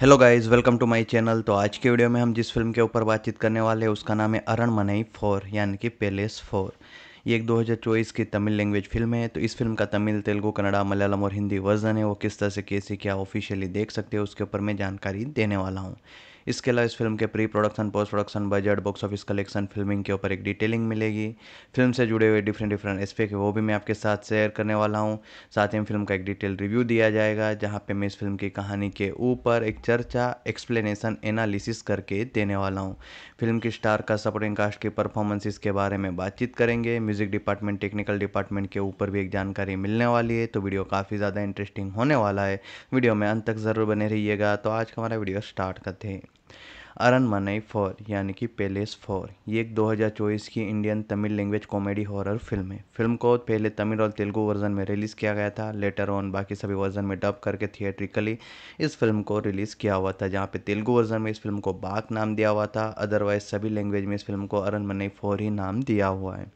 Hello guys welcome to my channel तो आज के वीडियो में हम जिस फिल्म के ऊपर बातचीत करने वाले हैं उसका नाम है अरण मनई फोर यानी कि पेलेस फोर ये एक 2024 की तमिल लैंग्वेज फिल्म है तो इस फिल्म का तमिल तेलुगू कन्नड़ा मलयालम और हिंदी वर्जन है वो किस तरह से कैसे क्या ऑफिशियली देख सकते हो उसके ऊपर मैं जानकारी देने वाला हूँ इसके अलावा इस फिल्म के pre production post production budget box office collection filming के ऊपर एक डिटेलिंग मिलेगी फिल्म से जुड़े हुए डिफरेंट डिफरेंट एस्पेक्ट वो भी मैं आपके साथ शेयर करने वाला हूँ साथ ही फिल्म का एक डिटेल रिव्यू दिया जाएगा जहाँ पर मैं इस फिल्म की कहानी के ऊपर एक चर्चा एक्सप्लेनेशन एनालिसिस करके देने वाला हूँ फिल्म की स्टार का सपोर्टिंग कास्ट की परफॉर्मेंसेस के बारे में बातचीत करेंगे म्यूजिक डिपार्टमेंट टेक्निकल डिपार्टमेंट के ऊपर भी एक जानकारी मिलने वाली है तो वीडियो काफ़ी ज़्यादा इंटरेस्टिंग होने वाला है वीडियो में अंत तक ज़रूर बने रहिएगा तो आज का हमारा वीडियो स्टार्ट करते हैं अरनमनई फोर यानी कि पेलेस फोर ये एक 2024 की Indian Tamil language comedy horror film है फिल्म को पहले तमिल और तेलुगु वर्जन में रिलीज़ किया गया था लेटर ऑन बाकी सभी वर्जन में डब करके थिएट्रिकली इस फिल्म को रिलीज़ किया हुआ था जहाँ पे तेलुगु वर्जन में इस फिल्म को बाक नाम दिया हुआ था अदरवाइज सभी लैंग्वेज में इस फिल्म को अरनमनई फोर ही नाम दिया हुआ है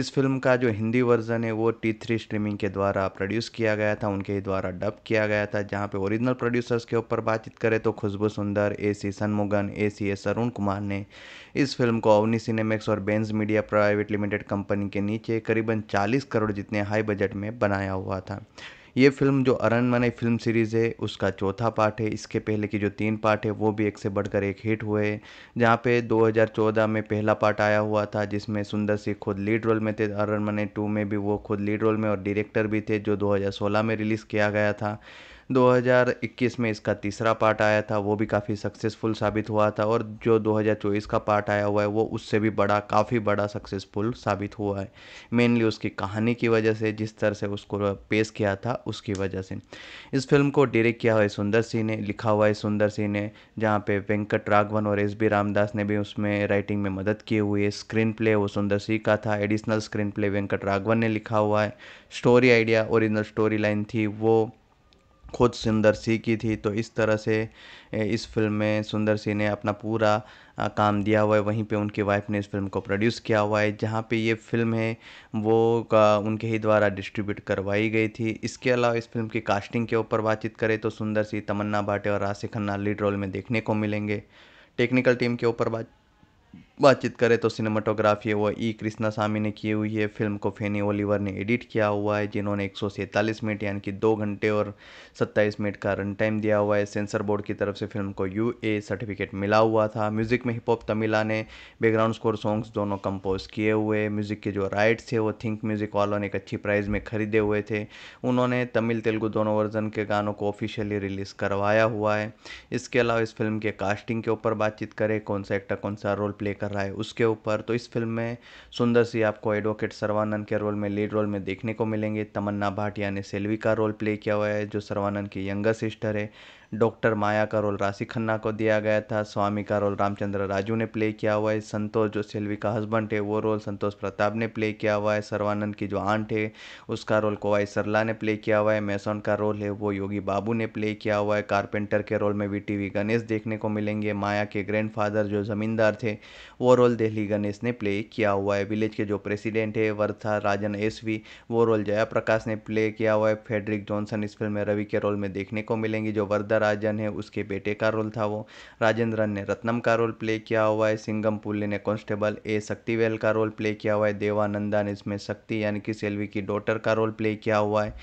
इस फिल्म का जो हिंदी वर्ज़न है वो टी थ्री स्ट्रीमिंग के द्वारा प्रोड्यूस किया गया था उनके ही द्वारा डब किया गया था जहाँ पे ओरिजिनल प्रोड्यूसर्स के ऊपर बातचीत करें तो Khushbu Sundar A C सनमुगन A C S Arun Kumar ने इस फिल्म को अवनी सिनेमैक्स और बेंस मीडिया प्राइवेट लिमिटेड कंपनी के नीचे करीबन चालीस करोड़ जितने हाई बजट में बनाया हुआ था ये फ़िल्म जो अरन मने फ़िल्म सीरीज़ है उसका चौथा पार्ट है इसके पहले की जो तीन पार्ट है वो भी एक से बढ़कर एक हिट हुए हैं जहाँ पे 2014 में पहला पार्ट आया हुआ था जिसमें सुंदर सिंह खुद लीड रोल में थे अरन मने टू में भी वो खुद लीड रोल में और डायरेक्टर भी थे जो 2016 में रिलीज़ किया गया था 2021 में इसका तीसरा पार्ट आया था वो भी काफ़ी सक्सेसफुल साबित हुआ था और जो 2024 का पार्ट आया हुआ है वो उससे भी बड़ा काफ़ी बड़ा सक्सेसफुल साबित हुआ है मेनली उसकी कहानी की वजह से जिस तरह से उसको पेश किया था उसकी वजह से इस फिल्म को डायरेक्ट किया हुआ है सुंदर सिंह ने लिखा हुआ है सुंदर सिंह ने जहाँ पे वेंकट राघवन और एस बी रामदास ने भी उसमें राइटिंग में मदद की हुई है स्क्रीन प्ले वो सुंदर सिंह का था additional screen play Venkat Raghavan ने लिखा हुआ है story idea original story line थी वो खुद सुंदर सी की थी तो इस तरह से इस फिल्म में सुंदर सी ने अपना पूरा काम दिया हुआ है वहीं पे उनकी वाइफ ने इस फिल्म को प्रोड्यूस किया हुआ है जहाँ पे ये फिल्म है वो का उनके ही द्वारा डिस्ट्रीब्यूट करवाई गई थी इसके अलावा इस फिल्म की कास्टिंग के ऊपर बातचीत करें तो सुंदर सी तमन्ना भाटे और राशि खन्ना लीड रोल में देखने को मिलेंगे टेक्निकल टीम के ऊपर बात बातचीत करें तो सिनेमाटोग्राफी है वो ई e. कृष्णा स्वामी ने की हुई है फिल्म को फेनी ओलिवर ने एडिट किया हुआ है जिन्होंने एक मिनट यानी कि दो घंटे और सत्ताईस मिनट का रन टाइम दिया हुआ है सेंसर बोर्ड की तरफ से फिल्म को यू ए सर्टिफिकेट मिला हुआ था म्यूज़िक में हिप हॉप तमिला ने बैकग्राउंड स्कोर सॉन्ग्स दोनों कंपोज किए हुए म्यूज़िक के जो राइट्स है वो थिंक म्यूज़िक वालों ने एक अच्छी प्राइस में खरीदे हुए थे उन्होंने तमिल तेलुगु दोनों वर्जन के गानों को ऑफिशियली रिलीज़ करवाया हुआ है इसके अलावा इस फिल्म के कास्टिंग के ऊपर बातचीत करें कौन सा एक्टर कौन सा रोल प्ले कर रहा है उसके ऊपर तो इस फिल्म में सुंदर सी आपको एडवोकेट सर्वानंद के रोल में लीड रोल में देखने को मिलेंगे तमन्ना भाटिया ने सेल्वी का रोल प्ले किया हुआ है जो सर्वानंद की यंगर सिस्टर है डॉक्टर माया का रोल राशि खन्ना को दिया गया था स्वामी का रोल रामचंद्र राजू ने प्ले किया हुआ है संतोष जो सेल्वी का हस्बैंड है वो रोल संतोष प्रताप ने प्ले किया हुआ है सर्वानंद की जो आंट है उसका रोल कोवाई सरला ने प्ले किया हुआ है मैसोन का रोल है वो योगी बाबू ने प्ले किया हुआ है कारपेंटर के रोल में वी टी गणेश देखने को मिलेंगे माया के ग्रैंडफादर जो ज़मींदार थे वो रोल दिल्ली गणेश ने प्ले किया हुआ है विलेज के जो प्रेसिडेंट है वर्था राजन एस वो रोल जया प्रकाश ने प्ले किया हुआ है फेडरिक जॉनसन इस फिल्म में रवि के रोल में देखने को मिलेंगी जो वर्धा राजन है उसके बेटे का रोल था वो राजेंद्रन ने रत्नम का रोल प्ले किया हुआ है सिंगम पुल्ली ने कॉन्स्टेबल ए शक्तिवेल का रोल प्ले किया हुआ है देवानंदा ने इसमें शक्ति यानी कि सेल्वी की डॉटर का रोल प्ले किया हुआ है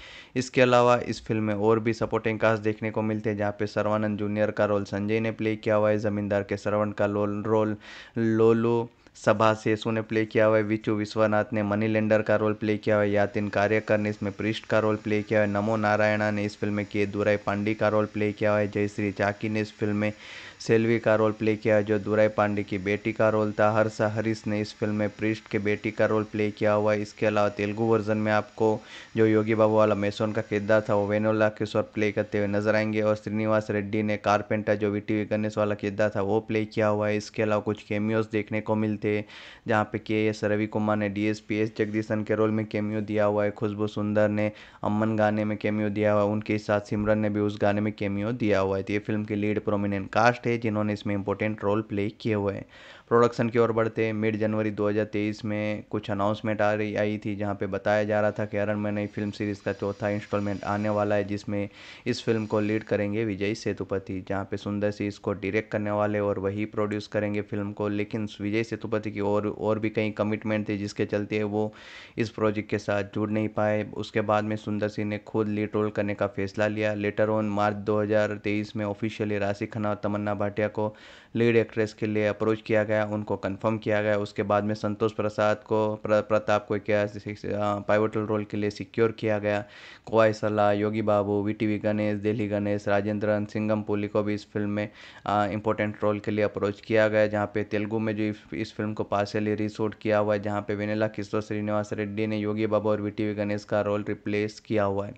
इसके अलावा इस फिल्म में और भी सपोर्टिंग कास्ट देखने को मिलते हैं जहाँ पे सर्वानंद जूनियर का रोल संजय ने प्ले किया हुआ है ज़मींदार के सरवण का रोल रोल लोलू सभा सेसु ने प्ले किया हुआ है विचू विश्वनाथ ने मनी लेंडर का रोल प्ले किया हुआ है यातिन कार्यकर ने इसमें पृष्ठ का रोल प्ले किया है नमो नारायणा ने इस फिल्म में के दुराई पांडी का रोल प्ले किया हुआ है जयश्री चाकी ने इस फिल्म में सेल्वी का रोल प्ले किया जो दुराई पांडे की बेटी का रोल था हर्षा हरीश ने इस फिल्म में प्रिस्ट के बेटी का रोल प्ले किया हुआ है इसके अलावा तेलुगू वर्जन में आपको जो योगी बाबू वाला मेसोन का किरदार था वो वेनोला किशोर प्ले करते हुए नजर आएंगे और श्रीनिवास रेड्डी ने कारपेंटर जो वी टी गणेश वाला किरदार था वो प्ले किया हुआ है इसके अलावा कुछ केमियोज देखने को मिलते हैं जहाँ पे के एस रवि कुमार ने D S P S Jagadeesan के रोल में केमियो दिया हुआ है खुशबू सुंदर ने अमन गाने में केमियो दिया हुआ है उनके साथ सिमरन ने भी उस गाने में केमियो दिया हुआ है तो ये फिल्म की लीड प्रोमिनेंट कास्ट थे जिन्होंने इसमें इंपॉर्टेंट रोल प्ले किए हुए हैं प्रोडक्शन की ओर बढ़ते मिड जनवरी 2023 में कुछ अनाउंसमेंट आ रही आई थी जहां पे बताया जा रहा था कि अरन नई फिल्म सीरीज़ का चौथा इंस्टॉलमेंट आने वाला है जिसमें इस फिल्म को लीड करेंगे विजय सेतुपति जहां पे सुंदर सी इसको डायरेक्ट करने वाले और वही प्रोड्यूस करेंगे फिल्म को लेकिन विजय सेतुपति की और और भी कई कमिटमेंट थे जिसके चलते वो इस प्रोजेक्ट के साथ जुड़ नहीं पाए उसके बाद में सुंदर सिंह ने खुद लीड रोल करने का फैसला लिया लेटर ऑन मार्च दो में ऑफिशियली राशि खन्ना और तमन्ना भाटिया को लीड एक्ट्रेस के लिए अप्रोच किया गया उनको कंफर्म किया गया उसके बाद में संतोष प्रसाद को प्र, प्रताप को क्या पाइवटल रोल के लिए सिक्योर किया गया कोवाई सलाह योगी बाबू वी टी गणेश दिल्ली गणेश राजेंद्रन सिंगम पुली को भी इस फिल्म में इंपॉर्टेंट रोल के लिए अप्रोच किया गया जहाँ पे तेलुगु में जो इस फिल्म को पार्शली रिशूट किया हुआ है जहाँ पे वेनेला किशोर श्रीनिवास रेड्डी ने योगी बाबू और वी टी गणेश का रोल रिप्लेस किया हुआ है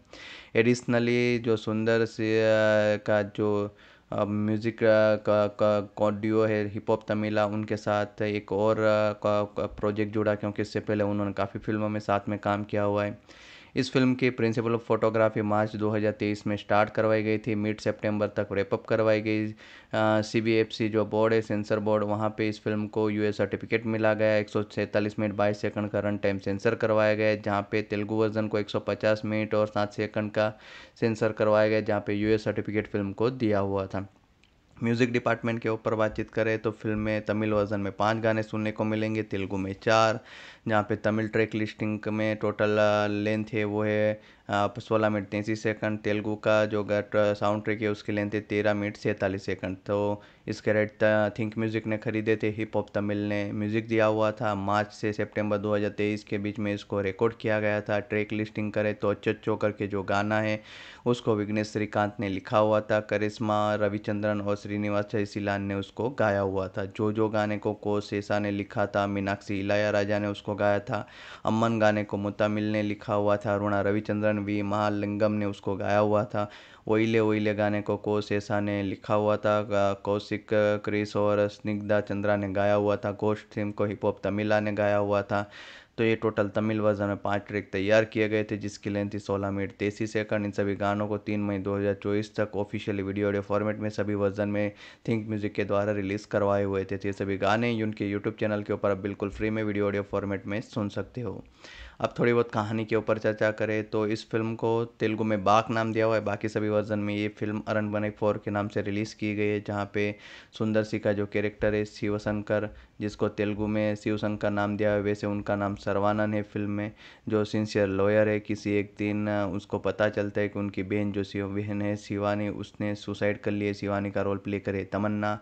एडिशनली जो सुंदर से का जो म्यूज़िक uh, का कॉडियो है हिप हॉप तमिला उनके साथ एक और प्रोजेक्ट uh, जुड़ा क्योंकि इससे पहले उन्होंने काफ़ी फ़िल्मों में साथ में काम किया हुआ है इस फिल्म के प्रिंसिपल ऑफ फोटोग्राफी मार्च 2023 में स्टार्ट करवाई गई थी मिड सितंबर तक रेपअप करवाई गई सी जो बोर्ड है सेंसर बोर्ड वहाँ पे इस फिल्म को यू सर्टिफिकेट मिला गया एक मिनट बाईस सेकंड का रन टाइम सेंसर करवाया गया जहाँ पे तेलुगु वर्जन को 150 मिनट और सात सेकंड का सेंसर करवाया गया जहाँ पे यू सर्टिफिकेट फिल्म को दिया हुआ था म्यूज़िक डिपार्टमेंट के ऊपर बातचीत करें तो फ़िल्म में तमिल वर्ज़न में पाँच गाने सुनने को मिलेंगे तेलुगु में चार जहाँ पे तमिल ट्रैक लिस्टिंग में टोटल लेंथ है वो है सोलह मिनट तैंतीस सेकंड तेलुगू का जो साउंड ट्रैक है उसकी लेंथ है तेरह मिनट सैंतालीस सेकंड तो इसके रेट थिंक म्यूज़िक ने खरीदे थे हिप हॉप तमिल ने म्यूज़िक दिया हुआ था मार्च से सितंबर 2023 के बीच में इसको रिकॉर्ड किया गया था ट्रैक लिस्टिंग करें तो अच्चो करके जो गाना है उसको विघ्नेश श्रीकांत ने लिखा हुआ था करिश्मा रविचंद्रन और श्रीनिवास जयसिलान ने उसको गाया हुआ था जो जो गाने को को सेसा ने लिखा था मीनाक्षी इलाया राजा ने उसको गाया था अमन गाने को मुतामिल ने लिखा हुआ था अरुणा रविचंद्रन वी महालिंगम ने उसको गाया हुआ था ओइले ओइले गाने को कोशेसा ने लिखा हुआ था कौशिक क्रिस और स्निग्धा चंद्रा ने गाया हुआ था गोश थीम को हिप हॉप तमिला ने गाया हुआ था तो ये टोटल तमिल वर्जन में पांच ट्रैक तैयार किए गए थे जिसकी लेंथ थी सोलह मिनट तेईस सेकंड इन सभी गानों को तीन मई 2024 तक ऑफिशियली वीडियो ऑडियो फॉर्मेट में सभी वर्जन में थिंक म्यूजिक के द्वारा रिलीज करवाए हुए थे तो ये सभी गाने उनके यूट्यूब चैनल के ऊपर आप बिल्कुल फ्री में वीडियो ऑडियो फॉर्मेट में सुन सकते हो अब थोड़ी बहुत कहानी के ऊपर चर्चा करें तो इस फिल्म को तेलुगु में बाक नाम दिया हुआ है बाकी सभी वर्जन में ये फिल्म अरन बने फोर के नाम से रिलीज़ की गई है जहाँ पे सुंदर सी का जो कैरेक्टर है शिवशंकर जिसको तेलुगु में शिवशंकर नाम दिया है वैसे उनका नाम सर्वानंद है फिल्म में जो सिंसियर लॉयर है किसी एक दिन उसको पता चलता है कि उनकी बहन जो शिव बहन है शिवानी उसने सुसाइड कर लिए शिवानी का रोल प्ले करे तमन्ना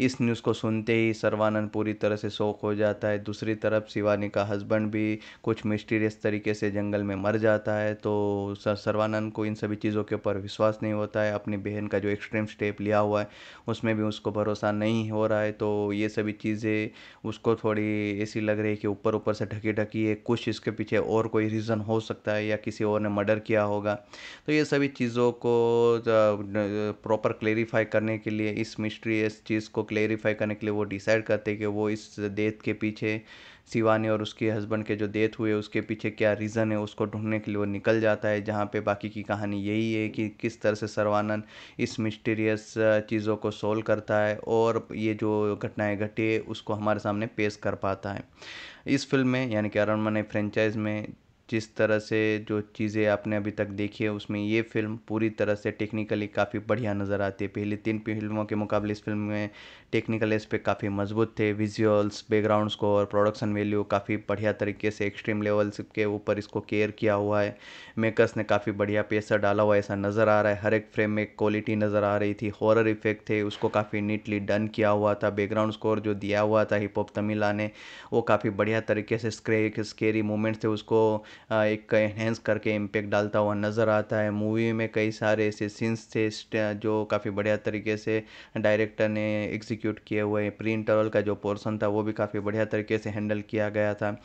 इस न्यूज़ को सुनते ही सर्वानंद पूरी तरह से शौक हो जाता है दूसरी तरफ शिवानी का हस्बैंड भी कुछ मिस्ट्री फिर इस तरीके से जंगल में मर जाता है तो सर्वानंद को इन सभी चीज़ों के ऊपर विश्वास नहीं होता है अपनी बहन का जो एक्सट्रीम स्टेप लिया हुआ है उसमें भी उसको भरोसा नहीं हो रहा है तो ये सभी चीज़ें उसको थोड़ी ऐसी लग रही है कि ऊपर ऊपर से ढकी ढकी है कुछ इसके पीछे और कोई रीज़न हो सकता है या किसी और ने मर्डर किया होगा तो ये सभी चीज़ों को प्रॉपर क्लेरिफाई करने के लिए इस मिस्ट्री इस चीज़ को क्लेरिफाई करने के लिए वो डिसाइड करते कि वो इस डेथ के पीछे शिवानी और उसके हस्बैंड के जो डेथ हुए उसके पीछे क्या रीज़न है उसको ढूंढने के लिए वो निकल जाता है जहाँ पे बाकी की कहानी यही है कि किस तरह से सर्वानंद इस मिस्टीरियस चीज़ों को सोल्व करता है और ये जो घटनाएं घटी है उसको हमारे सामने पेश कर पाता है इस फिल्म में यानी कि अरण्य फ्रेंचाइज में जिस तरह से जो चीज़ें आपने अभी तक देखी है उसमें ये फ़िल्म पूरी तरह से टेक्निकली काफ़ी बढ़िया नज़र आती है पहले तीन फिल्मों के मुकाबले इस फिल्म में टेक्निकल इस काफ़ी मजबूत थे visuals background score production value काफ़ी बढ़िया तरीके से एक्सट्रीम लेवल्स के ऊपर इसको केयर किया हुआ है मेकर्स ने काफ़ी बढ़िया पैसा डाला हुआ ऐसा नज़र आ रहा है हर एक फ्रेम में क्वालिटी नज़र आ रही थी हॉरर इफेक्ट थे उसको काफ़ी नीटली डन किया हुआ था बैकग्राउंड स्कोर जो दिया हुआ था हिप हॉप तमिला ने वो काफ़ी बढ़िया तरीके से स्क्रे स्केरी मूवमेंट्स थे उसको एक एनहेंस करके इम्पेक्ट डालता हुआ नज़र आता है मूवी में कई सारे ऐसे सीन्स थे जो काफ़ी बढ़िया तरीके से डायरेक्टर ने एग्जीक्यूट किए हुए प्री इंटरवल का जो पोर्सन था वो भी काफ़ी बढ़िया तरीके से हैंडल किया गया था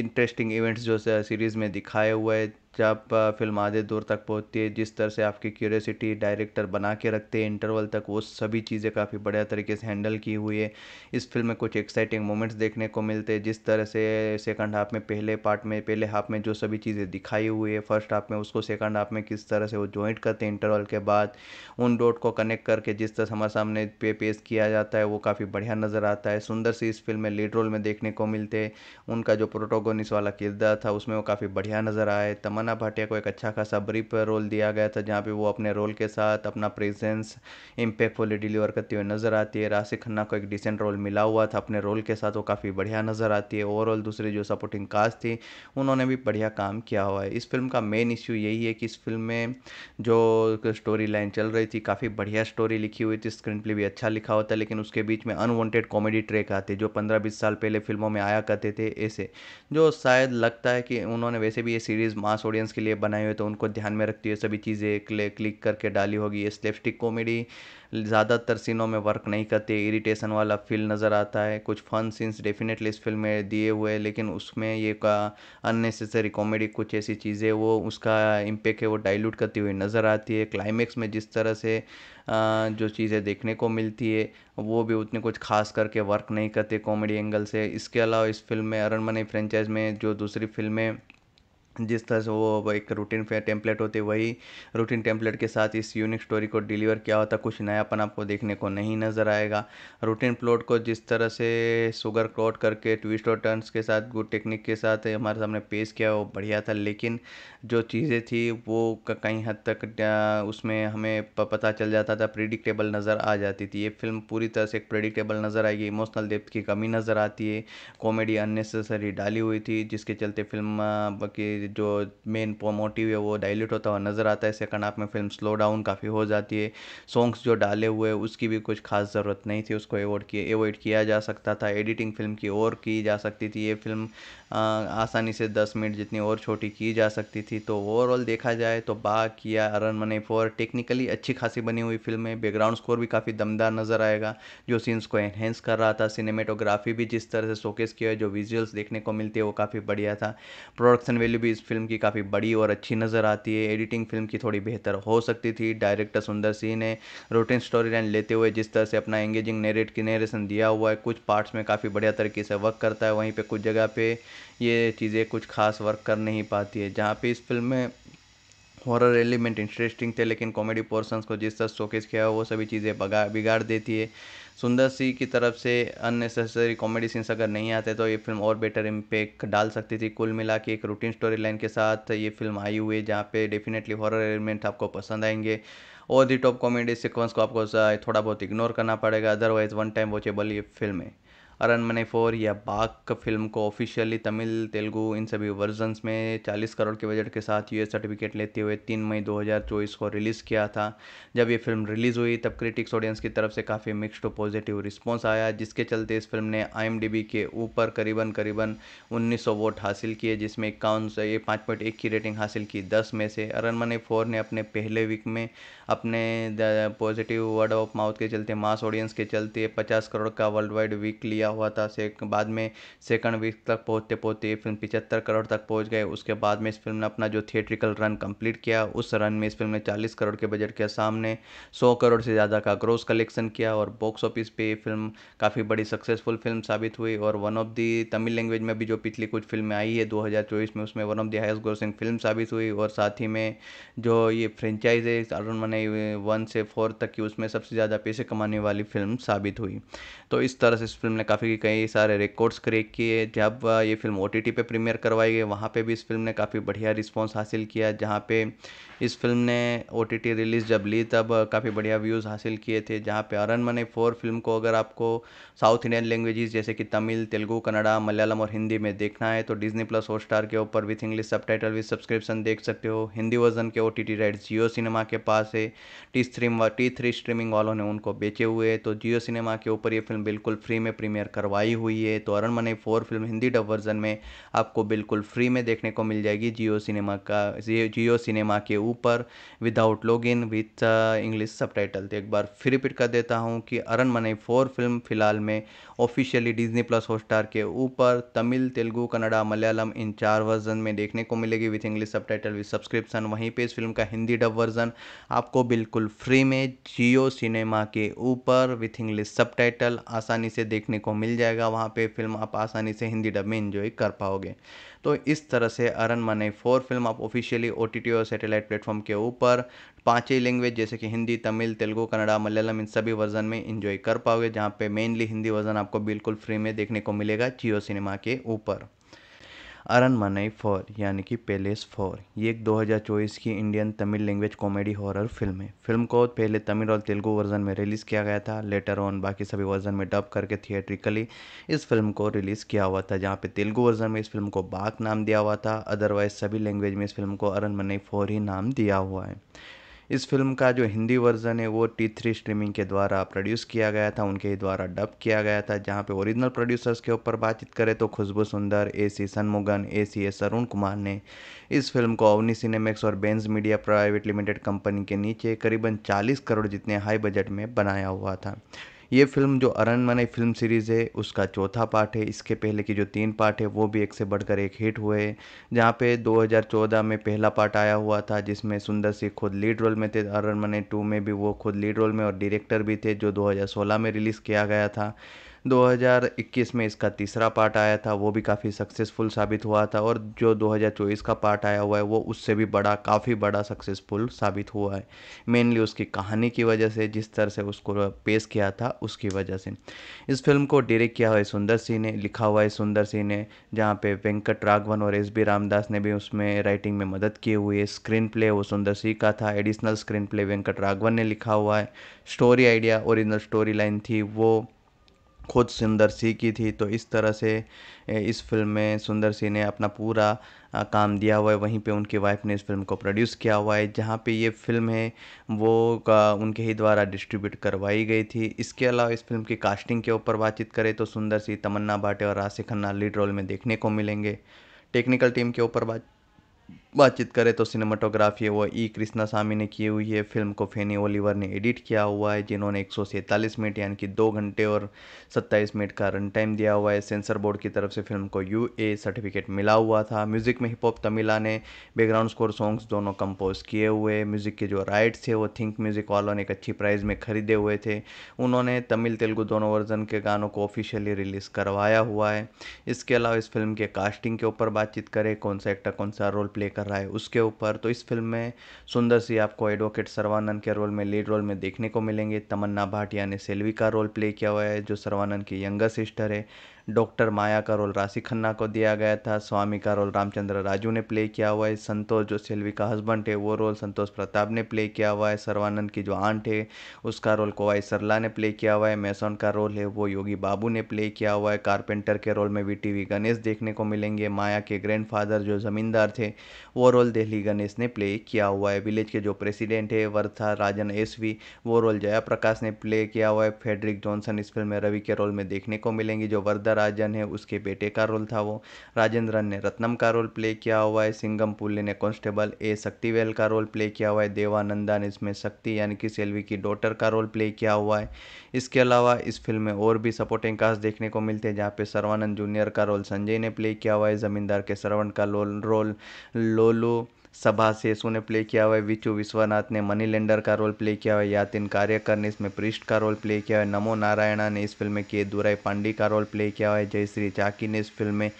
इंटरेस्टिंग इवेंट्स जो सीरीज़ में दिखाए हुए जब फ़िल्म आधे दूर तक पहुँचती है जिस तरह से आपकी क्यूरियोसिटी डायरेक्टर बना के रखते हैं इंटरवल तक वो सभी चीज़ें काफ़ी बढ़िया तरीके से हैंडल की हुई है इस फिल्म में कुछ एक्साइटिंग मोमेंट्स देखने को मिलते हैं जिस तरह से सेकंड हाफ में पहले पार्ट में पहले हाफ में जो सभी चीज़ें दिखाई हुई है फर्स्ट हाफ में उसको सेकंड हाफ में किस तरह से वो ज्वाइंट करते हैं इंटरवल के बाद उन डॉट को कनेक्ट करके जिस तरह से हमारे सामने पे पेश किया जाता है वो काफ़ी बढ़िया नज़र आता है सुंदर से इस फिल्म में लीड रोल में देखने को मिलते हैं उनका जो प्रोटोगोनिस वाला किरदार था उसमें वो काफ़ी बढ़िया नज़र आए तमन सुहाना भाटिया को एक अच्छा खासा ब्रीफ रोल दिया गया था जहाँ पे वो अपने रोल के साथ अपना प्रेजेंस इम्पैक्टफुली डिलीवर करती हुई नज़र आती है राशि खन्ना को एक डिसेंट रोल मिला हुआ था अपने रोल के साथ वो काफ़ी बढ़िया नज़र आती है ओवरऑल दूसरी जो सपोर्टिंग कास्ट थी उन्होंने भी बढ़िया काम किया हुआ है इस फिल्म का मेन इश्यू यही है कि इस फिल्म में जो स्टोरी लाइन चल रही थी काफ़ी बढ़िया स्टोरी लिखी हुई थी स्क्रीन प्ले भी अच्छा लिखा होता लेकिन उसके बीच में अनवांटेड कॉमेडी ट्रेक आते जो पंद्रह बीस साल पहले फिल्मों में आया करते थे ऐसे जो शायद लगता है कि उन्होंने वैसे भी ये सीरीज़ मास ऑडियंस के लिए बनाई हुई तो उनको ध्यान में रखती हुई सभी चीज़ें क्लिक करके डाली होगी ये स्लेपस्टिक कॉमेडी ज़्यादातर सीनों में वर्क नहीं करती इरिटेशन वाला फील नज़र आता है कुछ फन सीन्स डेफिनेटली इस फिल्म में दिए हुए लेकिन उसमें ये का अननेसेसरी कॉमेडी कुछ ऐसी चीज़ें वो उसका इम्पेक्ट है वो डाइल्यूट करती हुई नज़र आती है क्लाइमेक्स में जिस तरह से जो चीज़ें देखने को मिलती है वो भी उतने कुछ खास करके वर्क नहीं करते कॉमेडी एंगल से इसके अलावा इस फिल्म में अरनमनी फ्रेंचाइज में जो दूसरी फिल्में जिस तरह से वो एक रूटीन पे टेम्पलेट होते वही रूटीन टेम्पलेट के साथ इस यूनिक स्टोरी को डिलीवर किया होता कुछ नयापन आपको देखने को नहीं नज़र आएगा रूटीन प्लॉट को जिस तरह से सुगर क्रॉट करके ट्विस्ट और टर्न्स के साथ गुड टेक्निक के साथ हमारे सामने पेश किया वो बढ़िया था लेकिन जो चीज़ें थी वो कहीं हद तक उसमें हमें पता चल जाता था प्रिडिक्टेबल नज़र आ जाती थी ये फिल्म पूरी तरह से एक प्रिडिक्टेबल नज़र आएगी इमोशनल डेप्थ की कमी नज़र आती है कॉमेडी अननेसेसरी डाली हुई थी जिसके चलते फिल्म की जो मेन मोटिव है वो डाइल्यूट होता हुआ नज़र आता है सेकंड हाफ में फिल्म स्लो डाउन काफ़ी हो जाती है सॉन्ग्स जो डाले हुए उसकी भी कुछ खास ज़रूरत नहीं थी उसको एवॉड किया एवॉइड किया जा सकता था एडिटिंग फिल्म की और की जा सकती थी ये फिल्म आसानी से दस मिनट जितनी और छोटी की जा सकती थी तो ओवरऑल देखा जाए तो बा किया अरन मने फोर टेक्निकली अच्छी खासी बनी हुई फिल्म है बैकग्राउंड स्कोर भी काफ़ी दमदार नज़र आएगा जो सीन्स को एनहेंस कर रहा था सिनेमेटोग्राफी भी जिस तरह से शोकेस किया है जो विजुअल्स देखने को मिलती है वो काफ़ी बढ़िया था प्रोडक्शन वैल्यू भी चीज़ फ़िल्म की काफ़ी बड़ी और अच्छी नज़र आती है एडिटिंग फ़िल्म की थोड़ी बेहतर हो सकती थी डायरेक्टर सुंदर सिंह ने रोटीन स्टोरी लाइन लेते हुए जिस तरह से अपना एंगेजिंग नेरेट की नरेशन दिया हुआ है कुछ पार्ट्स में काफ़ी बढ़िया तरीके से वर्क करता है वहीं पर कुछ जगह पर ये चीज़ें कुछ खास वर्क कर नहीं पाती है जहाँ पर इस फिल्म में हॉरर एलिमेंट इंटरेस्टिंग थे लेकिन कॉमेडी पोर्सन्स को जिस तरह शोकेस किया वो सभी चीज़ें बगा बिगाड़ देती है सुंदर सिंह की तरफ से अननेसेसरी कॉमेडी सीन्स अगर नहीं आते तो ये फिल्म और बेटर इम्पेक्ट डाल सकती थी कुल मिला के एक रूटीन स्टोरी लाइन के साथ ये फिल्म आई हुई है जहाँ पे डेफिनेटली हॉरर एलिमेंट आपको पसंद आएंगे और दी टॉप कॉमेडी सिक्वेंस को आपको थोड़ा बहुत इग्नोर करना पड़ेगा अदरवाइज वन टाइम वॉचेबल ये फिल्म है अरनमने फ़ोर या बाग फिल्म को ऑफिशियली तमिल तेलुगु इन सभी वर्जन्स में 40 करोड़ के बजट के साथ यूएस सर्टिफिकेट लेते हुए 3 मई 2024 को रिलीज़ किया था जब ये फिल्म रिलीज़ हुई तब क्रिटिक्स ऑडियंस की तरफ से काफ़ी मिक्स्ड पॉजिटिव रिस्पॉन्स आया जिसके चलते इस फिल्म ने आई के ऊपर करीबन करीबन उन्नीस वोट हासिल किए जिसमें इक्यावन से पाँच पॉइंट एक की रेटिंग हासिल की दस में से अरनमने फोर ने अपने पहले वीक में अपने पॉजिटिव वर्ड ऑफ माउथ के चलते मास ऑडियंस के चलते पचास करोड़ का वर्ल्ड वाइड लिया दिया हुआ था से बाद में सेकंड वीक तक पहुँचते पहुँचते ये फिल्म पिचहत्तर करोड़ तक पहुँच गए उसके बाद में इस फिल्म ने अपना जो थिएट्रिकल रन कंप्लीट किया उस रन में इस फिल्म ने चालीस करोड़ के बजट के सामने सौ करोड़ से ज़्यादा का ग्रोस कलेक्शन किया और बॉक्स ऑफिस पर ये फिल्म काफ़ी बड़ी सक्सेसफुल फिल्म साबित हुई और one of the Tamil language में भी जो पिछली कुछ फिल्में आई है दो में उसमें one of the highest grossing film साबित हुई और साथ ही में जो ये फ्रेंचाइज है अरुण मने वन से फोर तक की उसमें सबसे ज़्यादा पैसे कमाने वाली फिल्म साबित हुई तो इस तरह से इस फिल्म ने काफ़ी कई सारे रिकॉर्ड्स क्रेक किए जब ये फ़िल्म ओ टी टी पे प्रीमियर करवाई गई वहाँ पे भी इस फिल्म ने काफ़ी बढ़िया रिस्पांस हासिल किया जहाँ पे इस फिल्म ने ओ टी टी रिलीज़ जब ली तब काफ़ी बढ़िया व्यूज़ हासिल किए थे जहाँ पे अरन मने फोर फिल्म को अगर आपको साउथ इंडियन लैंग्वेजेस जैसे कि तमिल तेलुगू कन्नड़ा मलयालम और हिंदी में देखना है तो डिजनी प्लस हॉट स्टार के ऊपर विथ इंग्लिश सब टाइटल विथ सब्सक्रिप्शन देख सकते हो हिंदी वर्जन के O T T right Jio cinema के पास है T stream T three streaming वालों ने उनको बेचे हुए तो जियो सिनेमा के ऊपर ये फिल्म बिल्कुल फ्री में प्रीमियर प्रीमियर करवाई हुई है तो Aranmanai four film Hindi dub version में आपको बिल्कुल फ्री में देखने को मिल जाएगी जियो सिनेमा का जियो सिनेमा के ऊपर without log in with English sub तो एक बार फिर रिपीट कर देता हूँ कि अरन अरनमने फोर फिल्म फिलहाल में officially Disney plus Hotstar के ऊपर तमिल तेलुगु कन्नडा मलयालम इन चार वर्जन में देखने को मिलेगी विथ इंग्लिश सब टाइटल विथ सब्सक्रिप्शन वहीं पर इस फिल्म का हिंदी डब वर्जन आपको बिल्कुल फ्री में जियो सिनेमा के ऊपर विथ इंग्लिश सब आसानी से देखने को मिल जाएगा वहाँ पे फिल्म आप आसानी से हिंदी डब में इंजॉय कर पाओगे तो इस तरह से अरन मने फोर फिल्म आप ऑफिशियली ओ और सैटेलाइट प्लेटफॉर्म के ऊपर पाँच ही लैंग्वेज जैसे कि हिंदी तमिल तेलुगु कन्नड़ा मलयालम इन सभी वर्जन में इंजॉय कर पाओगे जहाँ पे मेनली हिंदी वर्जन आपको बिल्कुल फ्री में देखने को मिलेगा जियो सिनेमा के ऊपर अरन मनई फोर यानी कि पेलेस फोर ये एक 2024 की Indian Tamil language comedy horror film है फिल्म को पहले तमिल और तेलुगु वर्जन में रिलीज़ किया गया था लेटर ऑन बाकी सभी वर्जन में डब करके थिएट्रिकली इस फिल्म को रिलीज़ किया हुआ था जहाँ पे तेलुगु वर्जन में इस फिल्म को बाघ नाम दिया हुआ था अदरवाइज सभी लैंग्वेज में इस फिल्म को अरन मनई फोर ही नाम दिया हुआ है इस फिल्म का जो हिंदी वर्जन है वो टी थ्री स्ट्रीमिंग के द्वारा प्रोड्यूस किया गया था उनके ही द्वारा डब किया गया था जहाँ पे ओरिजिनल प्रोड्यूसर्स के ऊपर बातचीत करें तो Khushbu Sundar A C सनमुगन A C S Arun Kumar ने इस फिल्म को ओवनी सिनेमेक्स और Benz media private limited company के नीचे करीबन चालीस करोड़ जितने हाई बजट में बनाया हुआ था ये फ़िल्म जो अरन मने फ़िल्म सीरीज़ है उसका चौथा पार्ट है इसके पहले की जो तीन पार्ट है वो भी एक से बढ़कर एक हिट हुए हैं जहाँ पे 2014 में पहला पार्ट आया हुआ था जिसमें सुंदर सिंह खुद लीड रोल में थे मने टू में भी वो खुद लीड रोल में और डायरेक्टर भी थे जो 2016 में रिलीज़ किया गया था 2021 में इसका तीसरा पार्ट आया था वो भी काफ़ी सक्सेसफुल साबित हुआ था और जो 2024 का पार्ट आया हुआ है वो उससे भी बड़ा काफ़ी बड़ा सक्सेसफुल साबित हुआ है मेनली उसकी कहानी की वजह से जिस तरह से उसको पेश किया था उसकी वजह से इस फिल्म को डायरेक्ट किया हुआ है सुंदर सिंह ने लिखा हुआ है सुंदर सिंह ने जहाँ पे वेंकट राघवन और एस बी रामदास ने भी उसमें राइटिंग में मदद की हुई है स्क्रीन प्ले वो सुंदर सिंह का था additional screen play Venkat Raghavan ने लिखा हुआ है story idea original story line थी वो खुद सुंदर सी की थी तो इस तरह से इस फिल्म में सुंदर सी ने अपना पूरा काम दिया हुआ है वहीं पे उनकी वाइफ ने इस फिल्म को प्रोड्यूस किया हुआ है जहाँ पे ये फिल्म है वो का उनके ही द्वारा डिस्ट्रीब्यूट करवाई गई थी इसके अलावा इस फिल्म की कास्टिंग के ऊपर बातचीत करें तो सुंदर सी तमन्ना भाटे और राशि खन्ना लीड रोल में देखने को मिलेंगे टेक्निकल टीम के ऊपर बात बातचीत करें तो सिनेमाटोग्राफी वो ई e. कृष्णा सामी ने की हुई है फिल्म को फेनी ओलिवर ने एडिट किया हुआ है जिन्होंने एक मिनट यानी कि दो घंटे और सत्ताईस मिनट का रन टाइम दिया हुआ है सेंसर बोर्ड की तरफ से फिल्म को यू ए सर्टिफिकेट मिला हुआ था म्यूज़िक में हिप हॉप तमिला ने बैकग्राउंड स्कोर सॉन्ग्स दोनों कंपोज किए हुए म्यूज़िक के जो राइट्स थे वो थिंक म्यूज़िक वालों ने एक अच्छी प्राइज़ में खरीदे हुए थे उन्होंने तमिल तेलुगु दोनों वर्जन के गानों को ऑफिशियली रिलीज़ करवाया हुआ है इसके अलावा इस फिल्म के कास्टिंग के ऊपर बातचीत करें कौन सा एक्टर कौन सा रोल प्ले कर कर रहा है उसके ऊपर तो इस फिल्म में सुंदर सी आपको एडवोकेट सर्वानंद के रोल में लीड रोल में देखने को मिलेंगे तमन्ना भाटिया ने सेल्वी का रोल प्ले किया हुआ है जो सर्वानंद की यंगर सिस्टर है डॉक्टर माया का रोल राशि खन्ना को दिया गया था स्वामी का रोल रामचंद्र राजू ने प्ले किया हुआ है संतोष जो सेल्वी का हस्बैंड है वो रोल संतोष प्रताप ने प्ले किया हुआ है सर्वानंद की जो आंट है उसका रोल कोवाई सरला ने प्ले किया हुआ है मैसोन का रोल है वो योगी बाबू ने प्ले किया हुआ है कारपेंटर के रोल में वी टी गणेश देखने को मिलेंगे माया के ग्रैंडफादर जो ज़मींदार थे वो रोल दिल्ली गणेश ने प्ले किया हुआ है विलेज के जो प्रेसिडेंट है वर्था राजन एस वो रोल जया प्रकाश ने प्ले किया हुआ है फेडरिक जॉनसन इस फिल्म में रवि के रोल में देखने को मिलेंगे जो वर्धा राजन है उसके बेटे का रोल था वो राजेंद्रन ने रत्नम का रोल प्ले किया हुआ है सिंगम पुल्ले ने कॉन्स्टेबल ए शक्तिवेल का रोल प्ले किया हुआ है देवानंदा ने इसमें शक्ति यानी कि सेल्वी की डॉटर का रोल प्ले किया हुआ है इसके अलावा इस फिल्म में और भी सपोर्टिंग कास्ट देखने को मिलते हैं जहाँ पे सर्वानंद जूनियर का रोल संजय ने प्ले किया हुआ है ज़मींदार के सरवण का रोल रोल लोलू सभा सेसु ने प्ले किया हुआ है विचू विश्वनाथ ने मनी लेंडर का रोल प्ले किया हुआ है यातिन कार्यकर ने इसमें पृष्ठ का रोल प्ले किया है नमो नारायणा ने इस फिल्म में के दुराई पांडी का रोल प्ले किया हुआ है जयश्री चाकी ने इस फिल्म में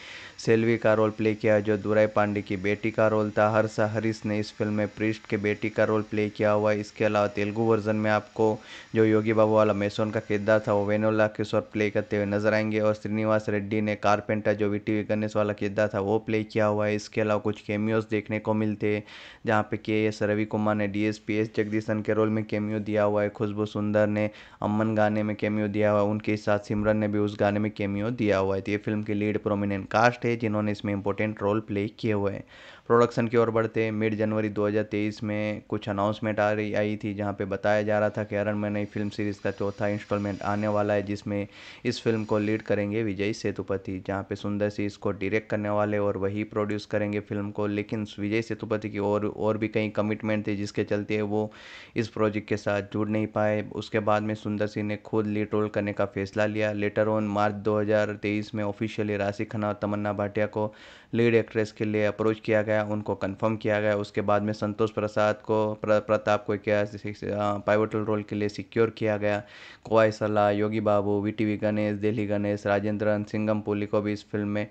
सेल्वी का रोल प्ले किया जो दुराई पांडे की बेटी का रोल था हर्षा हरीश ने इस फिल्म में प्रिस्ट के बेटी का रोल प्ले किया हुआ है इसके अलावा तेलुगु वर्जन में आपको जो योगी बाबू वाला मैसोन का किरदार था वो वेनोला किशोर प्ले करते हुए नजर आएंगे और श्रीनिवास रेड्डी ने कारपेंटर जो वी टी गणेश वाला किरदार था वो प्ले किया हुआ है इसके अलावा कुछ केमियोज देखने को मिलते हैं जहाँ पे के एस रवि कुमार ने D S P S Jagadeesan के रोल में केमियो दिया हुआ है खुशबू सुंदर ने अमन गाने में केमियो दिया हुआ है उनके साथ सिमरन ने भी उस गाने में केमियो दिया हुआ है तो ये फिल्म की लीड प्रोमिनेंट कास्ट थे जिन्होंने इसमें इंपॉर्टेंट रोल प्ले किए हुए हैं प्रोडक्शन की ओर बढ़ते मिड जनवरी 2023 में कुछ अनाउंसमेंट आ रही आई थी जहां पे बताया जा रहा था कि अरन में नई फिल्म सीरीज़ का चौथा इंस्टॉलमेंट आने वाला है जिसमें इस फिल्म को लीड करेंगे विजय सेतुपति जहाँ पे सुंदर सी इसको डायरेक्ट करने वाले और वही प्रोड्यूस करेंगे फिल्म को लेकिन विजय सेतुपति की और और भी कई कमिटमेंट थे जिसके चलते वो इस प्रोजेक्ट के साथ जुड़ नहीं पाए उसके बाद में सुंदर सिंह ने खुद लीड रोल करने का फैसला लिया लेटर ऑन मार्च 2023 में ऑफिशियली राशि खन्ना और तमन्ना भाटिया को लीड एक्ट्रेस के लिए अप्रोच किया गया उनको कंफर्म किया गया उसके बाद में संतोष प्रसाद को प्र, प्रताप को क्या पाइवटल रोल के लिए सिक्योर किया गया कोई सलाह Yogi Babu V T V Ganesh Delhi Ganesh Rajendran Singham पुली को भी इस फिल्म में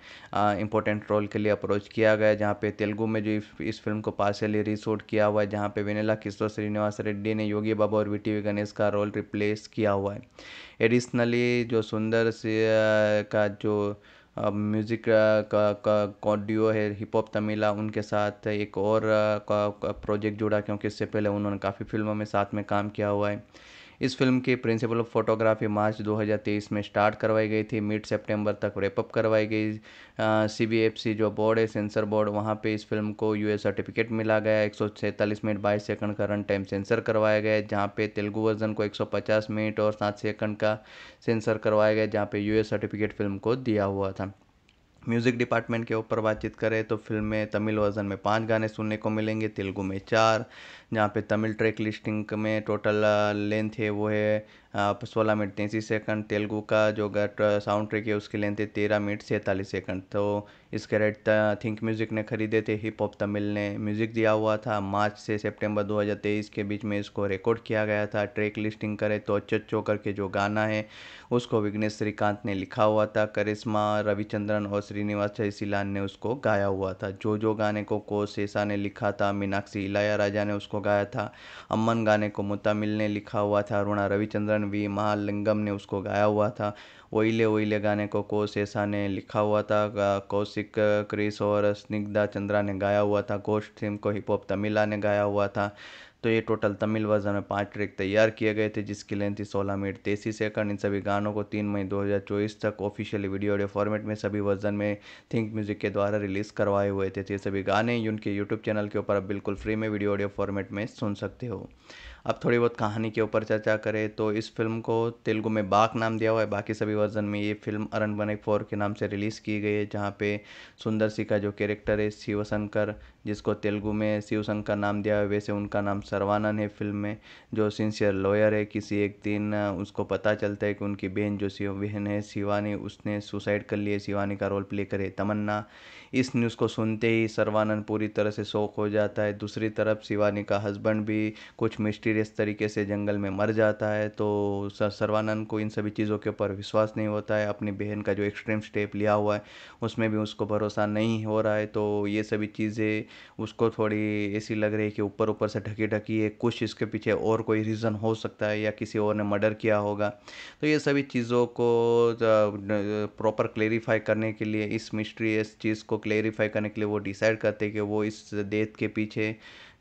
इंपॉर्टेंट रोल के लिए अप्रोच किया गया जहाँ पे तेलुगु में जो इस फिल्म को पार्शियली रिसोट किया हुआ है जहाँ पे वेनेला किशोर श्रीनिवास रेड्डी ने योगी बाबू और वी टी वी गणेश का रोल रिप्लेस किया हुआ है एडिशनली जो सुंदर से का जो म्यूज़िक uh, का कॉडियो है हिप हॉप तमिला उनके साथ एक और प्रोजेक्ट uh, जुड़ा क्योंकि इससे पहले उन्होंने काफ़ी फिल्मों में साथ में काम किया हुआ है इस फिल्म की प्रिंसिपल ऑफ फोटोग्राफी मार्च 2023 में स्टार्ट करवाई गई थी मिड सितंबर तक रेपअप करवाई गई सी जो बोर्ड है सेंसर बोर्ड वहाँ पे इस फिल्म को यू सर्टिफिकेट मिला गया एक मिनट बाईस सेकंड का रन टाइम सेंसर करवाया गया जहाँ पे तेलुगु वर्जन को एक मिनट और सात सेकंड का सेंसर करवाया गया जहाँ पे यू सर्टिफिकेट फिल्म को दिया हुआ था म्यूज़िक डिपार्टमेंट के ऊपर बातचीत करें तो फ़िल्म में तमिल वर्ज़न में पाँच गाने सुनने को मिलेंगे तेलुगु में चार जहाँ पे तमिल ट्रैक लिस्टिंग में टोटल लेंथ है वो है सोलह मिनट तैंतीस सेकंड तेलुगु का जो साउंड ट्रैक है उसकी लेंथ है तेरह मिनट सैंतालीस सेकंड तो इसके रेट थिंक म्यूज़िक ने खरीदे थे हिप हॉप तमिल ने म्यूज़िक दिया हुआ था मार्च से सितंबर 2023 के बीच में इसको रिकॉर्ड किया गया था ट्रैक लिस्टिंग करें तो अच्चो करके जो गाना है उसको विघ्नेश श्रीकांत ने लिखा हुआ था करिश्मा रविचंद्रन और श्रीनिवास जयसिलान ने उसको गाया हुआ था जो जो गाने को को सेसा ने लिखा था मीनाक्षी इलाया राजा ने उसको गाया था अमन गाने को मुतामिल ने लिखा हुआ था अरुणा रविचंद्रन करण वी महालिंगम ने उसको गाया हुआ था ओइले ओइले गाने को कोश ऐसा ने लिखा हुआ था कौशिक क्रिस और स्निग्धा चंद्रा ने गाया हुआ था गोश्त थीम को हिप हॉप तमिला ने गाया हुआ था तो ये टोटल तमिल वर्जन में पांच ट्रैक तैयार किए गए थे जिसकी लेंथ थी सोलह मिनट तेईस सेकंड इन सभी गानों को तीन मई 2024 तक ऑफिशियली वीडियो ऑडियो फॉर्मेट में सभी वर्जन में थिंक म्यूजिक के द्वारा रिलीज करवाए हुए थे तो ये सभी गाने उनके यूट्यूब चैनल के ऊपर आप बिल्कुल फ्री में वीडियो ऑडियो फॉर्मेट में सुन सकते हो अब थोड़ी बहुत कहानी के ऊपर चर्चा करें तो इस फिल्म को तेलुगु में बाक नाम दिया हुआ है बाकी सभी वर्जन में ये फिल्म अरन बने फोर के नाम से रिलीज़ की गई है जहाँ पे सुंदर सी का जो कैरेक्टर है शिवशंकर जिसको तेलुगु में शिवशंकर नाम दिया है वैसे उनका नाम सर्वानंद है फिल्म में जो सिंसियर लॉयर है किसी एक दिन उसको पता चलता है कि उनकी बहन जो शिव बहन है शिवानी उसने सुसाइड कर लिए शिवानी का रोल प्ले करे तमन्ना इस न्यूज़ को सुनते ही सर्वानंद पूरी तरह से शौक हो जाता है दूसरी तरफ शिवानी का हस्बैंड भी कुछ मिस्टीरियस तरीके से जंगल में मर जाता है तो सर्वानंद को इन सभी चीज़ों के ऊपर विश्वास नहीं होता है अपनी बहन का जो एक्सट्रीम स्टेप लिया हुआ है उसमें भी उसको भरोसा नहीं हो रहा है तो ये सभी चीज़ें उसको थोड़ी ऐसी लग रही है कि ऊपर ऊपर से ढकी ढकी है कुछ इसके पीछे और कोई रीज़न हो सकता है या किसी और ने मर्डर किया होगा तो ये सभी चीज़ों को प्रॉपर क्लेरिफाई करने के लिए इस मिस्ट्री इस चीज़ को क्लेरिफाई करने के लिए वो डिसाइड करते हैं कि वो इस डेथ के पीछे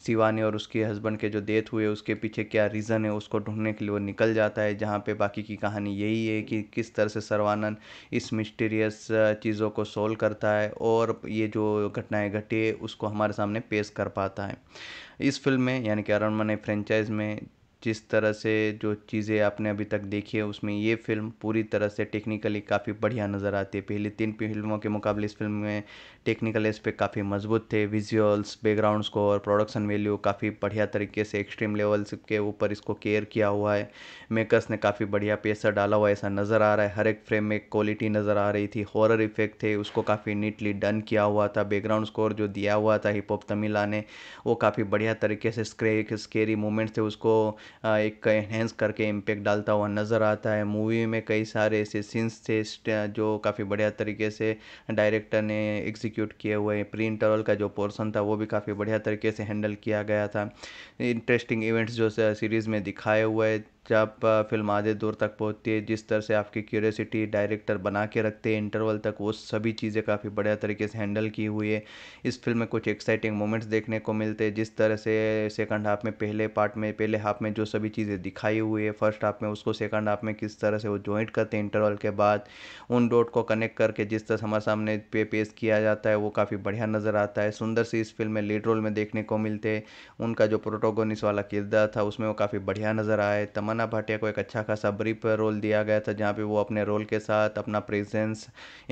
शिवानी और उसके हस्बैंड के जो डेथ हुए उसके पीछे क्या रीज़न है उसको ढूंढने के लिए वो निकल जाता है जहाँ पे बाकी की कहानी यही है कि किस तरह से सर्वानंद इस मिस्टीरियस चीज़ों को सोल्व करता है और ये जो घटनाएं घटी है उसको हमारे सामने पेश कर पाता है इस फिल्म में यानी कि अरुण मने फ्रेंचाइज में जिस तरह से जो चीज़ें आपने अभी तक देखी है उसमें ये फ़िल्म पूरी तरह से टेक्निकली काफ़ी बढ़िया नज़र आती है पहले तीन फिल्मों के मुकाबले इस फिल्म में टेक्निकल एस्पेक्ट काफ़ी मजबूत थे visuals background score production value काफ़ी बढ़िया तरीके से एक्सट्रीम लेवल्स के ऊपर इसको केयर किया हुआ है मेकर्स ने काफ़ी बढ़िया पैसा डाला हुआ ऐसा नज़र आ रहा है हर एक फ्रेम में क्वालिटी नज़र आ रही थी हॉरर इफेक्ट थे उसको काफ़ी नीटली डन किया हुआ था बैकग्राउंड स्कोर जो दिया हुआ था हिप हॉप तमिला ने वो काफ़ी बढ़िया तरीके से स्क्रे स्केरी मोमेंट्स थे उसको एक एनहेंस करके इम्पैक्ट डालता हुआ नज़र आता है मूवी में कई सारे ऐसे सीन्स थे जो काफ़ी बढ़िया तरीके से डायरेक्टर ने एग्जीक्यूट किए हुए प्री इंटरवल का जो पोर्सन था वो भी काफ़ी बढ़िया तरीके से हैंडल किया गया था इंटरेस्टिंग इवेंट्स जो सीरीज़ में दिखाए हुए जब फिल्म आधे दूर तक पहुँचती है जिस तरह से आपकी क्यूरियोसिटी डायरेक्टर बना के रखते हैं इंटरवल तक वो सभी चीज़ें काफ़ी बढ़िया तरीके से हैंडल की हुई है इस फिल्म में कुछ एक्साइटिंग मोमेंट्स देखने को मिलते हैं जिस तरह से सेकंड हाफ में पहले पार्ट में पहले हाफ में जो सभी चीज़ें दिखाई हुई है फर्स्ट हाफ में उसको सेकंड हाफ में किस तरह से वो ज्वाइंट करते हैं इंटरवल के बाद उन डॉट को कनेक्ट करके जिस तरह से हमारे सामने पे पेश किया जाता है वो काफ़ी बढ़िया नज़र आता है सुंदर सी इस फिल्म में लीड रोल में देखने को मिलते हैं उनका जो प्रोटोगोनिस वाला किरदार था उसमें वो काफ़ी बढ़िया नज़र आए तमाम तमन्ना भाटिया को एक अच्छा खासा ब्रीफ रोल दिया गया था जहाँ पे वो अपने रोल के साथ अपना प्रेजेंस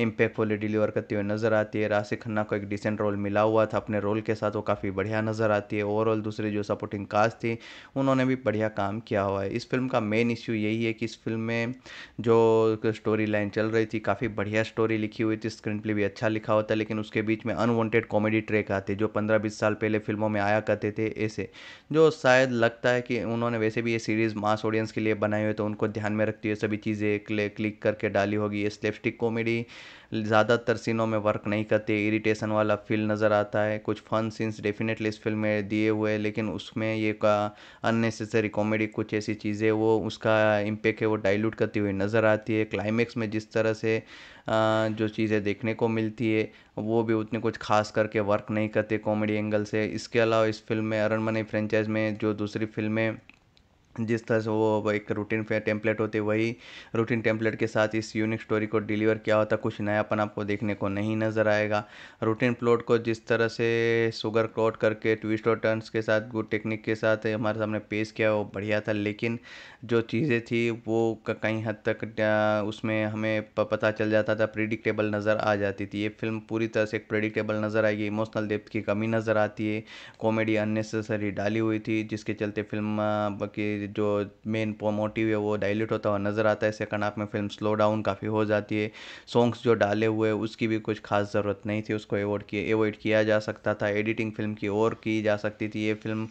इम्पेक्टफुली डिलीवर करती हुई नज़र आती है राशि खन्ना को एक डिसेंट रोल मिला हुआ था अपने रोल के साथ वो काफ़ी बढ़िया नज़र आती है ओवरऑल दूसरी जो सपोर्टिंग कास्ट थी उन्होंने भी बढ़िया काम किया हुआ है इस फिल्म का मेन इश्यू यही है कि इस फिल्म में जो स्टोरी लाइन चल रही थी काफ़ी बढ़िया स्टोरी लिखी हुई थी स्क्रीन प्ले भी अच्छा लिखा होता लेकिन उसके बीच में अनवांटेड कॉमेडी ट्रेक आते जो पंद्रह बीस साल पहले फिल्मों में आया करते थे ऐसे जो शायद लगता है कि उन्होंने वैसे भी ये सीरीज़ मास ऑडियंस के लिए बनाए हुए तो उनको ध्यान में रखती है सभी चीज़ें क्लिक करके डाली होगी ये स्लेपस्टिक कॉमेडी ज़्यादातर सीनों में वर्क नहीं करते इरिटेशन वाला फील नज़र आता है कुछ फन सीन्स डेफिनेटली इस फिल्म में दिए हुए लेकिन उसमें ये का अननेसेसरी कॉमेडी कुछ ऐसी चीज़ें वो उसका इम्पेक्ट है वो डाइल्यूट करती हुई नज़र आती है क्लाइमेक्स में जिस तरह से जो चीज़ें देखने को मिलती है वो भी उतने कुछ खास करके वर्क नहीं करते कॉमेडी एंगल से इसके अलावा इस फिल्म में अरनमनी फ्रेंचाइज में जो दूसरी फिल्में जिस तरह से वो एक रूटीन फेयर टेम्पलेट होते वही रूटीन टेम्पलेट के साथ इस यूनिक स्टोरी को डिलीवर किया होता कुछ नयापन आपको देखने को नहीं नज़र आएगा रूटीन प्लॉट को जिस तरह से सुगर क्रॉट करके ट्विस्ट और टर्न्स के साथ गुड टेक्निक के साथ हमारे सामने पेश किया वो बढ़िया था लेकिन जो चीज़ें थी वो कहीं हद तक उसमें हमें पता चल जाता था प्रिडिक्टेबल नज़र आ जाती थी ये फिल्म पूरी तरह से एक प्रिडिक्टेबल नज़र आएगी इमोशनल डेप्थ की कमी नज़र आती है कॉमेडी अननेसेसरी डाली हुई थी जिसके चलते फिल्म की जो मेन मोटिव है वो डायल्यूट होता हुआ नज़र आता है सेकंड हाफ में फिल्म स्लो डाउन काफ़ी हो जाती है सॉन्ग्स जो डाले हुए उसकी भी कुछ खास ज़रूरत नहीं थी उसको एवॉड किए एवॉइड किया जा सकता था एडिटिंग फिल्म की और की जा सकती थी ये फिल्म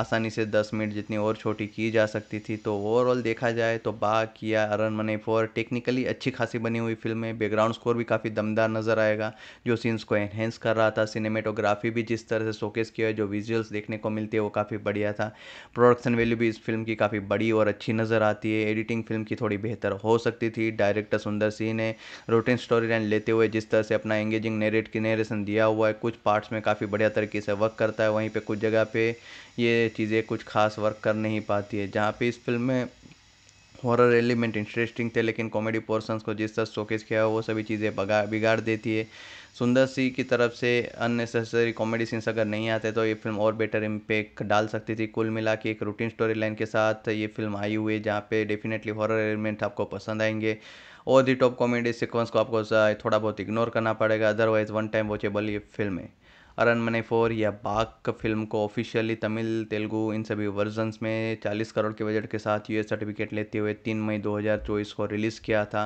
आसानी से दस मिनट जितनी और छोटी की जा सकती थी तो ओवरऑल देखा जाए तो बा किया अरन मने फोर टेक्निकली अच्छी खासी बनी हुई फिल्म है बैकग्राउंड स्कोर भी काफ़ी दमदार नज़र आएगा जो सीन्स को एनहेंस कर रहा था सिनेमेटोग्राफी भी जिस तरह से शोकेस किया है जो विजुअल्स देखने को मिलती है वो काफ़ी बढ़िया था प्रोडक्शन वैल्यू भी मूवीज़ फिल्म की काफ़ी बड़ी और अच्छी नज़र आती है एडिटिंग फिल्म की थोड़ी बेहतर हो सकती थी डायरेक्टर सुंदर सिंह ने रोटीन स्टोरी लाइन लेते हुए जिस तरह से अपना एंगेजिंग नेरेट की दिया हुआ है कुछ पार्ट्स में काफ़ी बढ़िया तरीके से वर्क करता है वहीं पर कुछ जगह पर ये चीज़ें कुछ खास वर्क कर नहीं पाती है जहाँ पर इस फिल्म में हॉरर एलिमेंट इंटरेस्टिंग थे लेकिन कॉमेडी पोर्शंस को जिस तरह शोकेस किया वो सभी चीज़ें बगा बिगाड़ देती है सुंदर सी की तरफ से अननेसेसरी कॉमेडी सीन्स अगर नहीं आते तो ये फिल्म और बेटर इम्पेक्ट डाल सकती थी कुल मिला के एक रूटीन स्टोरी लाइन के साथ ये फिल्म आई हुई है जहाँ पे डेफिनेटली हॉरर एलिमेंट आपको पसंद आएंगे और दी टॉप कॉमेडी सिक्वेंस को आपको थोड़ा बहुत इग्नोर करना पड़ेगा अदरवाइज वन टाइम वॉचेबल ये फिल्म है अरनमने फ़ोर या बाग फिल्म को ऑफिशियली तमिल तेलुगू इन सभी वर्जन्स में 40 करोड़ के बजट के साथ यूएस सर्टिफिकेट लेते हुए 3 मई 2024 को रिलीज़ किया था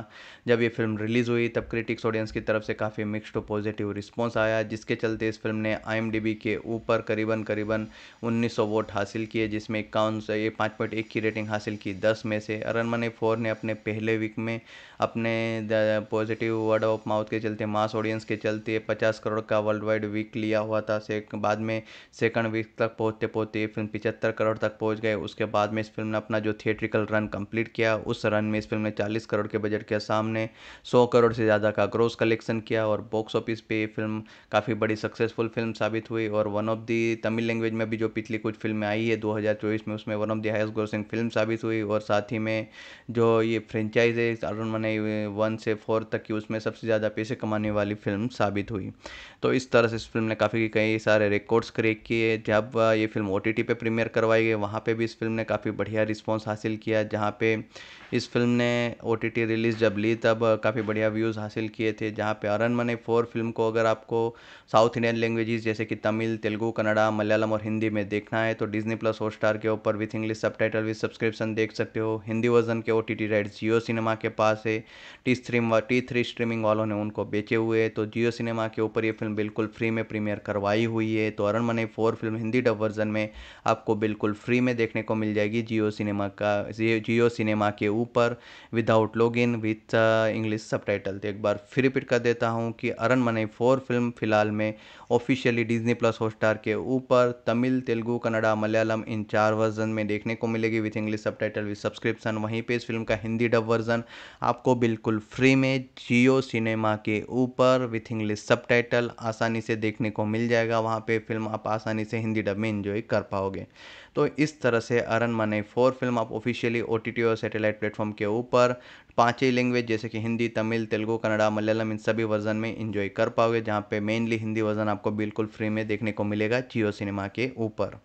जब ये फिल्म रिलीज़ हुई तब क्रिटिक्स ऑडियंस की तरफ से काफ़ी मिक्सड पॉजिटिव रिस्पॉन्स आया जिसके चलते इस फिल्म ने आई के ऊपर करीबन करीबन उन्नीस वोट हासिल किए जिसमें इक्यावन ये पाँच पॉइंट एक की रेटिंग हासिल की दस में से अरनमने फोर ने अपने पहले वीक में अपने पॉजिटिव वर्ड ऑफ माउथ के चलते मास ऑडियंस के चलते पचास करोड़ का वर्ल्ड वाइड वीक लिया हुआ था से बाद में सेकंड वीक तक पहुँचते पहुँचते ये फिल्म पिचहत्तर करोड़ तक पहुँच गए उसके बाद में इस फिल्म ने अपना जो थिएट्रिकल रन कंप्लीट किया उस रन में इस फिल्म ने चालीस करोड़ के बजट के सामने सौ करोड़ से ज़्यादा का ग्रोस कलेक्शन किया और बॉक्स ऑफिस पर ये फिल्म काफ़ी बड़ी सक्सेसफुल फिल्म साबित हुई और one of the Tamil language में भी जो पिछली कुछ फिल्में आई है दो में उसमें one of the highest grossing film साबित हुई और साथ ही में जो ये फ्रेंचाइज है अरुण मने वन से फोर तक की उसमें सबसे ज़्यादा पैसे कमाने वाली फिल्म साबित हुई तो इस तरह से इस फिल्म ने काफ़ी काफ़ी कई सारे रिकॉर्ड्स क्रेक किए जब ये फिल्म ओ टी टी पे प्रीमियर करवाई गई वहाँ पर भी इस फिल्म ने काफ़ी बढ़िया रिस्पॉन्स हासिल किया जहाँ पे इस फ़िल्म ने ओ टी टी रिलीज़ जब ली तब काफ़ी बढ़िया व्यूज़ हासिल किए थे जहाँ पे अरनमने फोर फ़िल्म को अगर आपको साउथ इंडियन लैंग्वेजेस जैसे कि तमिल तेलुगू कन्नड़ा मलयालम और हिंदी में देखना है तो डिज़नी प्लस स्टार के ऊपर विथ इंग्लिश सब टाइटल विथ सब्सक्रिप्शन देख सकते हो हिंदी वर्जन के O T T right Jio cinema के पास है T stream T three streaming वालों ने उनको बेचे हुए तो जियो सिनेमा के ऊपर ये फिल्म बिल्कुल फ्री में प्रीमियर करवाई हुई है तो Aranmanai four film Hindi dub version में आपको बिल्कुल फ्री में देखने को मिल जाएगी जियो सिनेमा का जियो सिनेमा के ऊपर without log in with English sub तो एक बार फिर रिपीट कर देता हूँ कि अरन मनई फोर फिल्म फिलहाल में ऑफिशियली डिजनी प्लस हॉटस्टार के ऊपर तमिल तेलुगू कन्नड़ा मलयालम इन चार वर्जन में देखने को मिलेगी विथ इंग्लिश सब टाइटल विथ सब्सक्रिप्शन वहीं पर इस फिल्म का हिंदी डब वर्जन आपको बिल्कुल फ्री में जियो सिनेमा के ऊपर विथ इंग्लिश सब आसानी से देखने को मिल जाएगा वहाँ पर फिल्म आप आसानी से हिंदी डब में इंजॉय कर पाओगे तो इस तरह से अरन मने फोर फिल्म आप ऑफिशियली ओ और सैटेलाइट प्लेटफॉर्म प्लेटफॉर्म के ऊपर पाँच ही लैंग्वेज जैसे कि हिंदी तमिल तेलुगू कन्नड़ा मलयालम इन सभी वर्जन में इंजॉय कर पाओगे जहाँ पे मेनली हिंदी वर्जन आपको बिल्कुल फ्री में देखने को मिलेगा जियो सिनेमा के ऊपर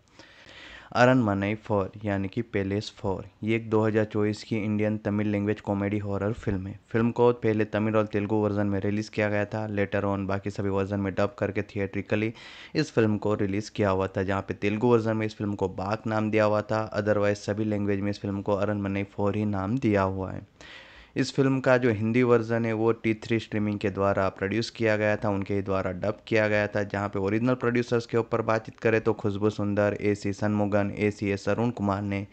अरन मनई फोर यानी कि पेलेस फोर ये एक 2024 की Indian Tamil language comedy horror film है फिल्म को पहले तमिल और तेलुगु वर्जन में रिलीज़ किया गया था लेटर ऑन बाकी सभी वर्जन में डब करके थिएट्रिकली इस फिल्म को रिलीज़ किया हुआ था जहाँ पे तेलुगु वर्जन में इस फिल्म को बाक नाम दिया हुआ था अदरवाइज सभी लैंग्वेज में इस फिल्म को अरन मनई फोर ही नाम दिया हुआ है इस फिल्म का जो हिंदी वर्जन है वो टी थ्री स्ट्रीमिंग के द्वारा प्रोड्यूस किया गया था उनके ही द्वारा डब किया गया था जहाँ पे ओरिजिनल प्रोड्यूसर्स के ऊपर बातचीत करें तो Khushbu Sundar A C सनमुगन A C S Arun Kumar ने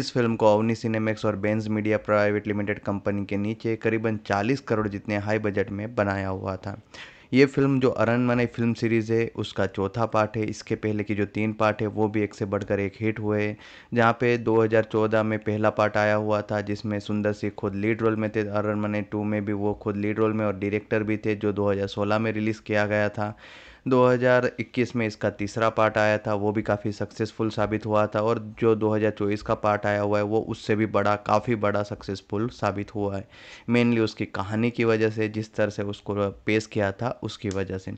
इस फिल्म को अवनी सिनेमेक्स और बेंस मीडिया प्राइवेट लिमिटेड कंपनी के नीचे करीबन चालीस करोड़ जितने हाई बजट में बनाया हुआ था ये फ़िल्म जो अरन मने फ़िल्म सीरीज़ है उसका चौथा पार्ट है इसके पहले की जो तीन पार्ट है वो भी एक से बढ़कर एक हिट हुए जहाँ पे 2014 में पहला पार्ट आया हुआ था जिसमें सुंदर सिंह खुद लीड रोल में थे मने टू में भी वो खुद लीड रोल में और डायरेक्टर भी थे जो 2016 में रिलीज़ किया गया था 2021 में इसका तीसरा पार्ट आया था वो भी काफ़ी सक्सेसफुल साबित हुआ था और जो 2024 का पार्ट आया हुआ है वो उससे भी बड़ा काफ़ी बड़ा सक्सेसफुल साबित हुआ है मेनली उसकी कहानी की वजह से जिस तरह से उसको पेश किया था उसकी वजह से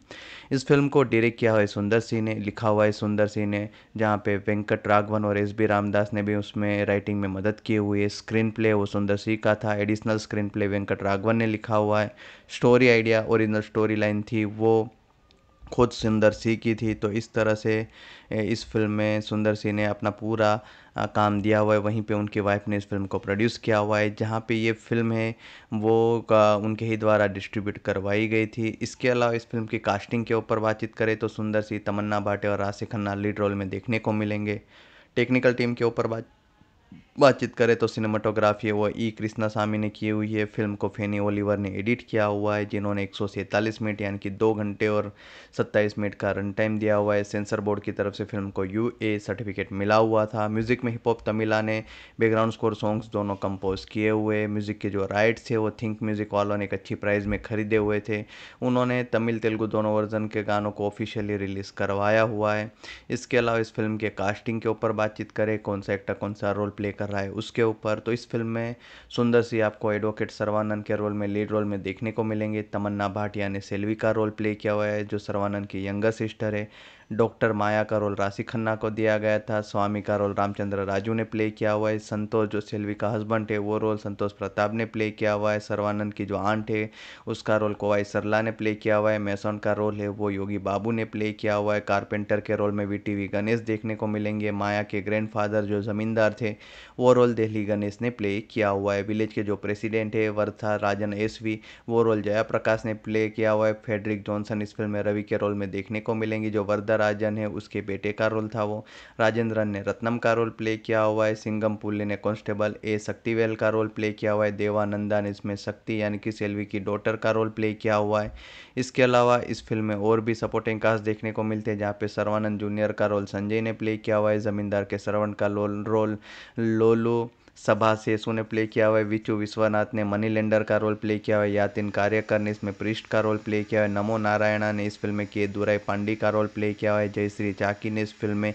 इस फिल्म को डायरेक्ट किया हुआ है सुंदर सिंह ने लिखा हुआ है सुंदर सिंह ने जहाँ पे वेंकट राघवन और एस बी रामदास ने भी उसमें राइटिंग में मदद की हुई है स्क्रीन प्ले वो सुंदर सिंह का था additional screen play Venkat Raghavan ने लिखा हुआ है story idea original story line थी वो खुद सुंदर सी की थी तो इस तरह से इस फ़िल्म में सुंदर सी ने अपना पूरा काम दिया हुआ है वहीं पे उनकी वाइफ ने इस फिल्म को प्रोड्यूस किया हुआ है जहाँ पे ये फिल्म है वो का उनके ही द्वारा डिस्ट्रीब्यूट करवाई गई थी इसके अलावा इस फिल्म की कास्टिंग के ऊपर बातचीत करें तो सुंदर सी तमन्ना भाटे और राशि खन्ना लीड रोल में देखने को मिलेंगे टेक्निकल टीम के ऊपर बात बातचीत करें तो सिनेमाटोग्राफी वो ई e. कृष्णा स्वामी ने की हुई है फिल्म को फेनी ओलिवर ने एडिट किया हुआ है जिन्होंने एक सौ सैंतालीस मिनट यानी कि दो घंटे और सत्ताईस मिनट का रन टाइम दिया हुआ है सेंसर बोर्ड की तरफ से फिल्म को यू ए सर्टिफिकेट मिला हुआ था म्यूज़िक में हिप हॉप तमिला ने बैकग्राउंड स्कोर सॉन्ग्स दोनों कंपोज किए हुए म्यूज़िक के जो राइट्स है वो थिंक म्यूज़िक वालों ने एक अच्छी प्राइज़ में खरीदे हुए थे उन्होंने तमिल तेलुगु दोनों वर्जन के गानों को ऑफिशियली रिलीज़ करवाया हुआ है इसके अलावा इस फिल्म के कास्टिंग के ऊपर बातचीत करें कौन सा एक्टर कौन सा रोल प्ले कर कर रहा है उसके ऊपर तो इस फिल्म में सुंदर सी आपको एडवोकेट सर्वानंद के रोल में लीड रोल में देखने को मिलेंगे तमन्ना भाटिया ने सेल्वी का रोल प्ले किया हुआ है जो सर्वानंद की यंगर सिस्टर है डॉक्टर माया का रोल राशि खन्ना को दिया गया था स्वामी का रोल रामचंद्र राजू ने प्ले किया हुआ है संतोष जो सेल्वी का हस्बैंड है वो रोल संतोष प्रताप ने प्ले किया हुआ है सर्वानंद की जो आंट है उसका रोल कोवाई सरला ने प्ले किया हुआ है मैसोन का रोल है वो योगी बाबू ने प्ले किया हुआ है कारपेंटर के रोल में वी गणेश देखने को मिलेंगे माया के ग्रैंडफादर जो ज़मींदार थे वो रोल दिल्ली गणेश ने प्ले किया हुआ है विलेज के जो प्रेसिडेंट है वर्था राजन एस वो रोल जया प्रकाश ने प्ले किया हुआ है फेडरिक जॉनसन इस फिल्म में रवि के रोल में देखने को मिलेंगी जो वर्धा अभिनेता राजन है उसके बेटे का रोल था वो राजेंद्रन ने रत्नम का रोल प्ले किया हुआ है सिंगम पुल्ले ने कॉन्स्टेबल ए शक्तिवेल का रोल प्ले किया हुआ है देवानंदा ने इसमें शक्ति यानी कि सेल्वी की डॉटर का रोल प्ले किया हुआ है इसके अलावा इस फिल्म में और भी सपोर्टिंग कास्ट देखने को मिलते हैं जहाँ पे सर्वानंद जूनियर का रोल संजय ने प्ले किया हुआ है ज़मींदार के सर्वण का रोल रोल लोलू सभा सेसु ने प्ले किया हुआ है विचू विश्वनाथ ने मनी लेंडर का रोल प्ले किया हुआ है यातिन कार्यकर ने इसमें पृष्ठ का रोल प्ले किया है नमो नारायणा ने इस फिल्म में के दुराई पांडी का रोल प्ले किया हुआ है जयश्री चाकी ने इस फिल्म में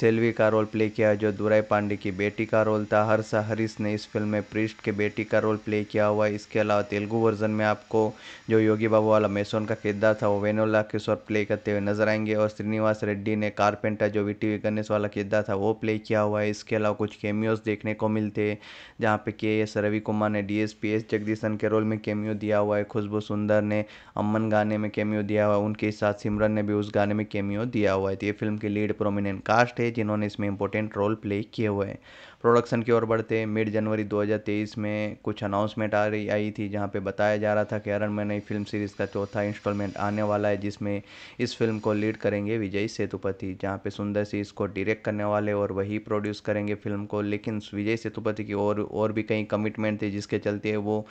सेल्वी का रोल प्ले किया जो दुराई पांडे की बेटी का रोल था हर्षा हरीश ने इस फिल्म में प्रिस्ट के बेटी का रोल प्ले किया हुआ इसके अलावा तेलुगू वर्जन में आपको जो योगी बाबू वाला मेसोन का किरदार था वो वेनोला किशोर प्ले करते हुए नजर आएंगे और श्रीनिवास रेड्डी ने कारपेंटर जो वी टी गणेश वाला किरदार था वो प्ले किया हुआ है इसके अलावा कुछ केमियोज देखने को मिलते हैं जहाँ पे के एस रवि कुमार ने D S P S Jagadeesan के रोल में केमियो दिया हुआ है खुशबू सुंदर ने अमन गाने में केमियो दिया हुआ है उनके साथ सिमरन ने भी उस गाने में केमियो दिया हुआ है तो ये फिल्म की लीड प्रोमिनेंट कास्ट है जिन्होंने इसमें इंपॉर्टेंट रोल प्ले किए हुए हैं प्रोडक्शन की ओर बढ़ते मिड जनवरी 2023 में कुछ अनाउंसमेंट आ रही आई थी जहां पे बताया जा रहा था कि अरन में नई फिल्म सीरीज़ का चौथा इंस्टॉलमेंट आने वाला है जिसमें इस फिल्म को लीड करेंगे विजय सेतुपति जहाँ पे सुंदर सी इसको डायरेक्ट करने वाले और वही प्रोड्यूस करेंगे फिल्म को लेकिन विजय सेतुपति की और और भी कई कमिटमेंट थे जिसके चलते वो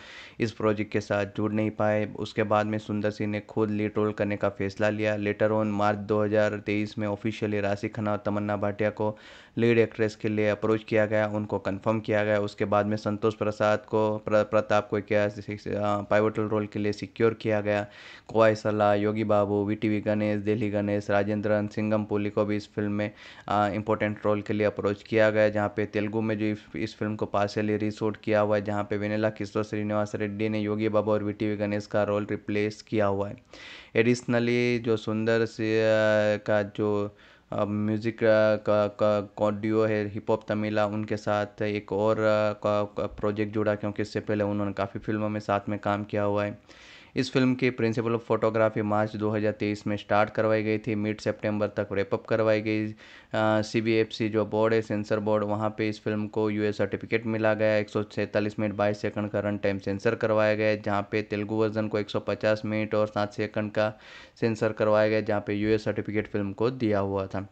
इस प्रोजेक्ट के साथ जुड़ नहीं पाए उसके बाद में सुंदर सिंह ने खुद लीड रोल करने का फैसला लिया लेटर ऑन मार्च 2023 में ऑफिशियली राशि खन्ना और तमन्ना भाटिया को लीड एक्ट्रेस के लिए अप्रोच किया गया उनको कंफर्म किया गया उसके बाद में संतोष प्रसाद को प्र, प्रताप को क्या पाइवटल रोल के लिए सिक्योर किया गया कोवाई सलाह Yogi Babu V T V Ganesh Delhi Ganesh Rajendran Singham पुली को भी इस फिल्म में इंपॉर्टेंट रोल के लिए अप्रोच किया गया जहाँ पे तेलुगु में जो इस, फिल्म को पार्शली रिसोर्ट किया हुआ है जहाँ पे वेनेला किशोर श्रीनिवास रेड्डी ने योगी बाबू और वी टी वी गणेश का रोल रिप्लेस किया हुआ है एडिशनली जो सुंदर से का जो म्यूज़िक uh, का कॉडियो है हिप हॉप तमिला उनके साथ एक और प्रोजेक्ट uh, जुड़ा क्योंकि इससे पहले उन्होंने काफ़ी फिल्मों में साथ में काम किया हुआ है इस फिल्म के प्रिंसिपल ऑफ फोटोग्राफी मार्च 2023 में स्टार्ट करवाई गई थी मिड सितंबर तक रेपअप करवाई गई सी जो बोर्ड है सेंसर बोर्ड वहाँ पे इस फिल्म को यू सर्टिफिकेट मिला गया एक मिनट बाईस सेकंड का रन टाइम सेंसर करवाया गया जहाँ पे तेलुगु वर्जन को 150 मिनट और सात सेकंड का सेंसर करवाया गया जहाँ पे एस सर्टिफिकेट फिल्म को दिया हुआ था